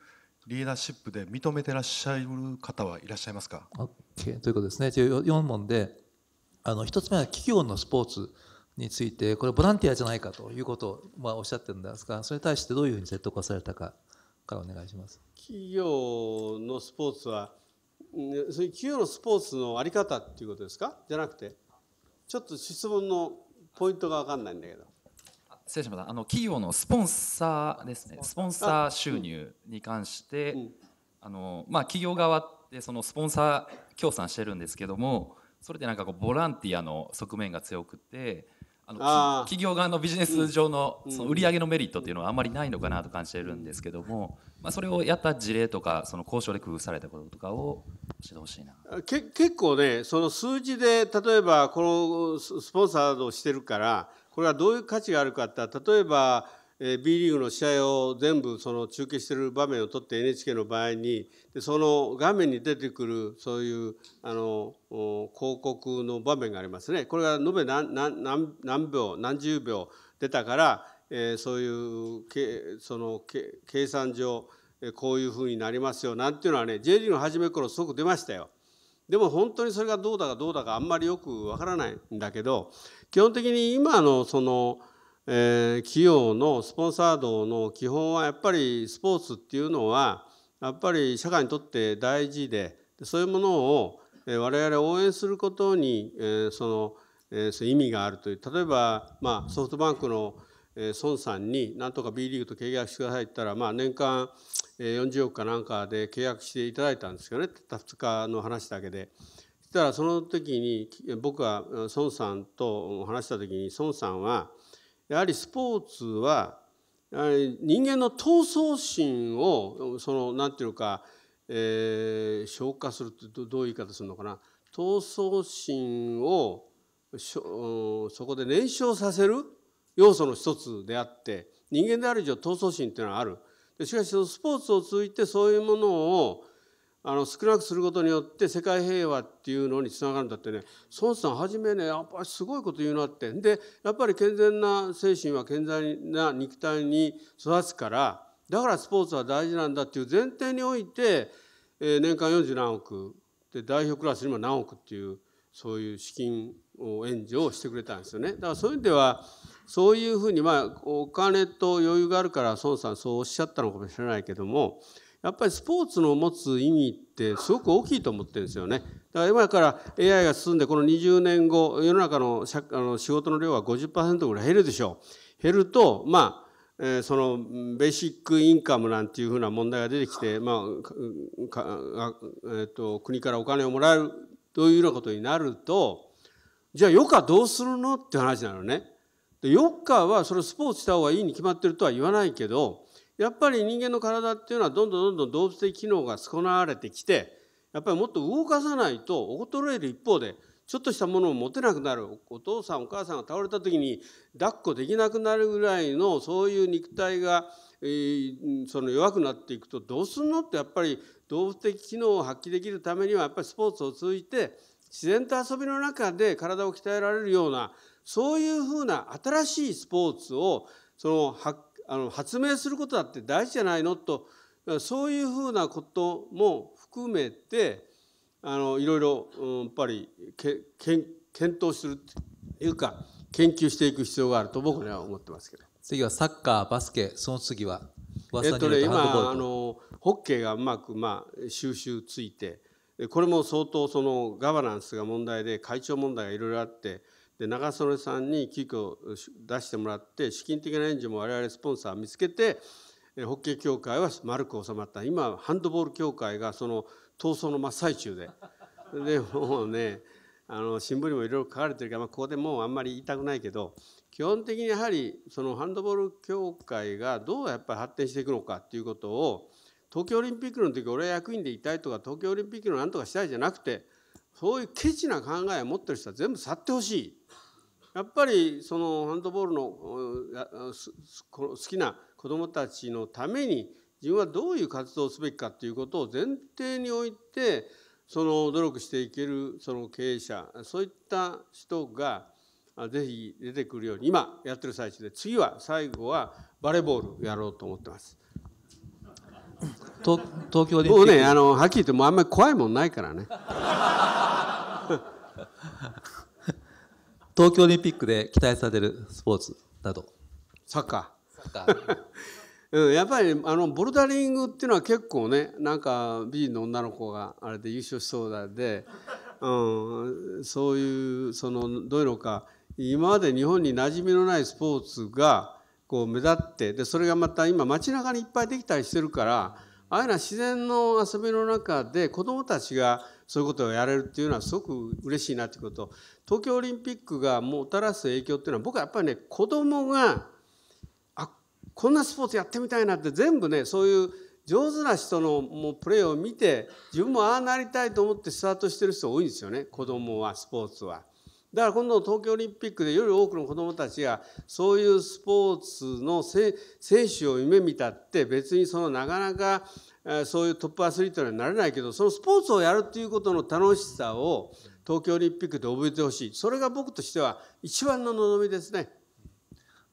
リーダーシップで認めてらっしゃる方はいらっしゃいますか、
okay、ということですね4問であの1つ目は企業のスポーツについてこれボランティアじゃないかということをまあおっしゃってるんですがそれに対してどういうふうに説得をされたかからお願いします
企業のスポーツはそういう企業のスポーツの在り方っていうことですかじゃなくてちょっと質問のポイントが分かんないんだけど
失礼しましたあの企業のスポンサーですねスポンサー収入に関して、うん、あのまあ、企業側ってそのスポンサー協賛してるんですけどもそれでなんかこうボランティアの側面が強くてあの企業側のビジネス上のその売上のメリットっていうのはあんまりないのかなと感じてるんですけども、まあ、それをやった事例とかその交渉で工夫されたこととかを教えてほしいな
け結構ねその数字で例えばこのスポンサードしてるからこれはどういう価値があるかって例えば B リーグの試合を全部その中継してる場面を撮って NHK の場合にでその画面に出てくるそういうあの広告の場面がありますねこれが延べ何何何秒何十秒出たから、えー、そういうけそのけ計算上こういうふうになりますよなんていうのはね J リーグの初め頃すごく出ましたよ。でも本当にそれがどうだかどうだかあんまりよくわからないんだけど基本的に今のその、えー、企業のスポンサードの基本はやっぱりスポーツっていうのはやっぱり社会にとって大事でそういうものを我々応援することに、えー、その、えー、意味があるという例えば、まあ、ソフトバンクの、えー、孫さんになんとか B リーグと契約してくださいって言ったら、まあ、年間40億かなんかで契約していただいたんですよねたった2日の話だけで。たらその時に僕は孫さんと話した時に孫さんはやはりスポーツは人間の闘争心をその何て言うか、えー、消化するってどういう言い方するのかな闘争心をそこで燃焼させる要素の一つであって人間である以上闘争心っていうのはある。しかしそのスポーツを通じてそういうものをあの少なくすることによって世界平和っていうのにつながるんだってね孫さん初めねやっぱりすごいこと言うなってでやっぱり健全な精神は健全な肉体に育つからだからスポーツは大事なんだっていう前提において、えー、年間40何億で代表クラスにも何億っていうそういう資金を援助をしてくれたんですよね。だからそういう意味ではそういうふうにまあお金と余裕があるから孫さんそうおっしゃったのかもしれないけどもやっぱりスポーツの持つ意味ってすごく大きいと思ってるんですよね。だから今から AI が進んでこの20年後世の中のあの仕事の量は50%ぐらい減るでしょう。減るとまあえー、そのベーシックインカムなんていうふうな問題が出てきて、まあかえー、と国からお金をもらえるというようなことになるとじゃあ余暇どうするのって話なのね。で余暇はそれスポーツした方がいいに決まってるとは言わないけどやっぱり人間の体っていうのはどんどんどんどん動物的機能が損なわれてきてやっぱりもっと動かさないと衰える一方でちょっとしたものを持てなくなるお父さんお母さんが倒れた時に抱っこできなくなるぐらいのそういう肉体が、えー、その弱くなっていくとどうすんのってやっぱり動物的機能を発揮できるためにはやっぱりスポーツを通じて自然と遊びの中で体を鍛えられるようなそういうふうな新しいスポーツをその発あの発明することだって大事じゃないのとそういうふうなことも含めてあのいろいろ、うん、やっぱりけけ検討するというか研究していく必要があると僕は思ってますけど
次はサッカーバスケその次はえっとね今あ
のホッケーがうまく、まあ、収集ついてこれも相当そのガバナンスが問題で会長問題がいろいろあってで長曽根さんに寄付を出してもらって資金的な援助も我々スポンサー見つけてホッケー協会は丸く収まった今ハンドボール協会がその闘争の真っ最中ででもうねあの新聞にもいろいろ書かれてるから、まあ、ここでもうあんまり言いたくないけど基本的にやはりそのハンドボール協会がどうやっぱり発展していくのかっていうことを東京オリンピックの時俺は役員でいたいとか東京オリンピックのなんとかしたいじゃなくてそういうケチな考えを持ってる人は全部去ってほしいやっぱりそのハンドボールの好きな子どもたちのために自分はどういう活動をすべきかということを前提においてその努力していけるその経営者そういった人がぜひ出てくるように今やってる最中で次は最後はバレーボールやろうと思ってます。東東京でもうねあのはっきり言ってもうあんまり怖いもんないからね。
<laughs>
東京オリンピックで期待される
スポーツなど
サッカーサッカー <laughs> うん、やっぱりあのボルダリングっていうのは結構ねなんか美人の女の子があれで優勝しそうだで、うん、そういうそのどういうのか今まで日本に馴染みのないスポーツがこう目立ってでそれがまた今街中にいっぱいできたりしてるからああいうのは自然の遊びの中で子どもたちがそういうことをやれるっていうのはすごく嬉しいなってこと東京オリンピックがもたらす影響っていうのは僕はやっぱりね子供があこんなスポーツやってみたいなって全部ねそういう上手な人のもうプレーを見て自分もああなりたいと思ってスタートしてる人多いんですよね子供はスポーツは。だから今度の東京オリンピックでより多くの子どもたちがそういうスポーツの選手を夢見たって別にそのなかなかそういうトップアスリートにはなれないけどそのスポーツをやるっていうことの楽しさを東京オリンピックで覚えてほしい。それが僕としては一番の望みですね。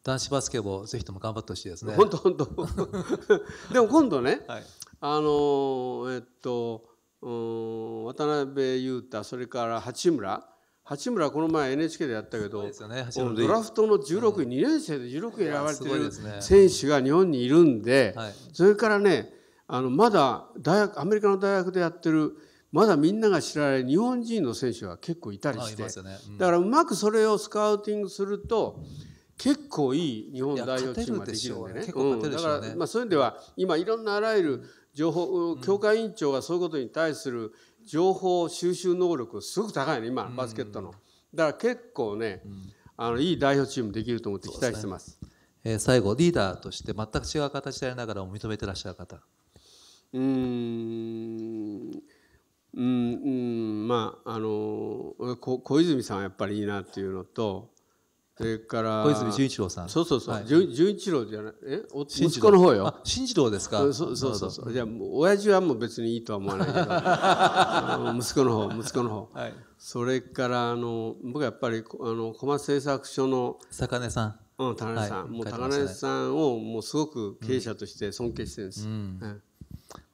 男子バスケもぜひとも頑張ってほしいですね。本当
本当。<laughs> でも今度ね、はい、あのえっとうん渡辺裕太それから八村八村この前 NHK でやったけど、ね、ドラフトの16位、うん、2年生で16位選ばれてる選手が日本にいるんで、ねはい、それからねあのまだ大学アメリカの大学でやってるまだみんなが知られ日本人の選手が結構いたりして、だからうまくそれをスカウティングすると結構いい日本代表チームができるんでね、うだからまあそういう意味では今いろんなあらゆる情報協会委員長がそういうことに対する情報収集能力すごく高いね今バスケットの、だから結構ね、あのいい代表チームできると思って期待してま
す。え最後リーダーとして全く違う形でありながらも認めてらっしゃる方
うーんうん、うん、まああの小小泉さんはやっぱりいいなっていうのとそれから小泉純一郎さんそうそうそう、はい、純一郎じゃないえお息子の方よ新次郎ですかそうそうそうそうじゃあ親父はもう別にいいとは思わないけど <laughs> 息子の方息子の方、はい、それからあの僕はやっぱりあの小松製作所の坂根さんうん、高根さん、はい、もう高根さんをもうすごく経営者として尊敬してるんです、うんう
ん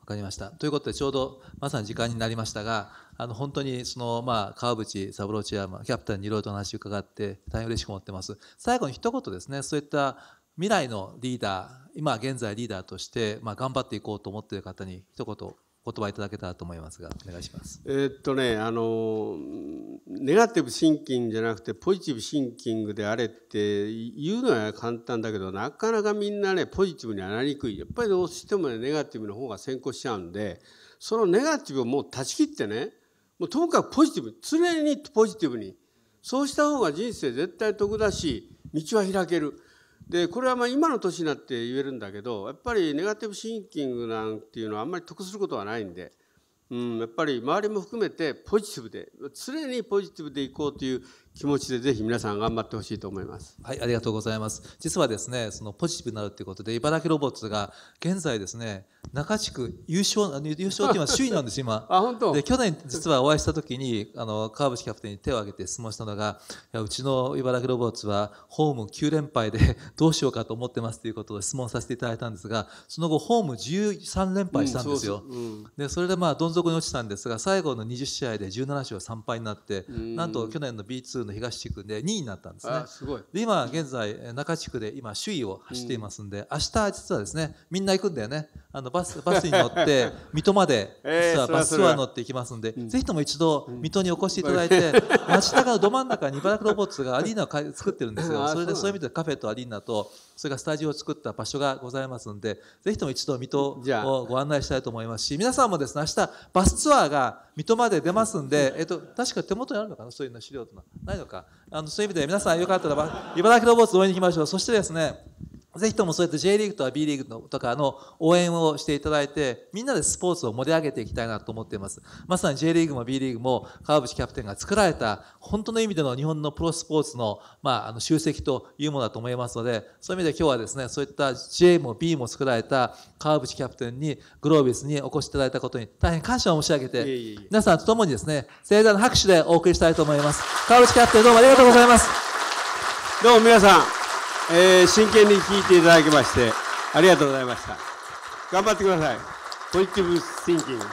かりました。ということで、ちょうどまさに時間になりましたが、あの本当にその、まあ、川淵三郎チェアマン、キャプテンにいろいろと話を伺って、大変嬉しく思ってます。最後に一言ですね、そういった未来のリーダー、今現在リーダーとして、まあ、頑張っていこうと思っている方に一言言葉いただけたらと思いますがお願いします。
えー、っとねあのネガティブシンキングじゃなくてポジティブシンキングであれって言うのは簡単だけどなかなかみんなねポジティブにはなりにくいやっぱりどうしても、ね、ネガティブの方が先行しちゃうんでそのネガティブをもう断ち切ってねもうともかくポジティブ常にポジティブにそうした方が人生絶対得だし道は開ける。でこれはまあ今の年になって言えるんだけどやっぱりネガティブシンキングなんていうのはあんまり得することはないんで、うん、やっぱり周りも含めてポジティブで常にポジティブでいこうという気持ちでぜひ皆さん頑張ってほしいと思います。はい、あり
がとうございます。実はですね、そのポジティブになるということで、茨城ロボットが現在ですね、中地区優勝、あの優勝チームは首位なんです、今。<laughs> あ、本当で、去年実はお会いした時に、あの、川淵キャプテンに手を挙げて質問したのが、いや、うちの茨城ロボッツはホーム9連敗で <laughs> どうしようかと思ってますということを質問させていただいたんですが、その後ホーム13連敗したんですよ。うんそうん、で、それでまあ、どん底に落ちたんですが、最後の20試合で17勝3敗になって、なんと去年の B2 の東地区で2位になったんですね。すで、今現在、中地区で今首位を走っていますんで、ん明日実はですね、みんな行くんだよね。あのバスバスに乗って <laughs> 水戸まで実はバスツアー乗っていきますので、ぜひとも一度水戸にお越しいただいて、<laughs> 街中のど真ん中に茨城ロボッツがアリーナを作ってるんですよそれでそういう意味でカフェとアリーナとそれからスタジオを作った場所がございますんでぜひとも一度水戸をご案内したいと思いますし皆さんもですね明日バスツアーが水戸まで出ますんで、えっと、確か手元にあるのかなそういうの資料とかないのかあのそういう意味で皆さんよかったら茨城ロボッツ応援に行きましょうそしてですねぜひともそうやって J リーグとか B リーグのとかの応援をしていただいて、みんなでスポーツを盛り上げていきたいなと思っています。まさに J リーグも B リーグも川淵キャプテンが作られた、本当の意味での日本のプロスポーツの、まあ、あの集積というものだと思いますので、そういう意味で今日はですね、そういった J も B も作られた川淵キャプテンに、グロービスにお越しいただいたことに大変感謝を申し上げて、いえいえ皆さんと共にですね、盛大な
拍手でお送りしたいと思います。川淵キャプテンどうもありがとうございます。どうも皆さん、えー、真剣に聞いていただきましてありがとうございました頑張ってくださいポジティブシンキング